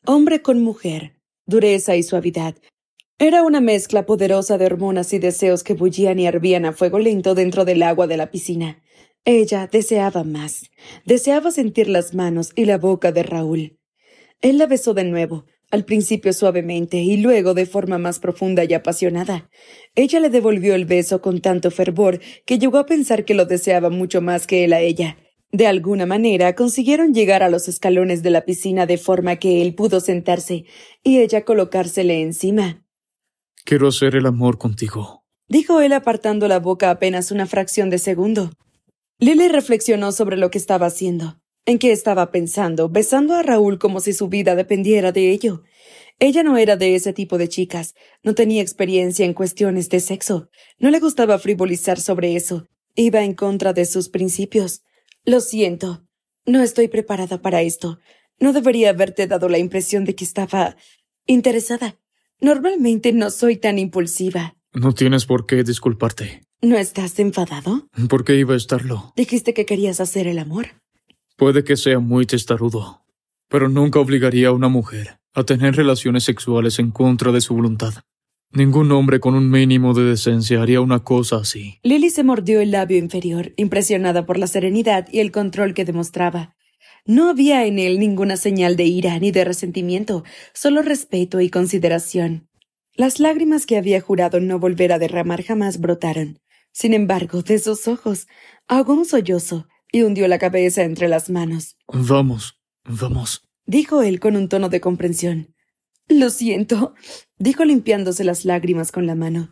Hombre con mujer, dureza y suavidad. Era una mezcla poderosa de hormonas y deseos que bullían y hervían a fuego lento dentro del agua de la piscina. Ella deseaba más. Deseaba sentir las manos y la boca de Raúl. Él la besó de nuevo, al principio suavemente y luego de forma más profunda y apasionada. Ella le devolvió el beso con tanto fervor que llegó a pensar que lo deseaba mucho más que él a ella. De alguna manera consiguieron llegar a los escalones de la piscina de forma que él pudo sentarse y ella colocársele encima. Quiero hacer el amor contigo, dijo él apartando la boca apenas una fracción de segundo. Lily reflexionó sobre lo que estaba haciendo en qué estaba pensando, besando a Raúl como si su vida dependiera de ello. Ella no era de ese tipo de chicas, no tenía experiencia en cuestiones de sexo, no le gustaba frivolizar sobre eso, iba en contra de sus principios. Lo siento, no estoy preparada para esto. No debería haberte dado la impresión de que estaba interesada. Normalmente no soy tan impulsiva. No tienes por qué disculparte. ¿No estás enfadado? ¿Por qué iba a estarlo? Dijiste que querías hacer el amor. Puede que sea muy testarudo, pero nunca obligaría a una mujer a tener relaciones sexuales en contra de su voluntad. Ningún hombre con un mínimo de decencia haría una cosa así. Lily se mordió el labio inferior, impresionada por la serenidad y el control que demostraba. No había en él ninguna señal de ira ni de resentimiento, solo respeto y consideración. Las lágrimas que había jurado no volver a derramar jamás brotaron. Sin embargo, de sus ojos ahogó un sollozo y hundió la cabeza entre las manos. Vamos, vamos, dijo él con un tono de comprensión. Lo siento, dijo limpiándose las lágrimas con la mano.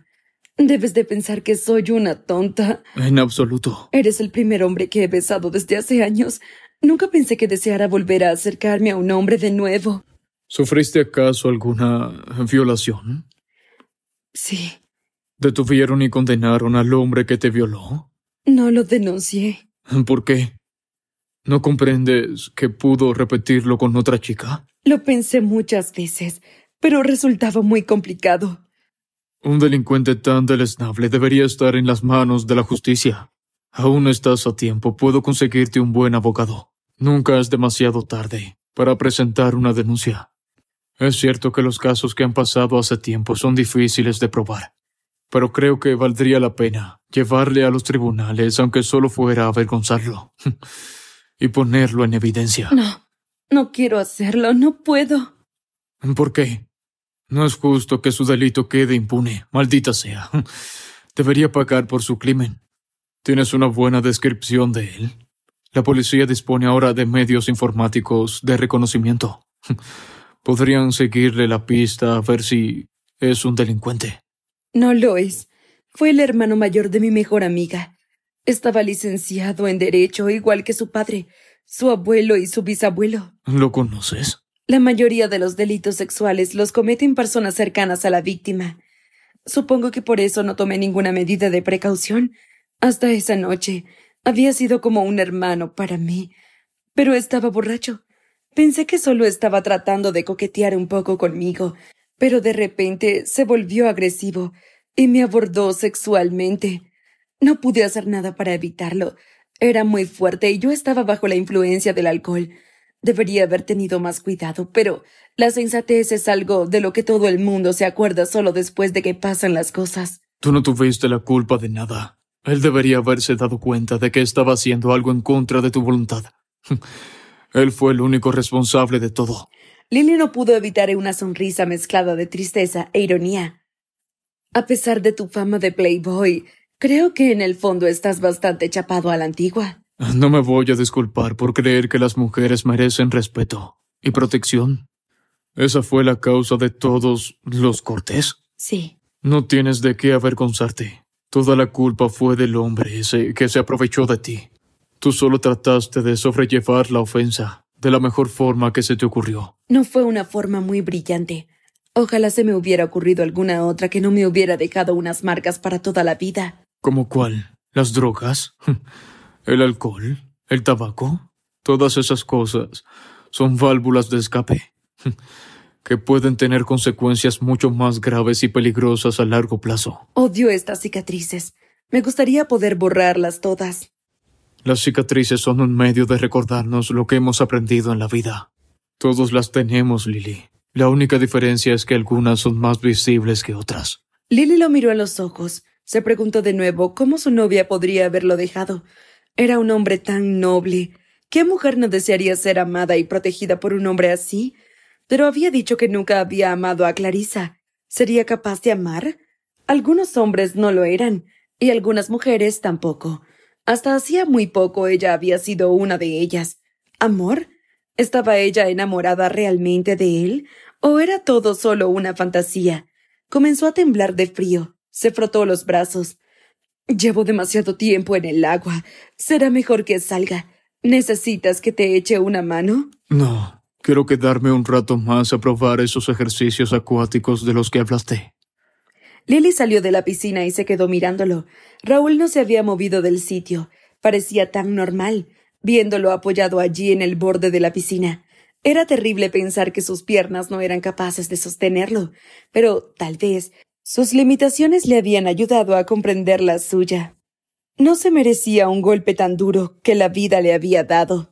Debes de pensar que soy una tonta. En absoluto. Eres el primer hombre que he besado desde hace años. Nunca pensé que deseara volver a acercarme a un hombre de nuevo. ¿Sufriste acaso alguna violación? Sí. ¿Detuvieron y condenaron al hombre que te violó? No lo denuncié. <laughs> ¿Por qué? ¿No comprendes que pudo repetirlo con otra chica? Lo pensé muchas veces, pero resultaba muy complicado. Un delincuente tan deleznable debería estar en las manos de la justicia. Aún estás a tiempo, puedo conseguirte un buen abogado. Nunca es demasiado tarde para presentar una denuncia. Es cierto que los casos que han pasado hace tiempo son difíciles de probar, pero creo que valdría la pena llevarle a los tribunales, aunque solo fuera avergonzarlo <laughs> y ponerlo en evidencia. No, no quiero hacerlo, no puedo. ¿Por qué? No es justo que su delito quede impune, maldita sea. <laughs> Debería pagar por su crimen. ¿Tienes una buena descripción de él? La policía dispone ahora de medios informáticos de reconocimiento. <laughs> Podrían seguirle la pista a ver si es un delincuente. No lo es. Fue el hermano mayor de mi mejor amiga. Estaba licenciado en Derecho, igual que su padre, su abuelo y su bisabuelo. ¿Lo conoces? La mayoría de los delitos sexuales los cometen personas cercanas a la víctima. Supongo que por eso no tomé ninguna medida de precaución. Hasta esa noche había sido como un hermano para mí. Pero estaba borracho. Pensé que solo estaba tratando de coquetear un poco conmigo, pero de repente se volvió agresivo y me abordó sexualmente. No pude hacer nada para evitarlo. Era muy fuerte y yo estaba bajo la influencia del alcohol. Debería haber tenido más cuidado, pero la sensatez es algo de lo que todo el mundo se acuerda solo después de que pasan las cosas. Tú no tuviste la culpa de nada. Él debería haberse dado cuenta de que estaba haciendo algo en contra de tu voluntad. <laughs> Él fue el único responsable de todo. Lily no pudo evitar una sonrisa mezclada de tristeza e ironía. A pesar de tu fama de playboy, creo que en el fondo estás bastante chapado a la antigua. No me voy a disculpar por creer que las mujeres merecen respeto y protección. ¿Esa fue la causa de todos los cortes? Sí. No tienes de qué avergonzarte. Toda la culpa fue del hombre ese que se aprovechó de ti. Tú solo trataste de sobrellevar la ofensa de la mejor forma que se te ocurrió. No fue una forma muy brillante. Ojalá se me hubiera ocurrido alguna otra que no me hubiera dejado unas marcas para toda la vida. ¿Como cuál? ¿Las drogas? <laughs> ¿El alcohol? ¿El tabaco? Todas esas cosas son válvulas de escape <laughs> que pueden tener consecuencias mucho más graves y peligrosas a largo plazo. Odio estas cicatrices. Me gustaría poder borrarlas todas. Las cicatrices son un medio de recordarnos lo que hemos aprendido en la vida. Todos las tenemos, Lily. La única diferencia es que algunas son más visibles que otras. Lily lo miró a los ojos. Se preguntó de nuevo cómo su novia podría haberlo dejado. Era un hombre tan noble. ¿Qué mujer no desearía ser amada y protegida por un hombre así? Pero había dicho que nunca había amado a Clarisa. ¿Sería capaz de amar? Algunos hombres no lo eran, y algunas mujeres tampoco. Hasta hacía muy poco ella había sido una de ellas. ¿Amor? ¿Estaba ella enamorada realmente de él? ¿O era todo solo una fantasía? Comenzó a temblar de frío. Se frotó los brazos. Llevo demasiado tiempo en el agua. Será mejor que salga. ¿Necesitas que te eche una mano? No. Quiero quedarme un rato más a probar esos ejercicios acuáticos de los que hablaste. Lily salió de la piscina y se quedó mirándolo. Raúl no se había movido del sitio. Parecía tan normal, viéndolo apoyado allí en el borde de la piscina. Era terrible pensar que sus piernas no eran capaces de sostenerlo, pero tal vez sus limitaciones le habían ayudado a comprender la suya. No se merecía un golpe tan duro que la vida le había dado.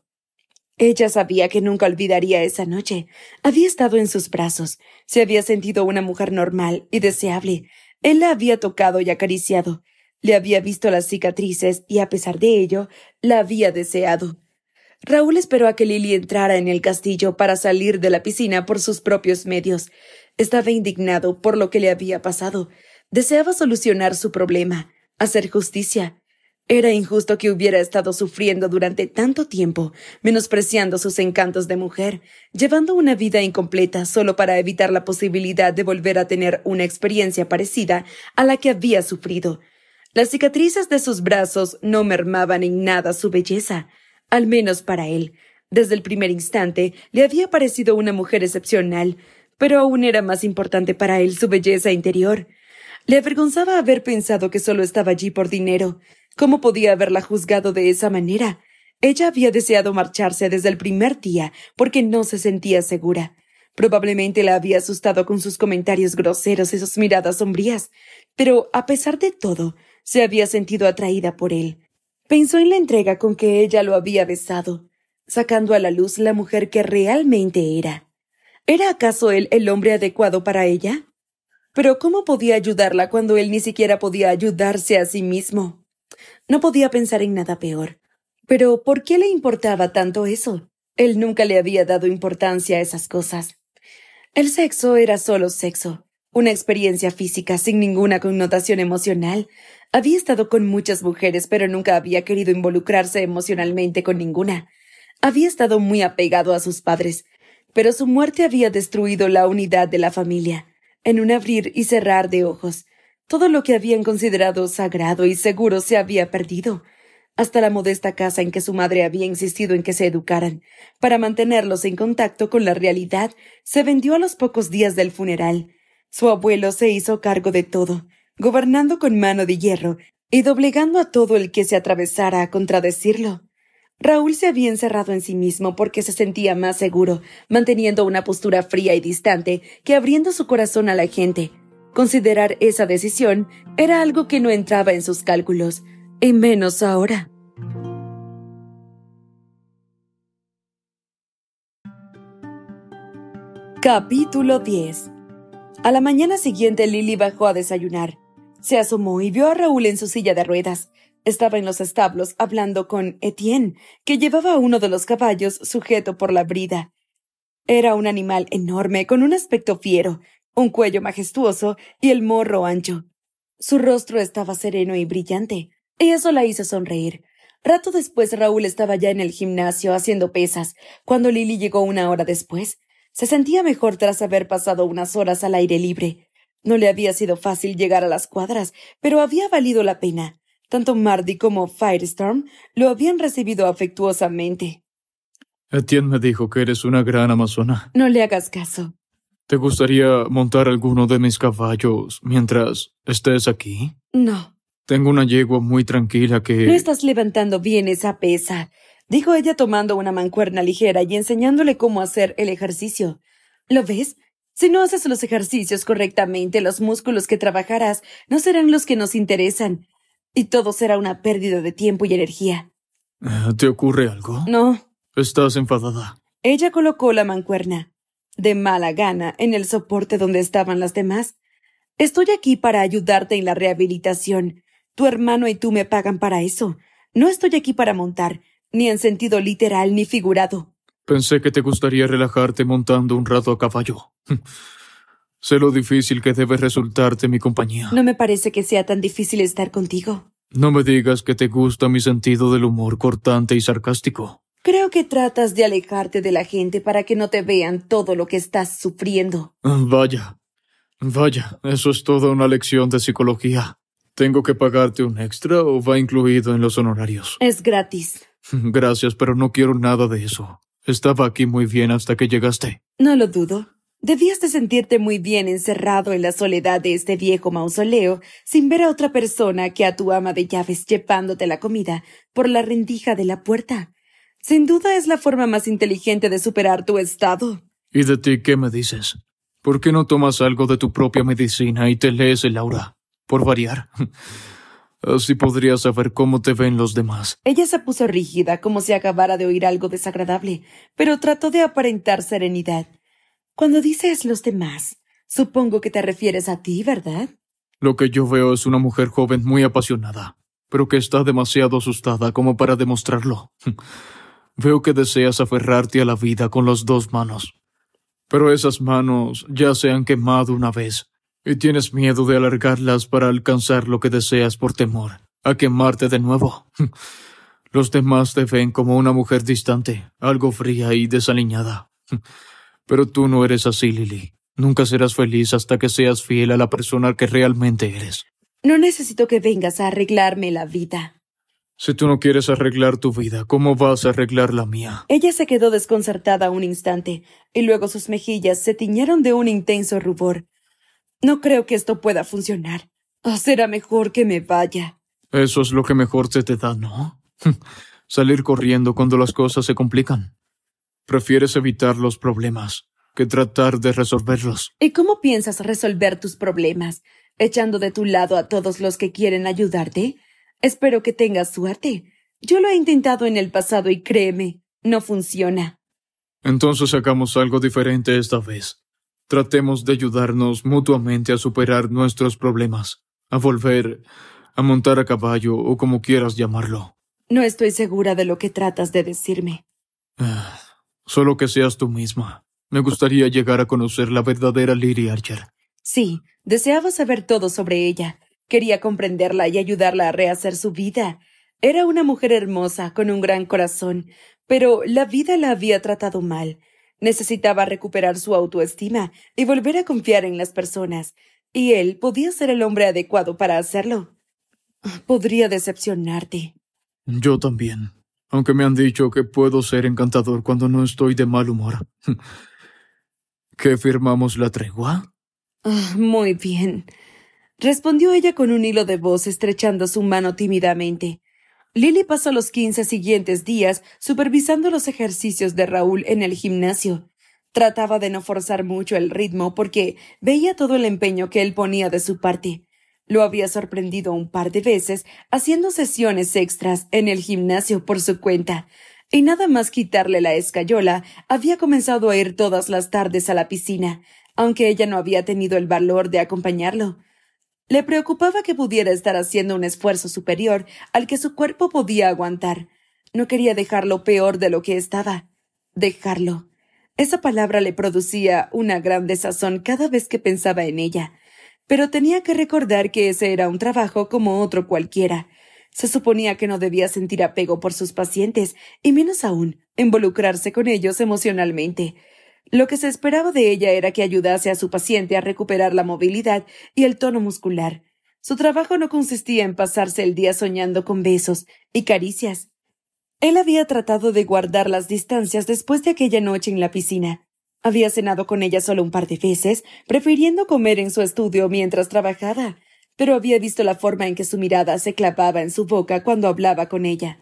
Ella sabía que nunca olvidaría esa noche. Había estado en sus brazos, se había sentido una mujer normal y deseable, él la había tocado y acariciado, le había visto las cicatrices y a pesar de ello, la había deseado. Raúl esperó a que Lily entrara en el castillo para salir de la piscina por sus propios medios. Estaba indignado por lo que le había pasado. Deseaba solucionar su problema, hacer justicia, era injusto que hubiera estado sufriendo durante tanto tiempo, menospreciando sus encantos de mujer, llevando una vida incompleta solo para evitar la posibilidad de volver a tener una experiencia parecida a la que había sufrido. Las cicatrices de sus brazos no mermaban en nada su belleza, al menos para él. Desde el primer instante le había parecido una mujer excepcional, pero aún era más importante para él su belleza interior. Le avergonzaba haber pensado que solo estaba allí por dinero. ¿Cómo podía haberla juzgado de esa manera? Ella había deseado marcharse desde el primer día porque no se sentía segura. Probablemente la había asustado con sus comentarios groseros y sus miradas sombrías, pero a pesar de todo, se había sentido atraída por él. Pensó en la entrega con que ella lo había besado, sacando a la luz la mujer que realmente era. ¿Era acaso él el hombre adecuado para ella? Pero ¿cómo podía ayudarla cuando él ni siquiera podía ayudarse a sí mismo? No podía pensar en nada peor. Pero ¿por qué le importaba tanto eso? Él nunca le había dado importancia a esas cosas. El sexo era solo sexo, una experiencia física sin ninguna connotación emocional. Había estado con muchas mujeres, pero nunca había querido involucrarse emocionalmente con ninguna. Había estado muy apegado a sus padres, pero su muerte había destruido la unidad de la familia en un abrir y cerrar de ojos. Todo lo que habían considerado sagrado y seguro se había perdido, hasta la modesta casa en que su madre había insistido en que se educaran, para mantenerlos en contacto con la realidad, se vendió a los pocos días del funeral. Su abuelo se hizo cargo de todo, gobernando con mano de hierro y doblegando a todo el que se atravesara a contradecirlo. Raúl se había encerrado en sí mismo porque se sentía más seguro, manteniendo una postura fría y distante que abriendo su corazón a la gente. Considerar esa decisión era algo que no entraba en sus cálculos, y menos ahora. Capítulo 10 A la mañana siguiente Lily bajó a desayunar. Se asomó y vio a Raúl en su silla de ruedas. Estaba en los establos hablando con Etienne, que llevaba uno de los caballos sujeto por la brida. Era un animal enorme, con un aspecto fiero, un cuello majestuoso y el morro ancho. Su rostro estaba sereno y brillante, y eso la hizo sonreír. Rato después Raúl estaba ya en el gimnasio haciendo pesas, cuando Lily llegó una hora después. Se sentía mejor tras haber pasado unas horas al aire libre. No le había sido fácil llegar a las cuadras, pero había valido la pena. Tanto Mardi como Firestorm lo habían recibido afectuosamente. Etienne me dijo que eres una gran amazona. No le hagas caso. ¿Te gustaría montar alguno de mis caballos mientras estés aquí? No. Tengo una yegua muy tranquila que... No estás levantando bien esa pesa, dijo ella tomando una mancuerna ligera y enseñándole cómo hacer el ejercicio. ¿Lo ves? Si no haces los ejercicios correctamente, los músculos que trabajarás no serán los que nos interesan. Y todo será una pérdida de tiempo y energía. ¿Te ocurre algo? No. Estás enfadada. Ella colocó la mancuerna, de mala gana, en el soporte donde estaban las demás. Estoy aquí para ayudarte en la rehabilitación. Tu hermano y tú me pagan para eso. No estoy aquí para montar, ni en sentido literal ni figurado. Pensé que te gustaría relajarte montando un rato a caballo. Sé lo difícil que debe resultarte mi compañía. No me parece que sea tan difícil estar contigo. No me digas que te gusta mi sentido del humor cortante y sarcástico. Creo que tratas de alejarte de la gente para que no te vean todo lo que estás sufriendo. Vaya, vaya, eso es toda una lección de psicología. ¿Tengo que pagarte un extra o va incluido en los honorarios? Es gratis. Gracias, pero no quiero nada de eso. Estaba aquí muy bien hasta que llegaste. No lo dudo. Debías de sentirte muy bien encerrado en la soledad de este viejo mausoleo, sin ver a otra persona que a tu ama de llaves llevándote la comida por la rendija de la puerta. Sin duda es la forma más inteligente de superar tu estado. ¿Y de ti qué me dices? ¿Por qué no tomas algo de tu propia medicina y te lees el aura? Por variar. <laughs> Así podrías saber cómo te ven los demás. Ella se puso rígida como si acabara de oír algo desagradable, pero trató de aparentar serenidad. Cuando dices los demás, supongo que te refieres a ti, ¿verdad? Lo que yo veo es una mujer joven muy apasionada, pero que está demasiado asustada como para demostrarlo. <laughs> veo que deseas aferrarte a la vida con las dos manos. Pero esas manos ya se han quemado una vez, y tienes miedo de alargarlas para alcanzar lo que deseas por temor a quemarte de nuevo. <laughs> Los demás te ven como una mujer distante, algo fría y desaliñada. <laughs> Pero tú no eres así, Lily. Nunca serás feliz hasta que seas fiel a la persona que realmente eres. No necesito que vengas a arreglarme la vida. Si tú no quieres arreglar tu vida, ¿cómo vas a arreglar la mía? Ella se quedó desconcertada un instante, y luego sus mejillas se tiñeron de un intenso rubor. No creo que esto pueda funcionar. será mejor que me vaya. Eso es lo que mejor se te da, ¿no? <laughs> Salir corriendo cuando las cosas se complican. Prefieres evitar los problemas que tratar de resolverlos. ¿Y cómo piensas resolver tus problemas? ¿Echando de tu lado a todos los que quieren ayudarte? Espero que tengas suerte. Yo lo he intentado en el pasado y créeme, no funciona. Entonces hagamos algo diferente esta vez. Tratemos de ayudarnos mutuamente a superar nuestros problemas, a volver, a montar a caballo o como quieras llamarlo. No estoy segura de lo que tratas de decirme. Ah. Solo que seas tú misma. Me gustaría llegar a conocer la verdadera Lily Archer. Sí, deseaba saber todo sobre ella. Quería comprenderla y ayudarla a rehacer su vida. Era una mujer hermosa, con un gran corazón, pero la vida la había tratado mal. Necesitaba recuperar su autoestima y volver a confiar en las personas, y él podía ser el hombre adecuado para hacerlo. Podría decepcionarte. Yo también aunque me han dicho que puedo ser encantador cuando no estoy de mal humor. <laughs> ¿Qué firmamos la tregua? Ah, muy bien, respondió ella con un hilo de voz estrechando su mano tímidamente. Lily pasó los quince siguientes días supervisando los ejercicios de Raúl en el gimnasio. Trataba de no forzar mucho el ritmo porque veía todo el empeño que él ponía de su parte. Lo había sorprendido un par de veces haciendo sesiones extras en el gimnasio por su cuenta, y nada más quitarle la escayola, había comenzado a ir todas las tardes a la piscina, aunque ella no había tenido el valor de acompañarlo. Le preocupaba que pudiera estar haciendo un esfuerzo superior al que su cuerpo podía aguantar. No quería dejarlo peor de lo que estaba. Dejarlo. Esa palabra le producía una gran desazón cada vez que pensaba en ella pero tenía que recordar que ese era un trabajo como otro cualquiera. Se suponía que no debía sentir apego por sus pacientes, y menos aún, involucrarse con ellos emocionalmente. Lo que se esperaba de ella era que ayudase a su paciente a recuperar la movilidad y el tono muscular. Su trabajo no consistía en pasarse el día soñando con besos y caricias. Él había tratado de guardar las distancias después de aquella noche en la piscina, había cenado con ella solo un par de veces, prefiriendo comer en su estudio mientras trabajaba, pero había visto la forma en que su mirada se clavaba en su boca cuando hablaba con ella.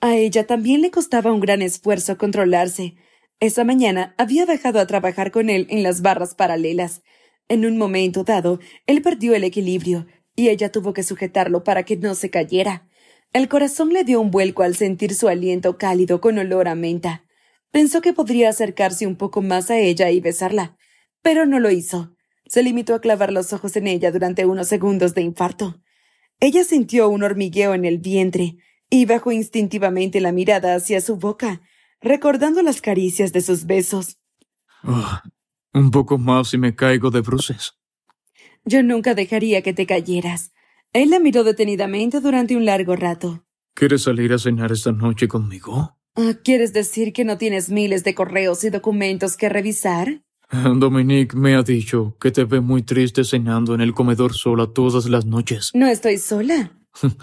A ella también le costaba un gran esfuerzo controlarse. Esa mañana había dejado a trabajar con él en las barras paralelas. En un momento dado, él perdió el equilibrio, y ella tuvo que sujetarlo para que no se cayera. El corazón le dio un vuelco al sentir su aliento cálido con olor a menta. Pensó que podría acercarse un poco más a ella y besarla, pero no lo hizo. Se limitó a clavar los ojos en ella durante unos segundos de infarto. Ella sintió un hormigueo en el vientre y bajó instintivamente la mirada hacia su boca, recordando las caricias de sus besos. un poco más y me caigo de bruces. Yo nunca dejaría que te cayeras. Él la miró detenidamente durante un largo rato. ¿Quieres salir a cenar esta noche conmigo? Ah, ¿Quieres decir que no tienes miles de correos y documentos que revisar? <laughs> Dominique me ha dicho que te ve muy triste cenando en el comedor sola todas las noches. No estoy sola.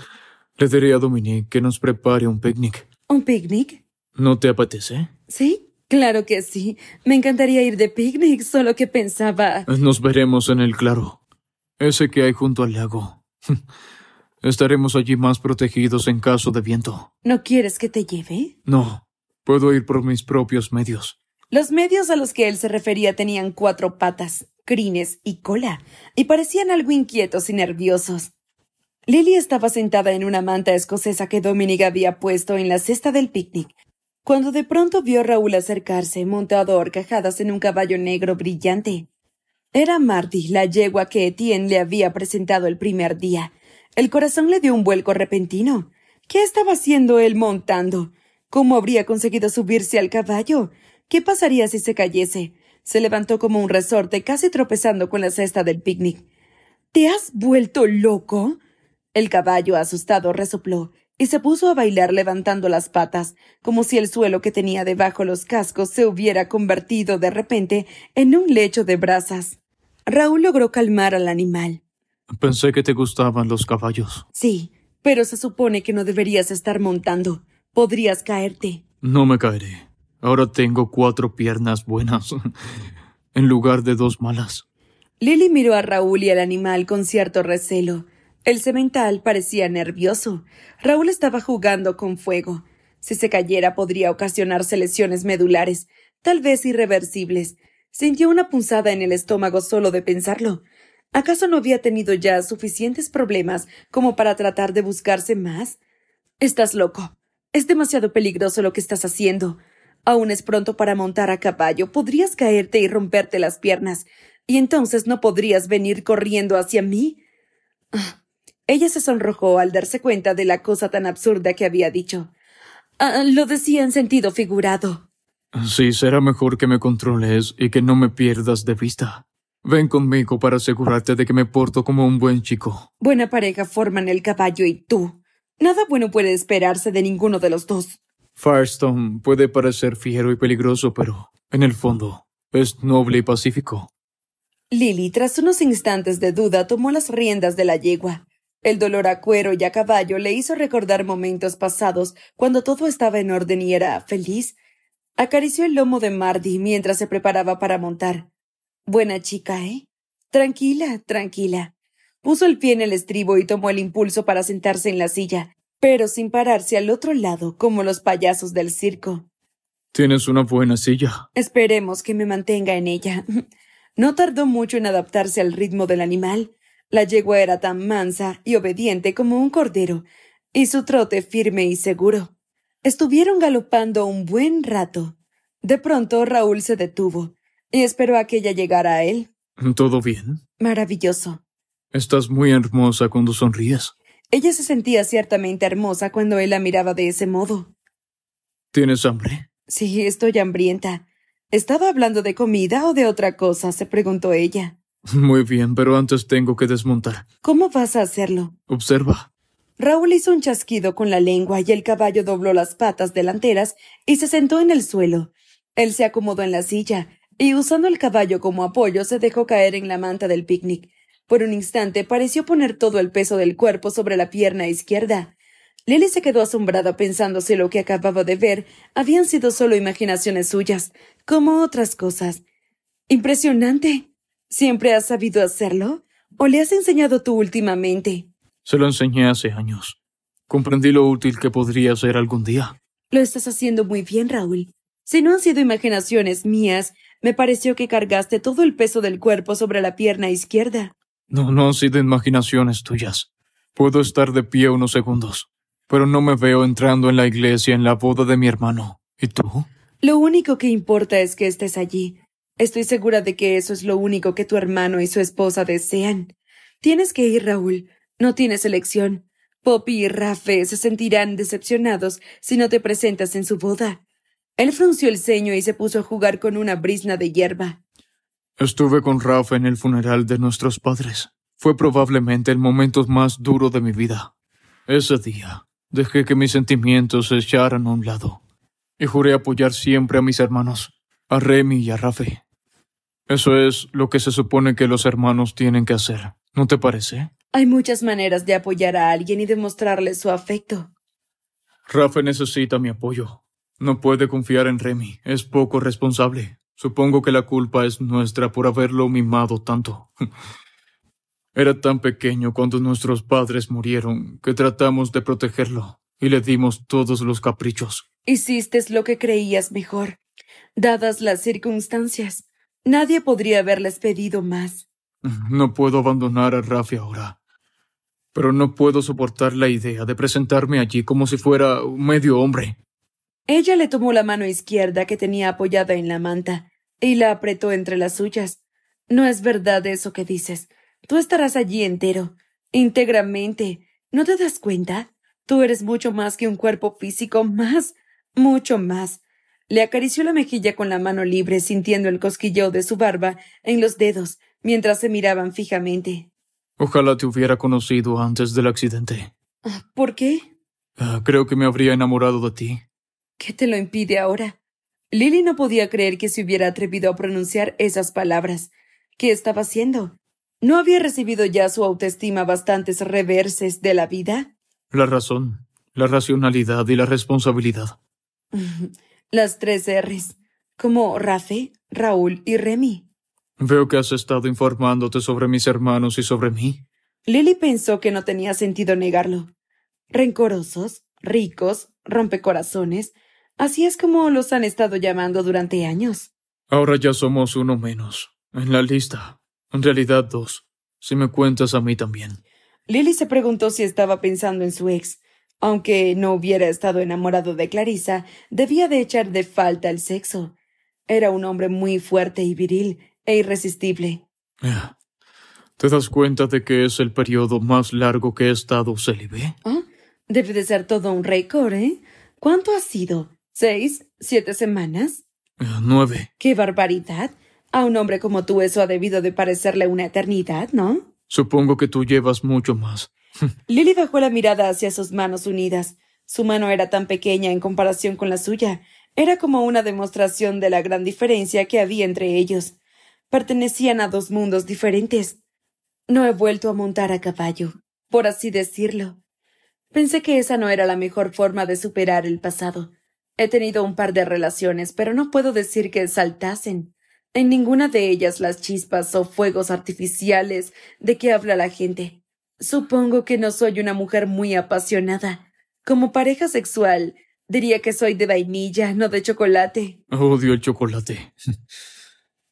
<laughs> Le diré a Dominique que nos prepare un picnic. ¿Un picnic? ¿No te apetece? Sí, claro que sí. Me encantaría ir de picnic, solo que pensaba. Nos veremos en el claro. Ese que hay junto al lago. <laughs> Estaremos allí más protegidos en caso de viento. ¿No quieres que te lleve? No. Puedo ir por mis propios medios. Los medios a los que él se refería tenían cuatro patas, crines y cola, y parecían algo inquietos y nerviosos. Lily estaba sentada en una manta escocesa que Dominic había puesto en la cesta del picnic, cuando de pronto vio a Raúl acercarse, montado a horcajadas en un caballo negro brillante. Era Marty, la yegua que Etienne le había presentado el primer día, el corazón le dio un vuelco repentino. ¿Qué estaba haciendo él montando? ¿Cómo habría conseguido subirse al caballo? ¿Qué pasaría si se cayese? Se levantó como un resorte, casi tropezando con la cesta del picnic. ¿Te has vuelto loco? El caballo, asustado, resopló y se puso a bailar levantando las patas, como si el suelo que tenía debajo los cascos se hubiera convertido de repente en un lecho de brasas. Raúl logró calmar al animal. Pensé que te gustaban los caballos. Sí, pero se supone que no deberías estar montando. Podrías caerte. No me caeré. Ahora tengo cuatro piernas buenas, <laughs> en lugar de dos malas. Lily miró a Raúl y al animal con cierto recelo. El cemental parecía nervioso. Raúl estaba jugando con fuego. Si se cayera podría ocasionarse lesiones medulares, tal vez irreversibles. Sintió una punzada en el estómago solo de pensarlo. ¿Acaso no había tenido ya suficientes problemas como para tratar de buscarse más? Estás loco. Es demasiado peligroso lo que estás haciendo. Aún es pronto para montar a caballo. Podrías caerte y romperte las piernas. Y entonces no podrías venir corriendo hacia mí. Ah, ella se sonrojó al darse cuenta de la cosa tan absurda que había dicho. Ah, lo decía en sentido figurado. Sí, será mejor que me controles y que no me pierdas de vista. Ven conmigo para asegurarte de que me porto como un buen chico. Buena pareja forman el caballo y tú. Nada bueno puede esperarse de ninguno de los dos. Firestone puede parecer fiero y peligroso, pero en el fondo es noble y pacífico. Lily, tras unos instantes de duda, tomó las riendas de la yegua. El dolor a cuero y a caballo le hizo recordar momentos pasados cuando todo estaba en orden y era feliz. Acarició el lomo de Mardi mientras se preparaba para montar. Buena chica, ¿eh? Tranquila, tranquila. Puso el pie en el estribo y tomó el impulso para sentarse en la silla, pero sin pararse al otro lado como los payasos del circo. Tienes una buena silla. Esperemos que me mantenga en ella. <laughs> No tardó mucho en adaptarse al ritmo del animal. La yegua era tan mansa y obediente como un cordero, y su trote firme y seguro. Estuvieron galopando un buen rato. De pronto Raúl se detuvo y esperó a que ella llegara a él. ¿Todo bien? Maravilloso. Estás muy hermosa cuando sonríes. Ella se sentía ciertamente hermosa cuando él la miraba de ese modo. ¿Tienes hambre? Sí, estoy hambrienta. ¿Estaba hablando de comida o de otra cosa? se preguntó ella. Muy bien, pero antes tengo que desmontar. ¿Cómo vas a hacerlo? Observa. Raúl hizo un chasquido con la lengua y el caballo dobló las patas delanteras y se sentó en el suelo. Él se acomodó en la silla, y usando el caballo como apoyo se dejó caer en la manta del picnic. Por un instante pareció poner todo el peso del cuerpo sobre la pierna izquierda. Lily se quedó asombrada pensando si lo que acababa de ver habían sido solo imaginaciones suyas, como otras cosas. Impresionante. ¿Siempre has sabido hacerlo? ¿O le has enseñado tú últimamente? Se lo enseñé hace años. Comprendí lo útil que podría ser algún día. Lo estás haciendo muy bien, Raúl. Si no han sido imaginaciones mías, me pareció que cargaste todo el peso del cuerpo sobre la pierna izquierda. No, no han de imaginaciones tuyas. Puedo estar de pie unos segundos, pero no me veo entrando en la iglesia en la boda de mi hermano. ¿Y tú? Lo único que importa es que estés allí. Estoy segura de que eso es lo único que tu hermano y su esposa desean. Tienes que ir, Raúl. No tienes elección. Poppy y Rafe se sentirán decepcionados si no te presentas en su boda. Él frunció el ceño y se puso a jugar con una brisna de hierba. Estuve con Rafa en el funeral de nuestros padres. Fue probablemente el momento más duro de mi vida. Ese día dejé que mis sentimientos se echaran a un lado y juré apoyar siempre a mis hermanos, a Remy y a Rafe. Eso es lo que se supone que los hermanos tienen que hacer, ¿no te parece? Hay muchas maneras de apoyar a alguien y demostrarle su afecto. Rafa necesita mi apoyo. No puede confiar en Remy, es poco responsable. Supongo que la culpa es nuestra por haberlo mimado tanto. <laughs> Era tan pequeño cuando nuestros padres murieron que tratamos de protegerlo y le dimos todos los caprichos. Hiciste lo que creías mejor, dadas las circunstancias. Nadie podría haberles pedido más. <laughs> No puedo abandonar a Rafi ahora. Pero no puedo soportar la idea de presentarme allí como si fuera un medio hombre. Ella le tomó la mano izquierda que tenía apoyada en la manta y la apretó entre las suyas. No es verdad eso que dices. Tú estarás allí entero, íntegramente. ¿No te das cuenta? Tú eres mucho más que un cuerpo físico, más, mucho más. Le acarició la mejilla con la mano libre, sintiendo el cosquilleo de su barba en los dedos, mientras se miraban fijamente. Ojalá te hubiera conocido antes del accidente. ¿Por qué? Ah, creo que me habría enamorado de ti. ¿Qué te lo impide ahora? Lily no podía creer que se hubiera atrevido a pronunciar esas palabras. ¿Qué estaba haciendo? ¿No había recibido ya su autoestima bastantes reverses de la vida? La razón, la racionalidad y la responsabilidad. <laughs> Las tres R's, como Rafe, Raúl y Remy. Veo que has estado informándote sobre mis hermanos y sobre mí. Lily pensó que no tenía sentido negarlo. Rencorosos, ricos, rompecorazones, Así es como los han estado llamando durante años. Ahora ya somos uno menos. En la lista. En realidad dos. Si me cuentas a mí también. Lily se preguntó si estaba pensando en su ex. Aunque no hubiera estado enamorado de Clarisa, debía de echar de falta el sexo. Era un hombre muy fuerte y viril e irresistible. ¿Te das cuenta de que es el periodo más largo que he estado célibe? Ah, debe de ser todo un récord, ¿eh? ¿Cuánto ha sido? ¿Seis? ¿Siete semanas? Ah, nueve. ¡Qué barbaridad! A un hombre como tú eso ha debido de parecerle una eternidad, ¿no? Supongo que tú llevas mucho más. <laughs> Lily bajó la mirada hacia sus manos unidas. Su mano era tan pequeña en comparación con la suya. Era como una demostración de la gran diferencia que había entre ellos. Pertenecían a dos mundos diferentes. No he vuelto a montar a caballo, por así decirlo. Pensé que esa no era la mejor forma de superar el pasado. He tenido un par de relaciones, pero no puedo decir que saltasen. En ninguna de ellas las chispas o fuegos artificiales de que habla la gente. Supongo que no soy una mujer muy apasionada. Como pareja sexual, diría que soy de vainilla, no de chocolate. Odio el chocolate. <laughs>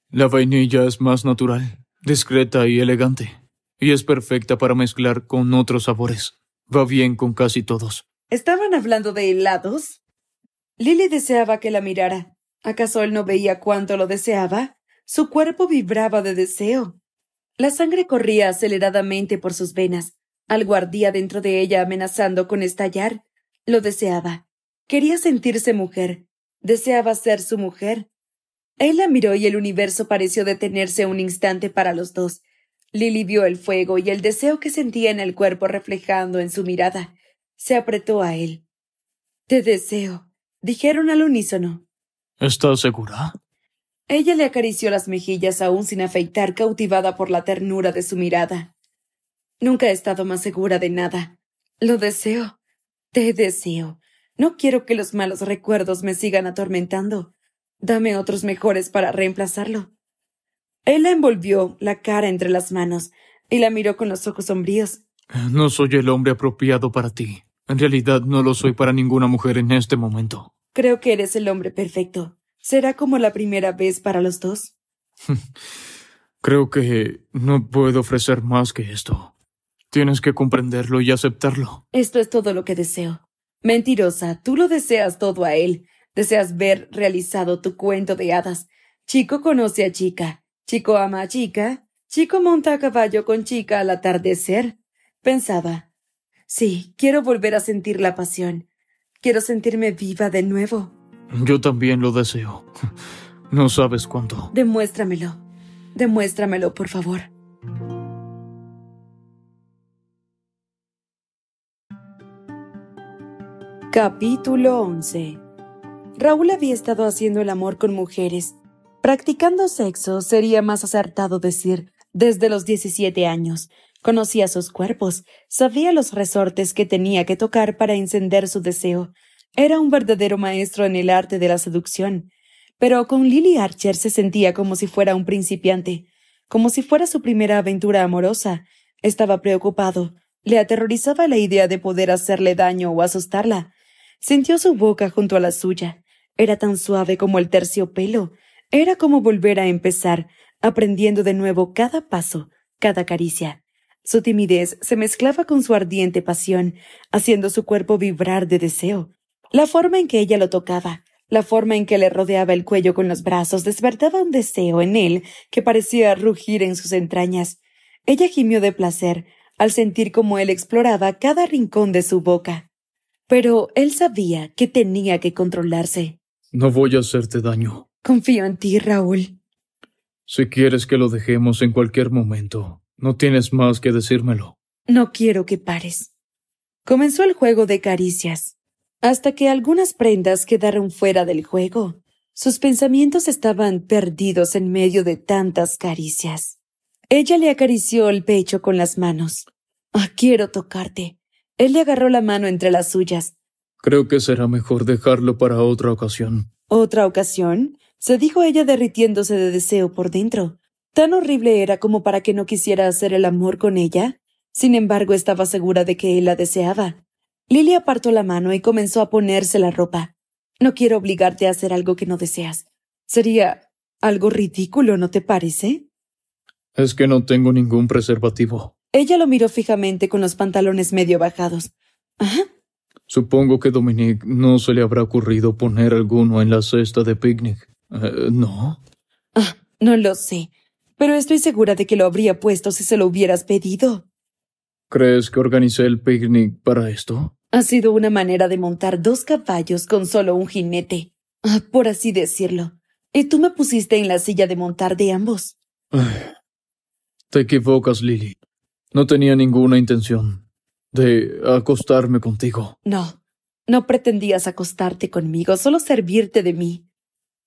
La vainilla es más natural, discreta y elegante, y es perfecta para mezclar con otros sabores. Va bien con casi todos. ¿Estaban hablando de helados? Lily deseaba que la mirara. ¿Acaso él no veía cuánto lo deseaba? Su cuerpo vibraba de deseo. La sangre corría aceleradamente por sus venas. Algo ardía dentro de ella amenazando con estallar. Lo deseaba. Quería sentirse mujer. Deseaba ser su mujer. Él la miró y el universo pareció detenerse un instante para los dos. Lily vio el fuego y el deseo que sentía en el cuerpo reflejando en su mirada. Se apretó a él. Te deseo, Dijeron al unísono. ¿Estás segura? Ella le acarició las mejillas aún sin afeitar, cautivada por la ternura de su mirada. Nunca he estado más segura de nada. Lo deseo. Te deseo. No quiero que los malos recuerdos me sigan atormentando. Dame otros mejores para reemplazarlo. Él la envolvió la cara entre las manos y la miró con los ojos sombríos. No soy el hombre apropiado para ti. En realidad no lo soy para ninguna mujer en este momento. Creo que eres el hombre perfecto. ¿Será como la primera vez para los dos? <laughs> Creo que no puedo ofrecer más que esto. Tienes que comprenderlo y aceptarlo. Esto es todo lo que deseo. Mentirosa, tú lo deseas todo a él. Deseas ver realizado tu cuento de hadas. Chico conoce a chica, chico ama a chica, chico monta a caballo con chica al atardecer. Pensaba, Sí, quiero volver a sentir la pasión. Quiero sentirme viva de nuevo. Yo también lo deseo. No sabes cuánto. Demuéstramelo. Demuéstramelo, por favor. Capítulo 11 Raúl había estado haciendo el amor con mujeres. Practicando sexo sería más acertado decir desde los 17 años, Conocía sus cuerpos, sabía los resortes que tenía que tocar para encender su deseo. Era un verdadero maestro en el arte de la seducción. Pero con Lily Archer se sentía como si fuera un principiante, como si fuera su primera aventura amorosa. Estaba preocupado. Le aterrorizaba la idea de poder hacerle daño o asustarla. Sintió su boca junto a la suya. Era tan suave como el terciopelo. Era como volver a empezar, aprendiendo de nuevo cada paso, cada caricia. Su timidez se mezclaba con su ardiente pasión, haciendo su cuerpo vibrar de deseo. La forma en que ella lo tocaba, la forma en que le rodeaba el cuello con los brazos despertaba un deseo en él que parecía rugir en sus entrañas. Ella gimió de placer al sentir cómo él exploraba cada rincón de su boca. Pero él sabía que tenía que controlarse. No voy a hacerte daño. Confío en ti, Raúl. Si quieres que lo dejemos en cualquier momento, no tienes más que decírmelo. No quiero que pares. Comenzó el juego de caricias. Hasta que algunas prendas quedaron fuera del juego, sus pensamientos estaban perdidos en medio de tantas caricias. Ella le acarició el pecho con las manos. Ah, quiero tocarte. Él le agarró la mano entre las suyas. Creo que será mejor dejarlo para otra ocasión. ¿Otra ocasión? se dijo ella derritiéndose de deseo por dentro. ¿Tan horrible era como para que no quisiera hacer el amor con ella? Sin embargo, estaba segura de que él la deseaba. Lily apartó la mano y comenzó a ponerse la ropa. No quiero obligarte a hacer algo que no deseas. Sería algo ridículo, ¿no te parece? Es que no tengo ningún preservativo. Ella lo miró fijamente con los pantalones medio bajados. Supongo que Dominique no se le habrá ocurrido poner alguno en la cesta de picnic. Eh, ¿No? Ah, no lo sé pero estoy segura de que lo habría puesto si se lo hubieras pedido. ¿Crees que organicé el picnic para esto? Ha sido una manera de montar dos caballos con solo un jinete, ah, por así decirlo. Y tú me pusiste en la silla de montar de ambos. te equivocas, Lily. No tenía ninguna intención de acostarme contigo. No, no pretendías acostarte conmigo, solo servirte de mí.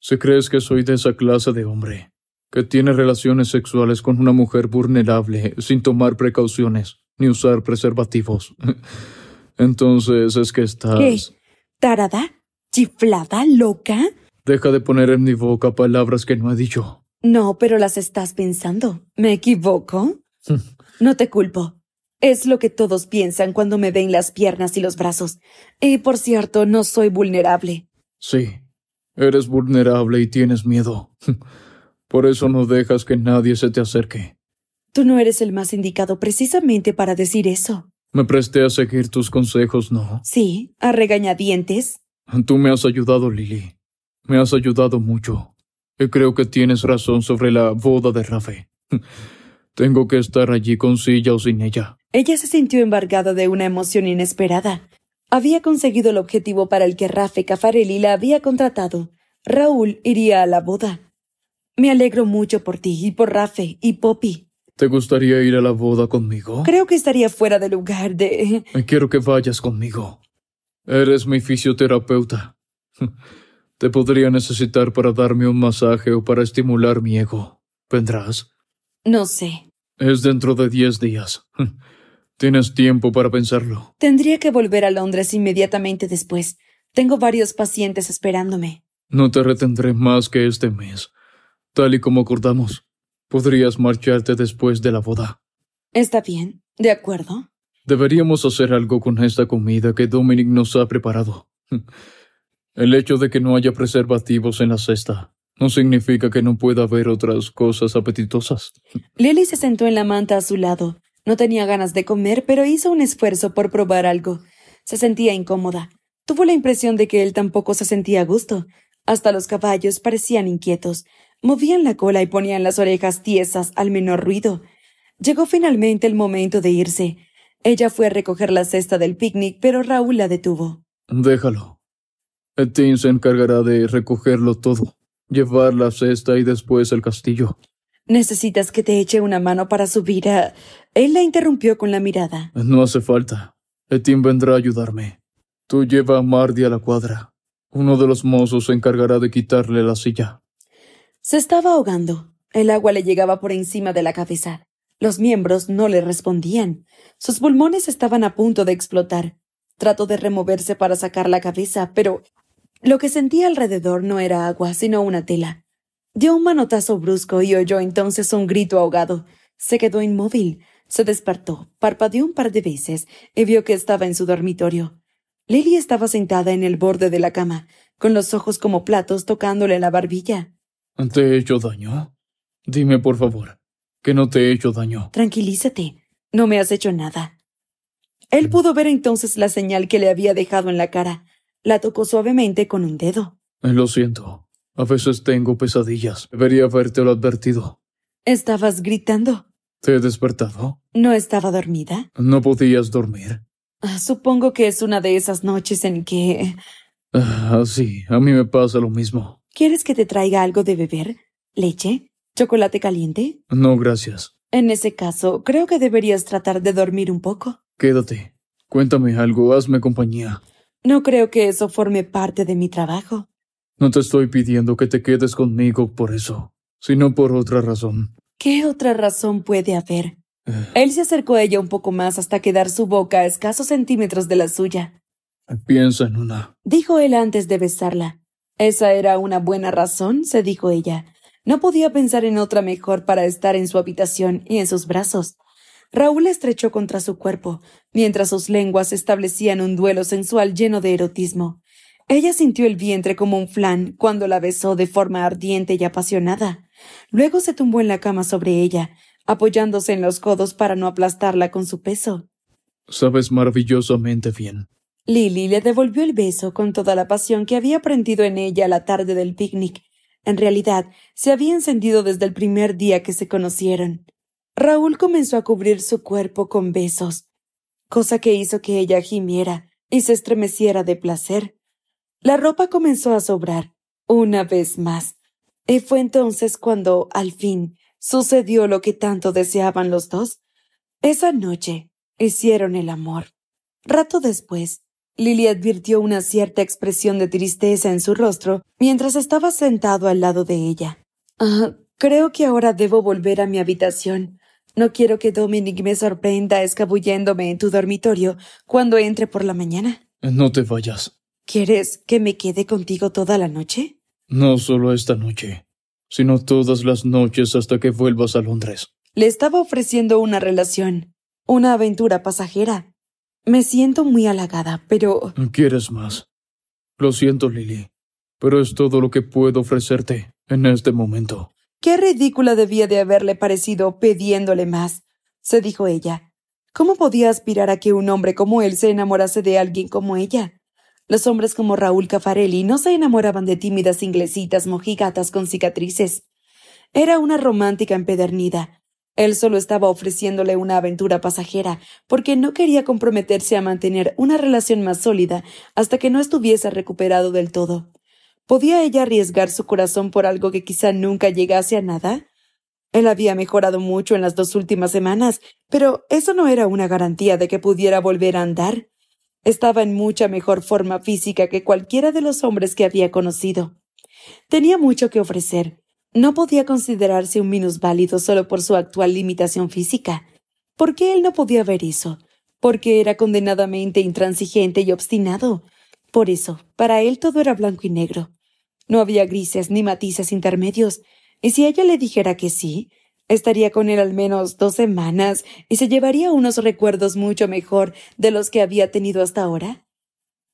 Si crees que soy de esa clase de hombre, que tiene relaciones sexuales con una mujer vulnerable sin tomar precauciones ni usar preservativos. <laughs> Entonces es que estás... ¿Qué? ¿Tarada? ¿Chiflada? ¿Loca? Deja de poner en mi boca palabras que no he dicho. No, pero las estás pensando. ¿Me equivoco? Hmm. no te culpo. Es lo que todos piensan cuando me ven las piernas y los brazos. Y por cierto, no soy vulnerable. Sí, eres vulnerable y tienes miedo. <laughs> Por eso no dejas que nadie se te acerque. Tú no eres el más indicado precisamente para decir eso. Me presté a seguir tus consejos, ¿no? Sí, a regañadientes. Tú me has ayudado, Lily. Me has ayudado mucho. Y creo que tienes razón sobre la boda de Rafe. <laughs> Tengo que estar allí con Silla o sin ella. Ella se sintió embargada de una emoción inesperada. Había conseguido el objetivo para el que Rafe Cafarelli la había contratado. Raúl iría a la boda. Me alegro mucho por ti y por Rafe y Poppy. ¿Te gustaría ir a la boda conmigo? Creo que estaría fuera de lugar de... Quiero que vayas conmigo. Eres mi fisioterapeuta. <laughs> Te podría necesitar para darme un masaje o para estimular mi ego. ¿Vendrás? No sé. Es dentro de diez días. <laughs> Tienes tiempo para pensarlo. Tendría que volver a Londres inmediatamente después. Tengo varios pacientes esperándome. No te retendré más que este mes. Tal y como acordamos, podrías marcharte después de la boda. Está bien, de acuerdo. Deberíamos hacer algo con esta comida que Dominic nos ha preparado. <laughs> El hecho de que no haya preservativos en la cesta no significa que no pueda haber otras cosas apetitosas. <laughs> Lily se sentó en la manta a su lado. No tenía ganas de comer, pero hizo un esfuerzo por probar algo. Se sentía incómoda. Tuvo la impresión de que él tampoco se sentía a gusto. Hasta los caballos parecían inquietos. Movían la cola y ponían las orejas tiesas al menor ruido. Llegó finalmente el momento de irse. Ella fue a recoger la cesta del picnic, pero Raúl la detuvo. Déjalo. Etín se encargará de recogerlo todo, llevar la cesta y después el castillo. Necesitas que te eche una mano para subir a... Él la interrumpió con la mirada. No hace falta. Etín vendrá a ayudarme. Tú lleva a Mardi a la cuadra. Uno de los mozos se encargará de quitarle la silla. Se estaba ahogando. El agua le llegaba por encima de la cabeza. Los miembros no le respondían. Sus pulmones estaban a punto de explotar. Trató de removerse para sacar la cabeza, pero lo que sentía alrededor no era agua, sino una tela. Dio un manotazo brusco y oyó entonces un grito ahogado. Se quedó inmóvil. Se despertó, parpadeó un par de veces y vio que estaba en su dormitorio. Lily estaba sentada en el borde de la cama, con los ojos como platos tocándole la barbilla. ¿Te he hecho daño? Dime, por favor, que no te he hecho daño. Tranquilízate, no me has hecho nada. Él pudo ver entonces la señal que le había dejado en la cara. La tocó suavemente con un dedo. Lo siento. A veces tengo pesadillas. Debería haberte lo advertido. Estabas gritando. ¿Te he despertado? ¿No estaba dormida? ¿No podías dormir? Ah, supongo que es una de esas noches en que... Ah, sí, a mí me pasa lo mismo. ¿Quieres que te traiga algo de beber? ¿Leche? ¿Chocolate caliente? No, gracias. En ese caso, creo que deberías tratar de dormir un poco. Quédate. Cuéntame algo, hazme compañía. No creo que eso forme parte de mi trabajo. No te estoy pidiendo que te quedes conmigo por eso, sino por otra razón. ¿Qué otra razón puede haber? Eh. Él se acercó a ella un poco más hasta quedar su boca a escasos centímetros de la suya. Piensa en una. Dijo él antes de besarla. Esa era una buena razón, se dijo ella. No podía pensar en otra mejor para estar en su habitación y en sus brazos. Raúl la estrechó contra su cuerpo, mientras sus lenguas establecían un duelo sensual lleno de erotismo. Ella sintió el vientre como un flan cuando la besó de forma ardiente y apasionada. Luego se tumbó en la cama sobre ella, apoyándose en los codos para no aplastarla con su peso. Sabes maravillosamente bien, Lily le devolvió el beso con toda la pasión que había aprendido en ella la tarde del picnic. En realidad, se había encendido desde el primer día que se conocieron. Raúl comenzó a cubrir su cuerpo con besos, cosa que hizo que ella gimiera y se estremeciera de placer. La ropa comenzó a sobrar, una vez más, y fue entonces cuando, al fin, sucedió lo que tanto deseaban los dos. Esa noche, hicieron el amor. Rato después, Lily advirtió una cierta expresión de tristeza en su rostro mientras estaba sentado al lado de ella. Ah, creo que ahora debo volver a mi habitación. No quiero que Dominic me sorprenda escabulléndome en tu dormitorio cuando entre por la mañana. No te vayas. ¿Quieres que me quede contigo toda la noche? No solo esta noche, sino todas las noches hasta que vuelvas a Londres. Le estaba ofreciendo una relación, una aventura pasajera, me siento muy halagada, pero... ¿Quieres más? Lo siento, Lily, pero es todo lo que puedo ofrecerte en este momento. Qué ridícula debía de haberle parecido pidiéndole más, se dijo ella. ¿Cómo podía aspirar a que un hombre como él se enamorase de alguien como ella? Los hombres como Raúl Cafarelli no se enamoraban de tímidas inglesitas mojigatas con cicatrices. Era una romántica empedernida, él solo estaba ofreciéndole una aventura pasajera, porque no quería comprometerse a mantener una relación más sólida hasta que no estuviese recuperado del todo. ¿Podía ella arriesgar su corazón por algo que quizá nunca llegase a nada? Él había mejorado mucho en las dos últimas semanas, pero eso no era una garantía de que pudiera volver a andar. Estaba en mucha mejor forma física que cualquiera de los hombres que había conocido. Tenía mucho que ofrecer, no podía considerarse un válido solo por su actual limitación física. ¿Por qué él no podía ver eso? Porque era condenadamente intransigente y obstinado. Por eso, para él todo era blanco y negro. No había grises ni matices intermedios, y si ella le dijera que sí, estaría con él al menos dos semanas y se llevaría unos recuerdos mucho mejor de los que había tenido hasta ahora.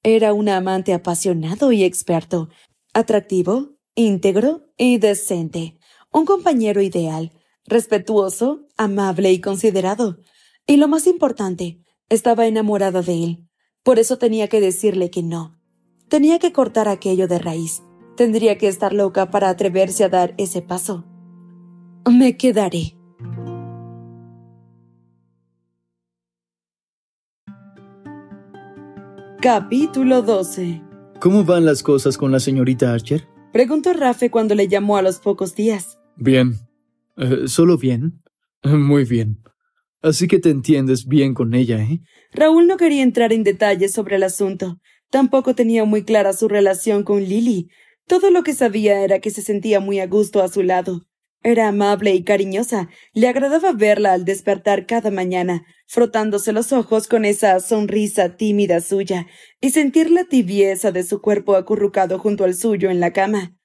Era un amante apasionado y experto, atractivo, íntegro y decente, un compañero ideal, respetuoso, amable y considerado. Y lo más importante, estaba enamorada de él. Por eso tenía que decirle que no. Tenía que cortar aquello de raíz. Tendría que estar loca para atreverse a dar ese paso. Me quedaré. Capítulo 12. ¿Cómo van las cosas con la señorita Archer? Preguntó Rafe cuando le llamó a los pocos días. Bien. Eh, ¿Solo bien? <laughs> Muy bien. Así que te entiendes bien con ella, ¿eh? Raúl no quería entrar en detalles sobre el asunto. Tampoco tenía muy clara su relación con Lily. Todo lo que sabía era que se sentía muy a gusto a su lado. Era amable y cariñosa. Le agradaba verla al despertar cada mañana, frotándose los ojos con esa sonrisa tímida suya, y sentir la tibieza de su cuerpo acurrucado junto al suyo en la cama.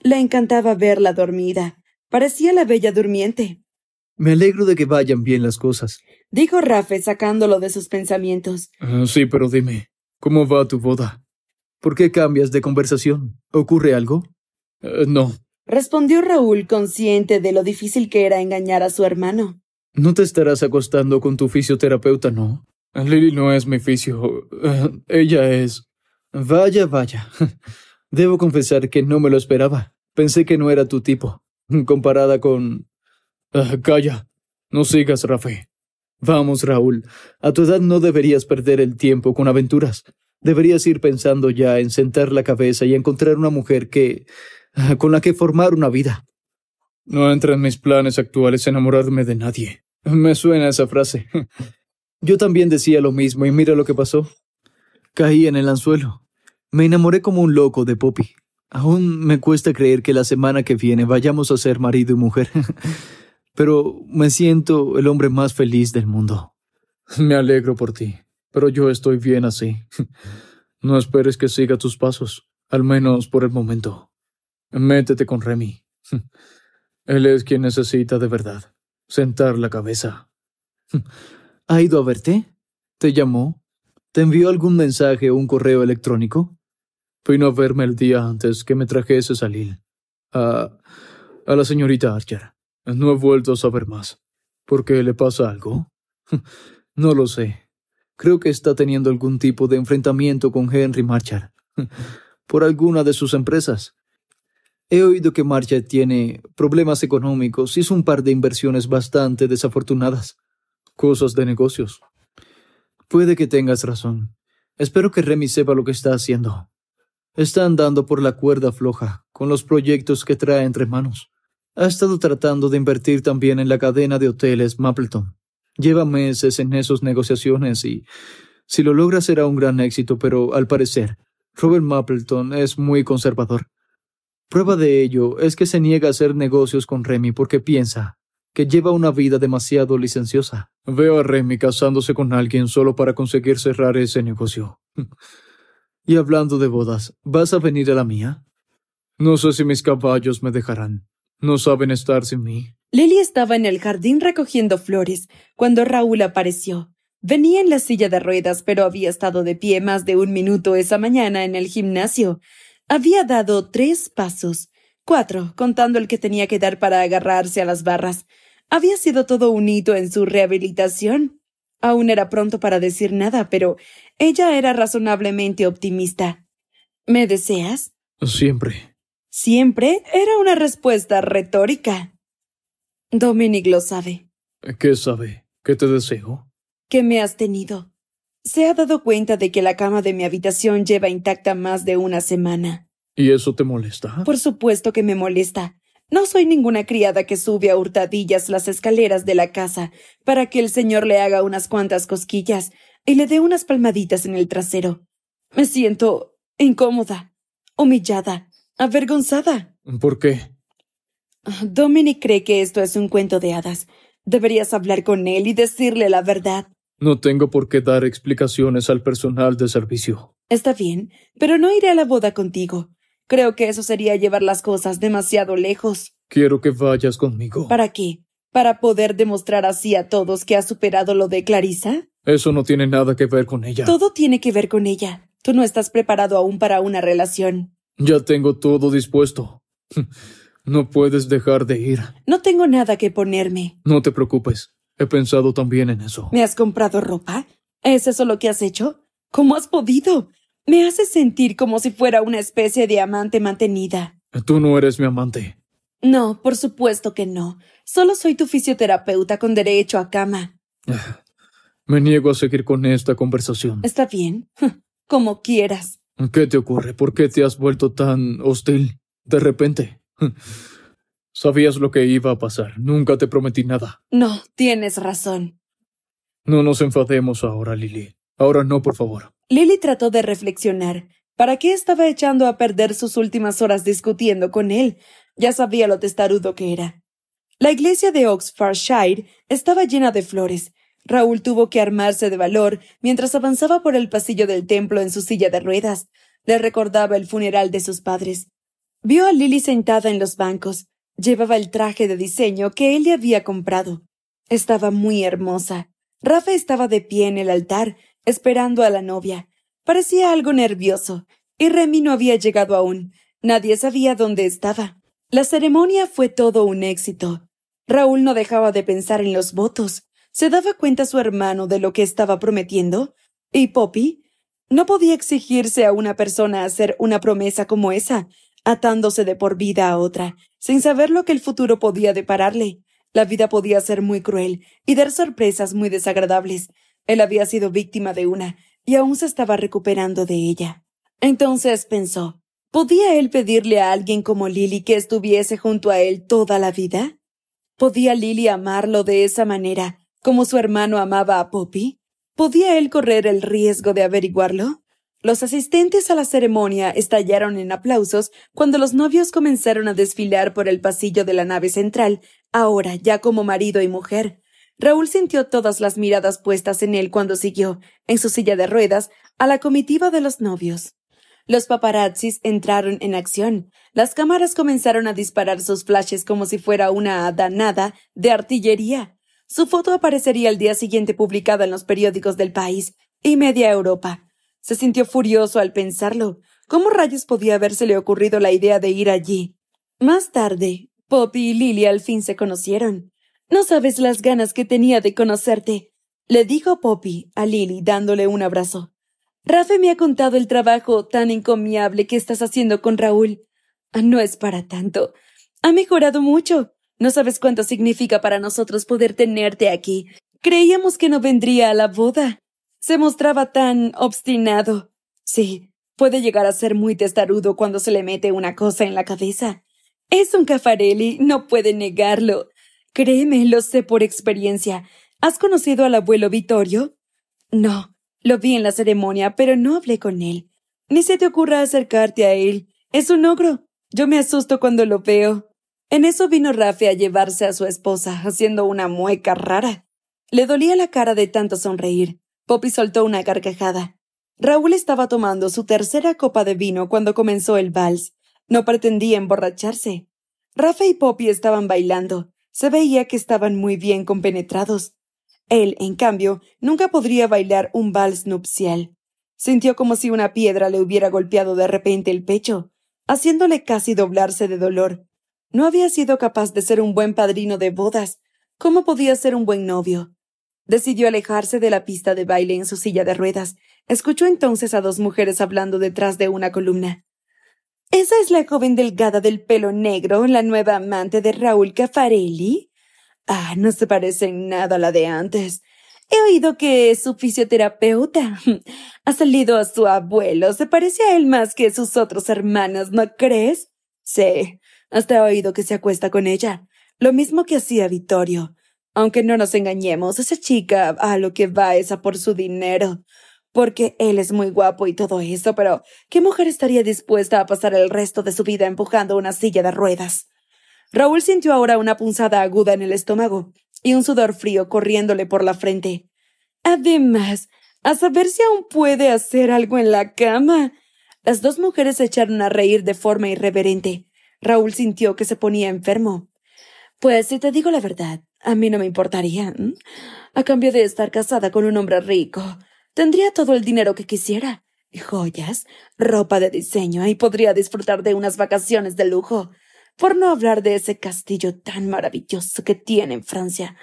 Le encantaba verla dormida. Parecía la bella durmiente. Me alegro de que vayan bien las cosas, dijo Rafe sacándolo de sus pensamientos. Ah, sí, pero dime, ¿cómo va tu boda? ¿Por qué cambias de conversación? ¿Ocurre algo? Eh, no, respondió Raúl consciente de lo difícil que era engañar a su hermano. No te estarás acostando con tu fisioterapeuta, ¿no? Lily no es mi fisio. Eh, ella es. Vaya, vaya. <laughs> Debo confesar que no me lo esperaba. Pensé que no era tu tipo. Comparada con... Ah, calla. No sigas, Rafe. Vamos, Raúl. A tu edad no deberías perder el tiempo con aventuras. Deberías ir pensando ya en sentar la cabeza y encontrar una mujer que <laughs> con la que formar una vida. No entra en mis planes actuales enamorarme de nadie. Me suena esa frase. <laughs> Yo también decía lo mismo y mira lo que pasó. Caí en el anzuelo. Me enamoré como un loco de Poppy. Aún me cuesta creer que la semana que viene vayamos a ser marido y mujer. <laughs> Pero me siento el hombre más feliz del mundo. Me alegro por ti, pero yo estoy bien así. No esperes que siga tus pasos, al menos por el momento. Métete con Remy. <laughs> Él es quien necesita de verdad sentar la cabeza. <laughs> ¿Ha ido a verte? ¿Te llamó? ¿Te envió algún mensaje o un correo electrónico? Vino a verme el día antes que me trajese a Salil. A, a la señorita Archer. No he vuelto a saber más. ¿Por qué le pasa algo? <laughs> No lo sé. Creo que está teniendo algún tipo de enfrentamiento con Henry Marchar. Por alguna de sus empresas. He oído que marcha tiene problemas económicos, hizo un par de inversiones bastante desafortunadas. Cosas de negocios. Puede que tengas razón. Espero que Remy sepa lo que está haciendo. Está andando por la cuerda floja, con los proyectos que trae entre manos. Ha estado tratando de invertir también en la cadena de hoteles Mapleton. Lleva meses en esas negociaciones y, si lo logra, será un gran éxito, pero al parecer, Robert Mapleton es muy conservador. Prueba de ello es que se niega a hacer negocios con Remy porque piensa que lleva una vida demasiado licenciosa. Veo a Remy casándose con alguien solo para conseguir cerrar ese negocio. <laughs> y hablando de bodas, ¿vas a venir a la mía? No sé si mis caballos me dejarán. No saben estar sin mí. Lily estaba en el jardín recogiendo flores cuando Raúl apareció. Venía en la silla de ruedas, pero había estado de pie más de un minuto esa mañana en el gimnasio. Había dado tres pasos, cuatro, contando el que tenía que dar para agarrarse a las barras. Había sido todo un hito en su rehabilitación. Aún era pronto para decir nada, pero ella era razonablemente optimista. ¿Me deseas? Siempre. Siempre era una respuesta retórica. Dominic lo sabe. ¿Qué sabe? ¿Qué te deseo? Que me has tenido. Se ha dado cuenta de que la cama de mi habitación lleva intacta más de una semana. ¿Y eso te molesta? Por supuesto que me molesta. No soy ninguna criada que sube a hurtadillas las escaleras de la casa para que el señor le haga unas cuantas cosquillas y le dé unas palmaditas en el trasero. Me siento incómoda, humillada, avergonzada. ¿Por qué? Dominic cree que esto es un cuento de hadas. Deberías hablar con él y decirle la verdad. No tengo por qué dar explicaciones al personal de servicio. Está bien, pero no iré a la boda contigo. Creo que eso sería llevar las cosas demasiado lejos. Quiero que vayas conmigo. ¿Para qué? ¿Para poder demostrar así a todos que has superado lo de Clarisa? Eso no tiene nada que ver con ella. Todo tiene que ver con ella. Tú no estás preparado aún para una relación. Ya tengo todo dispuesto. <laughs> No puedes dejar de ir. No tengo nada que ponerme. No te preocupes. He pensado también en eso. ¿Me has comprado ropa? ¿Es eso lo que has hecho? ¿Cómo has podido? Me haces sentir como si fuera una especie de amante mantenida. Tú no eres mi amante. No, por supuesto que no. Solo soy tu fisioterapeuta con derecho a cama. <sighs> Me niego a seguir con esta conversación. Está bien, <laughs> como quieras. ¿Qué te ocurre? ¿Por qué te has vuelto tan hostil de repente? <laughs> Sabías lo que iba a pasar. Nunca te prometí nada. No, tienes razón. No nos enfademos ahora, Lily. Ahora no, por favor. Lily trató de reflexionar. ¿Para qué estaba echando a perder sus últimas horas discutiendo con él? Ya sabía lo testarudo que era. La iglesia de Oxfordshire estaba llena de flores. Raúl tuvo que armarse de valor mientras avanzaba por el pasillo del templo en su silla de ruedas. Le recordaba el funeral de sus padres. Vio a Lily sentada en los bancos, Llevaba el traje de diseño que él le había comprado. Estaba muy hermosa. Rafa estaba de pie en el altar, esperando a la novia. Parecía algo nervioso, y Remy no había llegado aún. Nadie sabía dónde estaba. La ceremonia fue todo un éxito. Raúl no dejaba de pensar en los votos. ¿Se daba cuenta su hermano de lo que estaba prometiendo? ¿Y Poppy? No podía exigirse a una persona hacer una promesa como esa, atándose de por vida a otra, sin saber lo que el futuro podía depararle. La vida podía ser muy cruel y dar sorpresas muy desagradables. Él había sido víctima de una y aún se estaba recuperando de ella. Entonces pensó, ¿podía él pedirle a alguien como Lily que estuviese junto a él toda la vida? ¿Podía Lily amarlo de esa manera, como su hermano amaba a Poppy? ¿Podía él correr el riesgo de averiguarlo? Los asistentes a la ceremonia estallaron en aplausos cuando los novios comenzaron a desfilar por el pasillo de la nave central, ahora ya como marido y mujer. Raúl sintió todas las miradas puestas en él cuando siguió, en su silla de ruedas, a la comitiva de los novios. Los paparazzis entraron en acción. Las cámaras comenzaron a disparar sus flashes como si fuera una danada de artillería. Su foto aparecería el día siguiente publicada en los periódicos del país y media Europa se sintió furioso al pensarlo. ¿Cómo rayos podía habérsele ocurrido la idea de ir allí? Más tarde, Poppy y Lily al fin se conocieron. No sabes las ganas que tenía de conocerte, le dijo Poppy a Lily dándole un abrazo. Rafe me ha contado el trabajo tan encomiable que estás haciendo con Raúl. Ah, no es para tanto. Ha mejorado mucho. No sabes cuánto significa para nosotros poder tenerte aquí. Creíamos que no vendría a la boda se mostraba tan obstinado. Sí, puede llegar a ser muy testarudo cuando se le mete una cosa en la cabeza. Es un Cafarelli, no puede negarlo. Créeme, lo sé por experiencia. ¿Has conocido al abuelo Vittorio? No, lo vi en la ceremonia, pero no hablé con él. Ni se te ocurra acercarte a él. Es un ogro. Yo me asusto cuando lo veo. En eso vino Rafe a llevarse a su esposa, haciendo una mueca rara. Le dolía la cara de tanto sonreír. Poppy soltó una carcajada. Raúl estaba tomando su tercera copa de vino cuando comenzó el vals. No pretendía emborracharse. Rafa y Poppy estaban bailando. Se veía que estaban muy bien compenetrados. Él, en cambio, nunca podría bailar un vals nupcial. Sintió como si una piedra le hubiera golpeado de repente el pecho, haciéndole casi doblarse de dolor. No había sido capaz de ser un buen padrino de bodas. ¿Cómo podía ser un buen novio? Decidió alejarse de la pista de baile en su silla de ruedas. Escuchó entonces a dos mujeres hablando detrás de una columna. ¿Esa es la joven delgada del pelo negro, la nueva amante de Raúl Caffarelli? Ah, no se parece en nada a la de antes. He oído que es su fisioterapeuta ha salido a su abuelo. Se parece a él más que a sus otros hermanas, ¿no crees? Sí, hasta he oído que se acuesta con ella. Lo mismo que hacía Vittorio. Aunque no nos engañemos, esa chica a lo que va es a por su dinero. Porque él es muy guapo y todo eso, pero ¿qué mujer estaría dispuesta a pasar el resto de su vida empujando una silla de ruedas? Raúl sintió ahora una punzada aguda en el estómago y un sudor frío corriéndole por la frente. Además, a saber si aún puede hacer algo en la cama. Las dos mujeres se echaron a reír de forma irreverente. Raúl sintió que se ponía enfermo. Pues si te digo la verdad, a mí no me importaría. A cambio de estar casada con un hombre rico, tendría todo el dinero que quisiera. Joyas, ropa de diseño y podría disfrutar de unas vacaciones de lujo. Por no hablar de ese castillo tan maravilloso que tiene en Francia.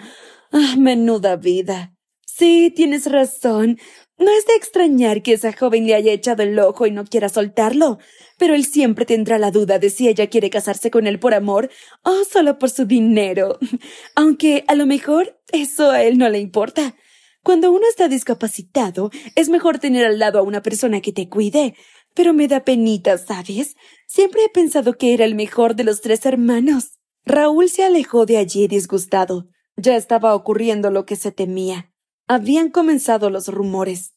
Ah, menuda vida. Sí, tienes razón. No es de extrañar que esa joven le haya echado el ojo y no quiera soltarlo, pero él siempre tendrá la duda de si ella quiere casarse con él por amor o solo por su dinero. <laughs> Aunque a lo mejor eso a él no le importa. Cuando uno está discapacitado, es mejor tener al lado a una persona que te cuide. Pero me da penita, ¿sabes? Siempre he pensado que era el mejor de los tres hermanos. Raúl se alejó de allí disgustado. Ya estaba ocurriendo lo que se temía. Habían comenzado los rumores.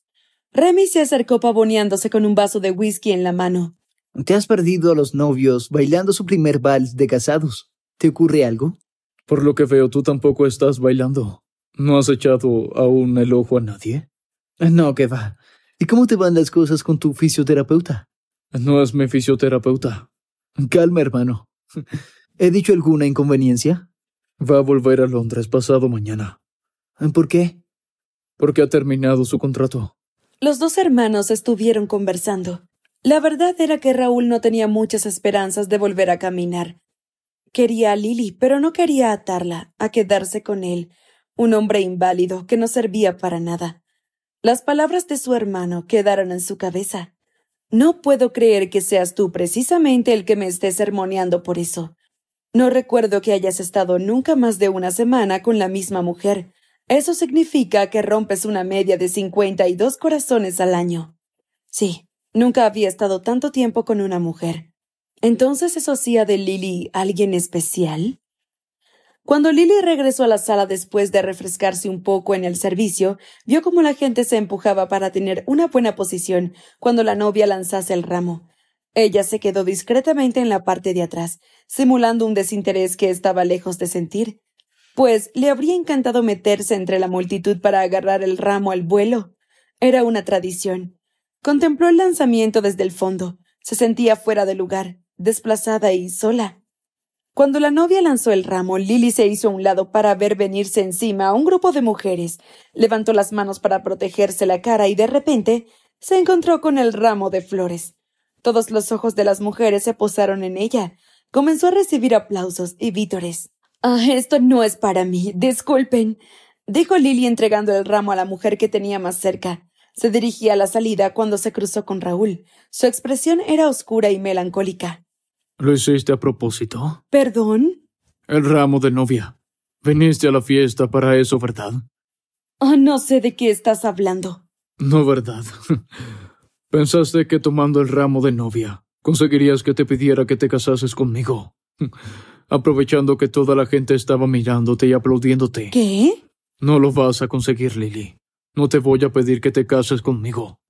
Remy se acercó pavoneándose con un vaso de whisky en la mano. Te has perdido a los novios bailando su primer vals de casados. ¿Te ocurre algo? Por lo que veo, tú tampoco estás bailando. ¿No has echado aún el ojo a nadie? Eh, no, qué va. ¿Y cómo te van las cosas con tu fisioterapeuta? No es mi fisioterapeuta. Calma, hermano. <laughs> ¿He dicho alguna inconveniencia? Va a volver a Londres pasado mañana. ¿Por qué? porque ha terminado su contrato. Los dos hermanos estuvieron conversando. La verdad era que Raúl no tenía muchas esperanzas de volver a caminar. Quería a Lili, pero no quería atarla, a quedarse con él, un hombre inválido que no servía para nada. Las palabras de su hermano quedaron en su cabeza. No puedo creer que seas tú precisamente el que me estés sermoneando por eso. No recuerdo que hayas estado nunca más de una semana con la misma mujer. Eso significa que rompes una media de 52 corazones al año. Sí, nunca había estado tanto tiempo con una mujer. Entonces eso hacía de Lily alguien especial. Cuando Lily regresó a la sala después de refrescarse un poco en el servicio, vio cómo la gente se empujaba para tener una buena posición cuando la novia lanzase el ramo. Ella se quedó discretamente en la parte de atrás, simulando un desinterés que estaba lejos de sentir pues le habría encantado meterse entre la multitud para agarrar el ramo al vuelo. Era una tradición. Contempló el lanzamiento desde el fondo. Se sentía fuera de lugar, desplazada y sola. Cuando la novia lanzó el ramo, Lily se hizo a un lado para ver venirse encima a un grupo de mujeres. Levantó las manos para protegerse la cara y de repente se encontró con el ramo de flores. Todos los ojos de las mujeres se posaron en ella. Comenzó a recibir aplausos y vítores. Ah, esto no es para mí. Disculpen. dijo Lily entregando el ramo a la mujer que tenía más cerca. Se dirigía a la salida cuando se cruzó con Raúl. Su expresión era oscura y melancólica. ¿Lo hiciste a propósito? ¿Perdón? El ramo de novia. Veniste a la fiesta para eso, ¿verdad? Oh, no sé de qué estás hablando. No, ¿verdad? <laughs> Pensaste que tomando el ramo de novia conseguirías que te pidiera que te casases conmigo aprovechando que toda la gente estaba mirándote y aplaudiéndote. ¿Qué? No lo vas a conseguir, Lily. No te voy a pedir que te cases conmigo.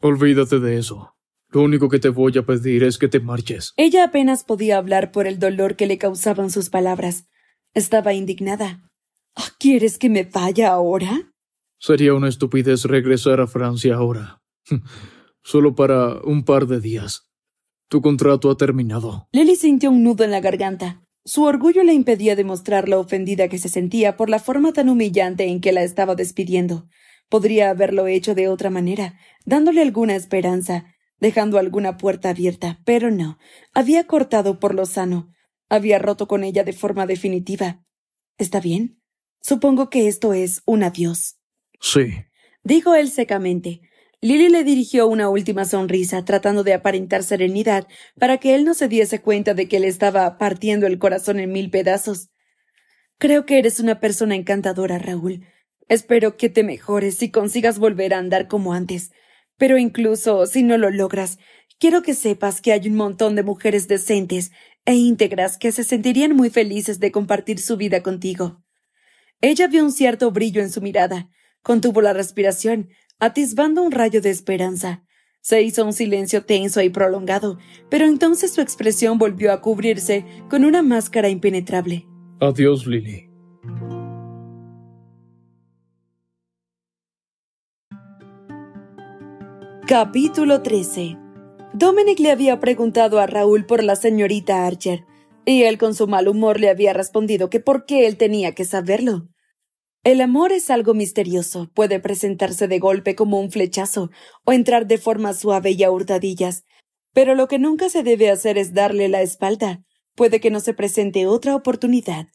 Olvídate de eso. Lo único que te voy a pedir es que te marches. Ella apenas podía hablar por el dolor que le causaban sus palabras. Estaba indignada. ¿Ah, ¿Quieres que me vaya ahora? Sería una estupidez regresar a Francia ahora. <laughs> Solo para un par de días. Tu contrato ha terminado. Lily sintió un nudo en la garganta. Su orgullo le impedía demostrar lo ofendida que se sentía por la forma tan humillante en que la estaba despidiendo. Podría haberlo hecho de otra manera, dándole alguna esperanza, dejando alguna puerta abierta, pero no. Había cortado por lo sano. Había roto con ella de forma definitiva. ¿Está bien? Supongo que esto es un adiós. Sí. Dijo él secamente, Lily le dirigió una última sonrisa, tratando de aparentar serenidad para que él no se diese cuenta de que le estaba partiendo el corazón en mil pedazos. Creo que eres una persona encantadora, Raúl. Espero que te mejores y consigas volver a andar como antes. Pero incluso si no lo logras, quiero que sepas que hay un montón de mujeres decentes e íntegras que se sentirían muy felices de compartir su vida contigo. Ella vio un cierto brillo en su mirada, contuvo la respiración, atisbando un rayo de esperanza. Se hizo un silencio tenso y prolongado, pero entonces su expresión volvió a cubrirse con una máscara impenetrable. Adiós, Lily. Capítulo 13. Dominic le había preguntado a Raúl por la señorita Archer, y él con su mal humor le había respondido que por qué él tenía que saberlo. El amor es algo misterioso, puede presentarse de golpe como un flechazo, o entrar de forma suave y a hurtadillas, pero lo que nunca se debe hacer es darle la espalda. Puede que no se presente otra oportunidad.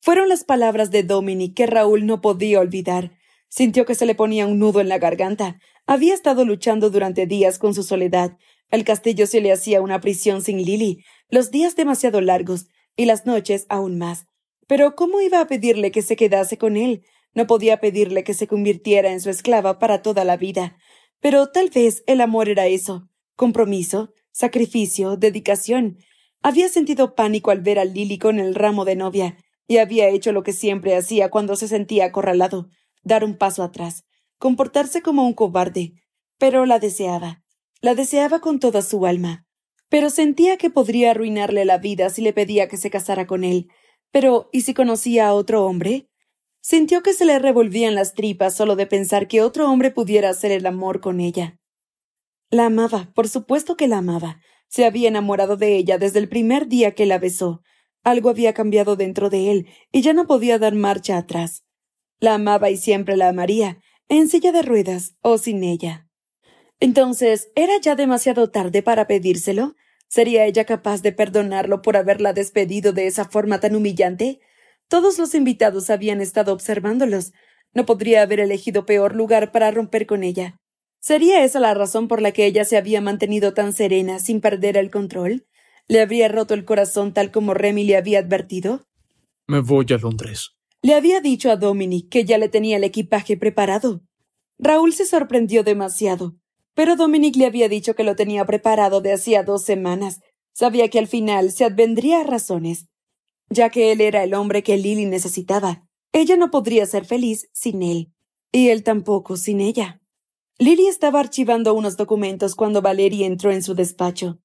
Fueron las palabras de Dominic que Raúl no podía olvidar. Sintió que se le ponía un nudo en la garganta. Había estado luchando durante días con su soledad. El castillo se le hacía una prisión sin Lily, los días demasiado largos y las noches aún más. Pero ¿cómo iba a pedirle que se quedase con él? No podía pedirle que se convirtiera en su esclava para toda la vida. Pero tal vez el amor era eso compromiso, sacrificio, dedicación. Había sentido pánico al ver a Lily con el ramo de novia, y había hecho lo que siempre hacía cuando se sentía acorralado dar un paso atrás, comportarse como un cobarde. Pero la deseaba, la deseaba con toda su alma. Pero sentía que podría arruinarle la vida si le pedía que se casara con él, pero, ¿y si conocía a otro hombre? Sintió que se le revolvían las tripas solo de pensar que otro hombre pudiera hacer el amor con ella. La amaba, por supuesto que la amaba. Se había enamorado de ella desde el primer día que la besó. Algo había cambiado dentro de él, y ya no podía dar marcha atrás. La amaba y siempre la amaría, en silla de ruedas o sin ella. Entonces, ¿era ya demasiado tarde para pedírselo? ¿Sería ella capaz de perdonarlo por haberla despedido de esa forma tan humillante? Todos los invitados habían estado observándolos. No podría haber elegido peor lugar para romper con ella. ¿Sería esa la razón por la que ella se había mantenido tan serena sin perder el control? ¿Le habría roto el corazón tal como Remy le había advertido? Me voy a Londres. Le había dicho a Dominic que ya le tenía el equipaje preparado. Raúl se sorprendió demasiado. Pero Dominic le había dicho que lo tenía preparado de hacía dos semanas. Sabía que al final se advendría a razones, ya que él era el hombre que Lily necesitaba. Ella no podría ser feliz sin él, y él tampoco sin ella. Lily estaba archivando unos documentos cuando Valerie entró en su despacho.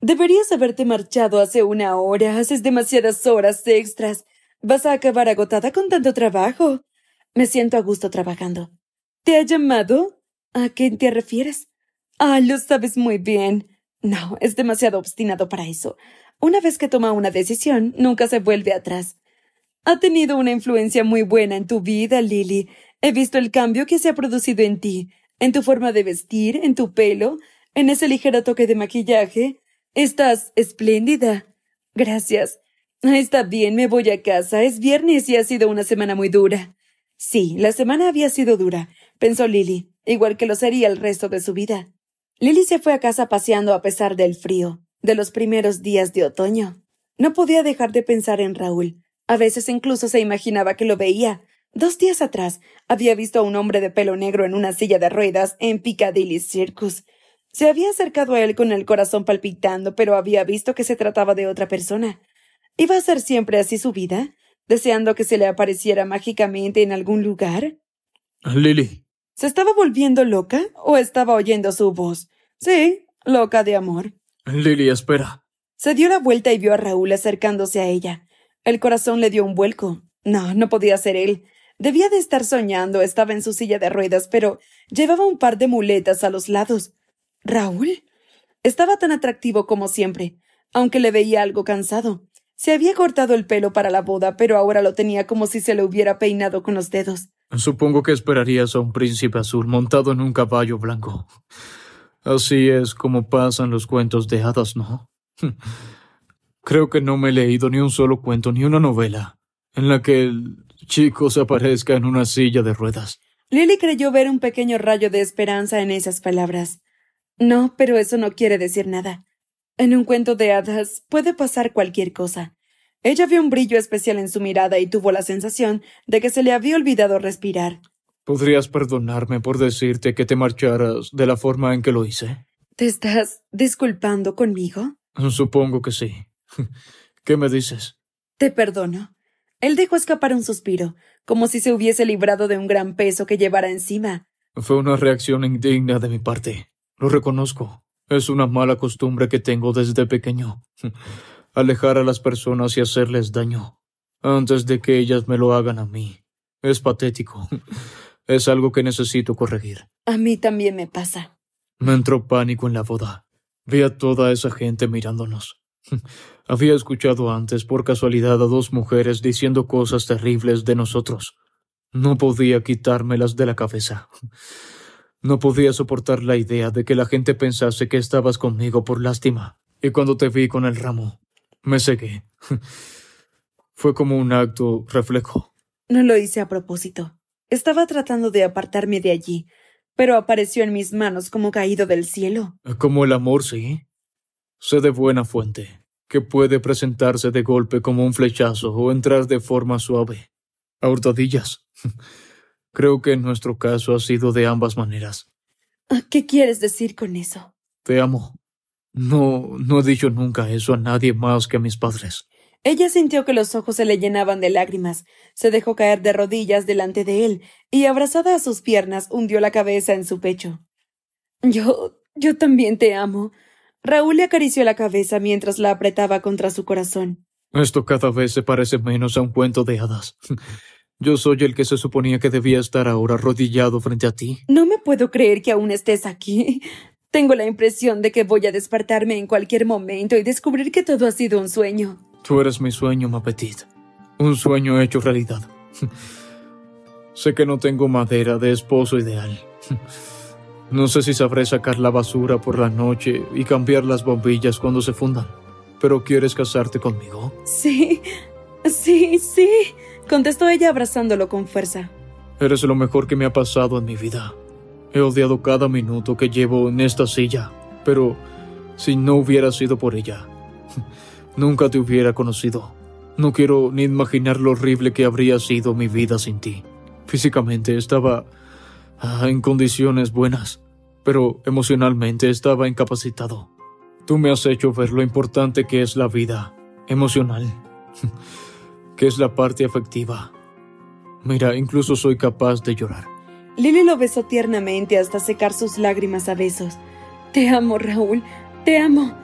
Deberías haberte marchado hace una hora, haces demasiadas horas extras. Vas a acabar agotada con tanto trabajo. Me siento a gusto trabajando. ¿Te ha llamado? ¿A quién te refieres? Ah, lo sabes muy bien. No, es demasiado obstinado para eso. Una vez que toma una decisión, nunca se vuelve atrás. Ha tenido una influencia muy buena en tu vida, Lily. He visto el cambio que se ha producido en ti, en tu forma de vestir, en tu pelo, en ese ligero toque de maquillaje. Estás espléndida. Gracias. Está bien, me voy a casa. Es viernes y ha sido una semana muy dura. Sí, la semana había sido dura, pensó Lily, igual que lo sería el resto de su vida. Lily se fue a casa paseando a pesar del frío, de los primeros días de otoño. No podía dejar de pensar en Raúl. A veces incluso se imaginaba que lo veía. Dos días atrás había visto a un hombre de pelo negro en una silla de ruedas en Piccadilly Circus. Se había acercado a él con el corazón palpitando, pero había visto que se trataba de otra persona. ¿Iba a ser siempre así su vida? ¿Deseando que se le apareciera mágicamente en algún lugar? Lily. ¿Se estaba volviendo loca o estaba oyendo su voz? Sí, loca de amor. Lily, espera. Se dio la vuelta y vio a Raúl acercándose a ella. El corazón le dio un vuelco. No, no podía ser él. Debía de estar soñando, estaba en su silla de ruedas, pero llevaba un par de muletas a los lados. ¿Raúl? Estaba tan atractivo como siempre, aunque le veía algo cansado. Se había cortado el pelo para la boda, pero ahora lo tenía como si se lo hubiera peinado con los dedos. Supongo que esperarías a un príncipe azul montado en un caballo blanco. Así es como pasan los cuentos de hadas, ¿no? <laughs> Creo que no me he leído ni un solo cuento ni una novela en la que el chico se aparezca en una silla de ruedas. Lily creyó ver un pequeño rayo de esperanza en esas palabras. No, pero eso no quiere decir nada. En un cuento de hadas puede pasar cualquier cosa. Ella vio un brillo especial en su mirada y tuvo la sensación de que se le había olvidado respirar. ¿Podrías perdonarme por decirte que te marcharas de la forma en que lo hice? ¿Te estás disculpando conmigo? Supongo que sí. <laughs> ¿Qué me dices? Te perdono. Él dejó escapar un suspiro, como si se hubiese librado de un gran peso que llevara encima. Fue una reacción indigna de mi parte. Lo reconozco. Es una mala costumbre que tengo desde pequeño. <laughs> Alejar a las personas y hacerles daño. Antes de que ellas me lo hagan a mí. Es patético. <laughs> Es algo que necesito corregir. A mí también me pasa. Me entró pánico en la boda. Vi a toda esa gente mirándonos. <laughs> Había escuchado antes por casualidad a dos mujeres diciendo cosas terribles de nosotros. No podía quitármelas de la cabeza. <laughs> No podía soportar la idea de que la gente pensase que estabas conmigo por lástima. Y cuando te vi con el ramo, me seguí. <laughs> Fue como un acto reflejo. No lo hice a propósito. Estaba tratando de apartarme de allí, pero apareció en mis manos como caído del cielo. Ah, como el amor, sí. Sé de buena fuente, que puede presentarse de golpe como un flechazo o entrar de forma suave, a hurtadillas. <laughs> Creo que en nuestro caso ha sido de ambas maneras. Ah, ¿Qué quieres decir con eso? Te amo. No, no he dicho nunca eso a nadie más que a mis padres. Ella sintió que los ojos se le llenaban de lágrimas, se dejó caer de rodillas delante de él, y abrazada a sus piernas hundió la cabeza en su pecho. Yo. yo también te amo. Raúl le acarició la cabeza mientras la apretaba contra su corazón. Esto cada vez se parece menos a un cuento de hadas. <laughs> Yo soy el que se suponía que debía estar ahora arrodillado frente a ti. No me puedo creer que aún estés aquí. Tengo la impresión de que voy a despertarme en cualquier momento y descubrir que todo ha sido un sueño. Tú eres mi sueño, ma apetito, Un sueño hecho realidad. <laughs> sé que no tengo madera de esposo ideal. <laughs> no sé si sabré sacar la basura por la noche y cambiar las bombillas cuando se fundan. Pero ¿quieres casarte conmigo? Sí, sí, sí, contestó ella abrazándolo con fuerza. Eres lo mejor que me ha pasado en mi vida. He odiado cada minuto que llevo en esta silla, pero si no hubiera sido por ella, <laughs> Nunca te hubiera conocido. No quiero ni imaginar lo horrible que habría sido mi vida sin ti. Físicamente estaba ah, en condiciones buenas, pero emocionalmente estaba incapacitado. Tú me has hecho ver lo importante que es la vida emocional, <laughs> que es la parte afectiva. Mira, incluso soy capaz de llorar. Lily lo besó tiernamente hasta secar sus lágrimas a besos. Te amo, Raúl, te amo.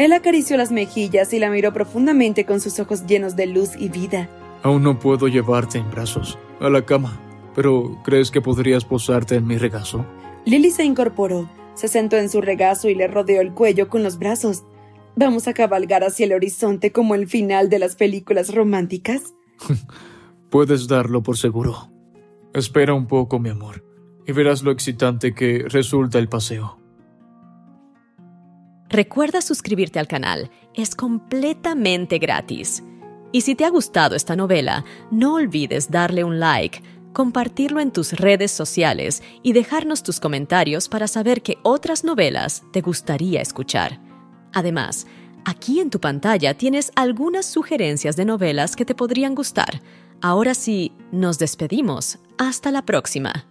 Él acarició las mejillas y la miró profundamente con sus ojos llenos de luz y vida. Aún no puedo llevarte en brazos a la cama, pero ¿crees que podrías posarte en mi regazo? Lily se incorporó, se sentó en su regazo y le rodeó el cuello con los brazos. ¿Vamos a cabalgar hacia el horizonte como el final de las películas románticas? <laughs> Puedes darlo por seguro. Espera un poco, mi amor, y verás lo excitante que resulta el paseo. Recuerda suscribirte al canal, es completamente gratis. Y si te ha gustado esta novela, no olvides darle un like, compartirlo en tus redes sociales y dejarnos tus comentarios para saber qué otras novelas te gustaría escuchar. Además, aquí en tu pantalla tienes algunas sugerencias de novelas que te podrían gustar. Ahora sí, nos despedimos. Hasta la próxima.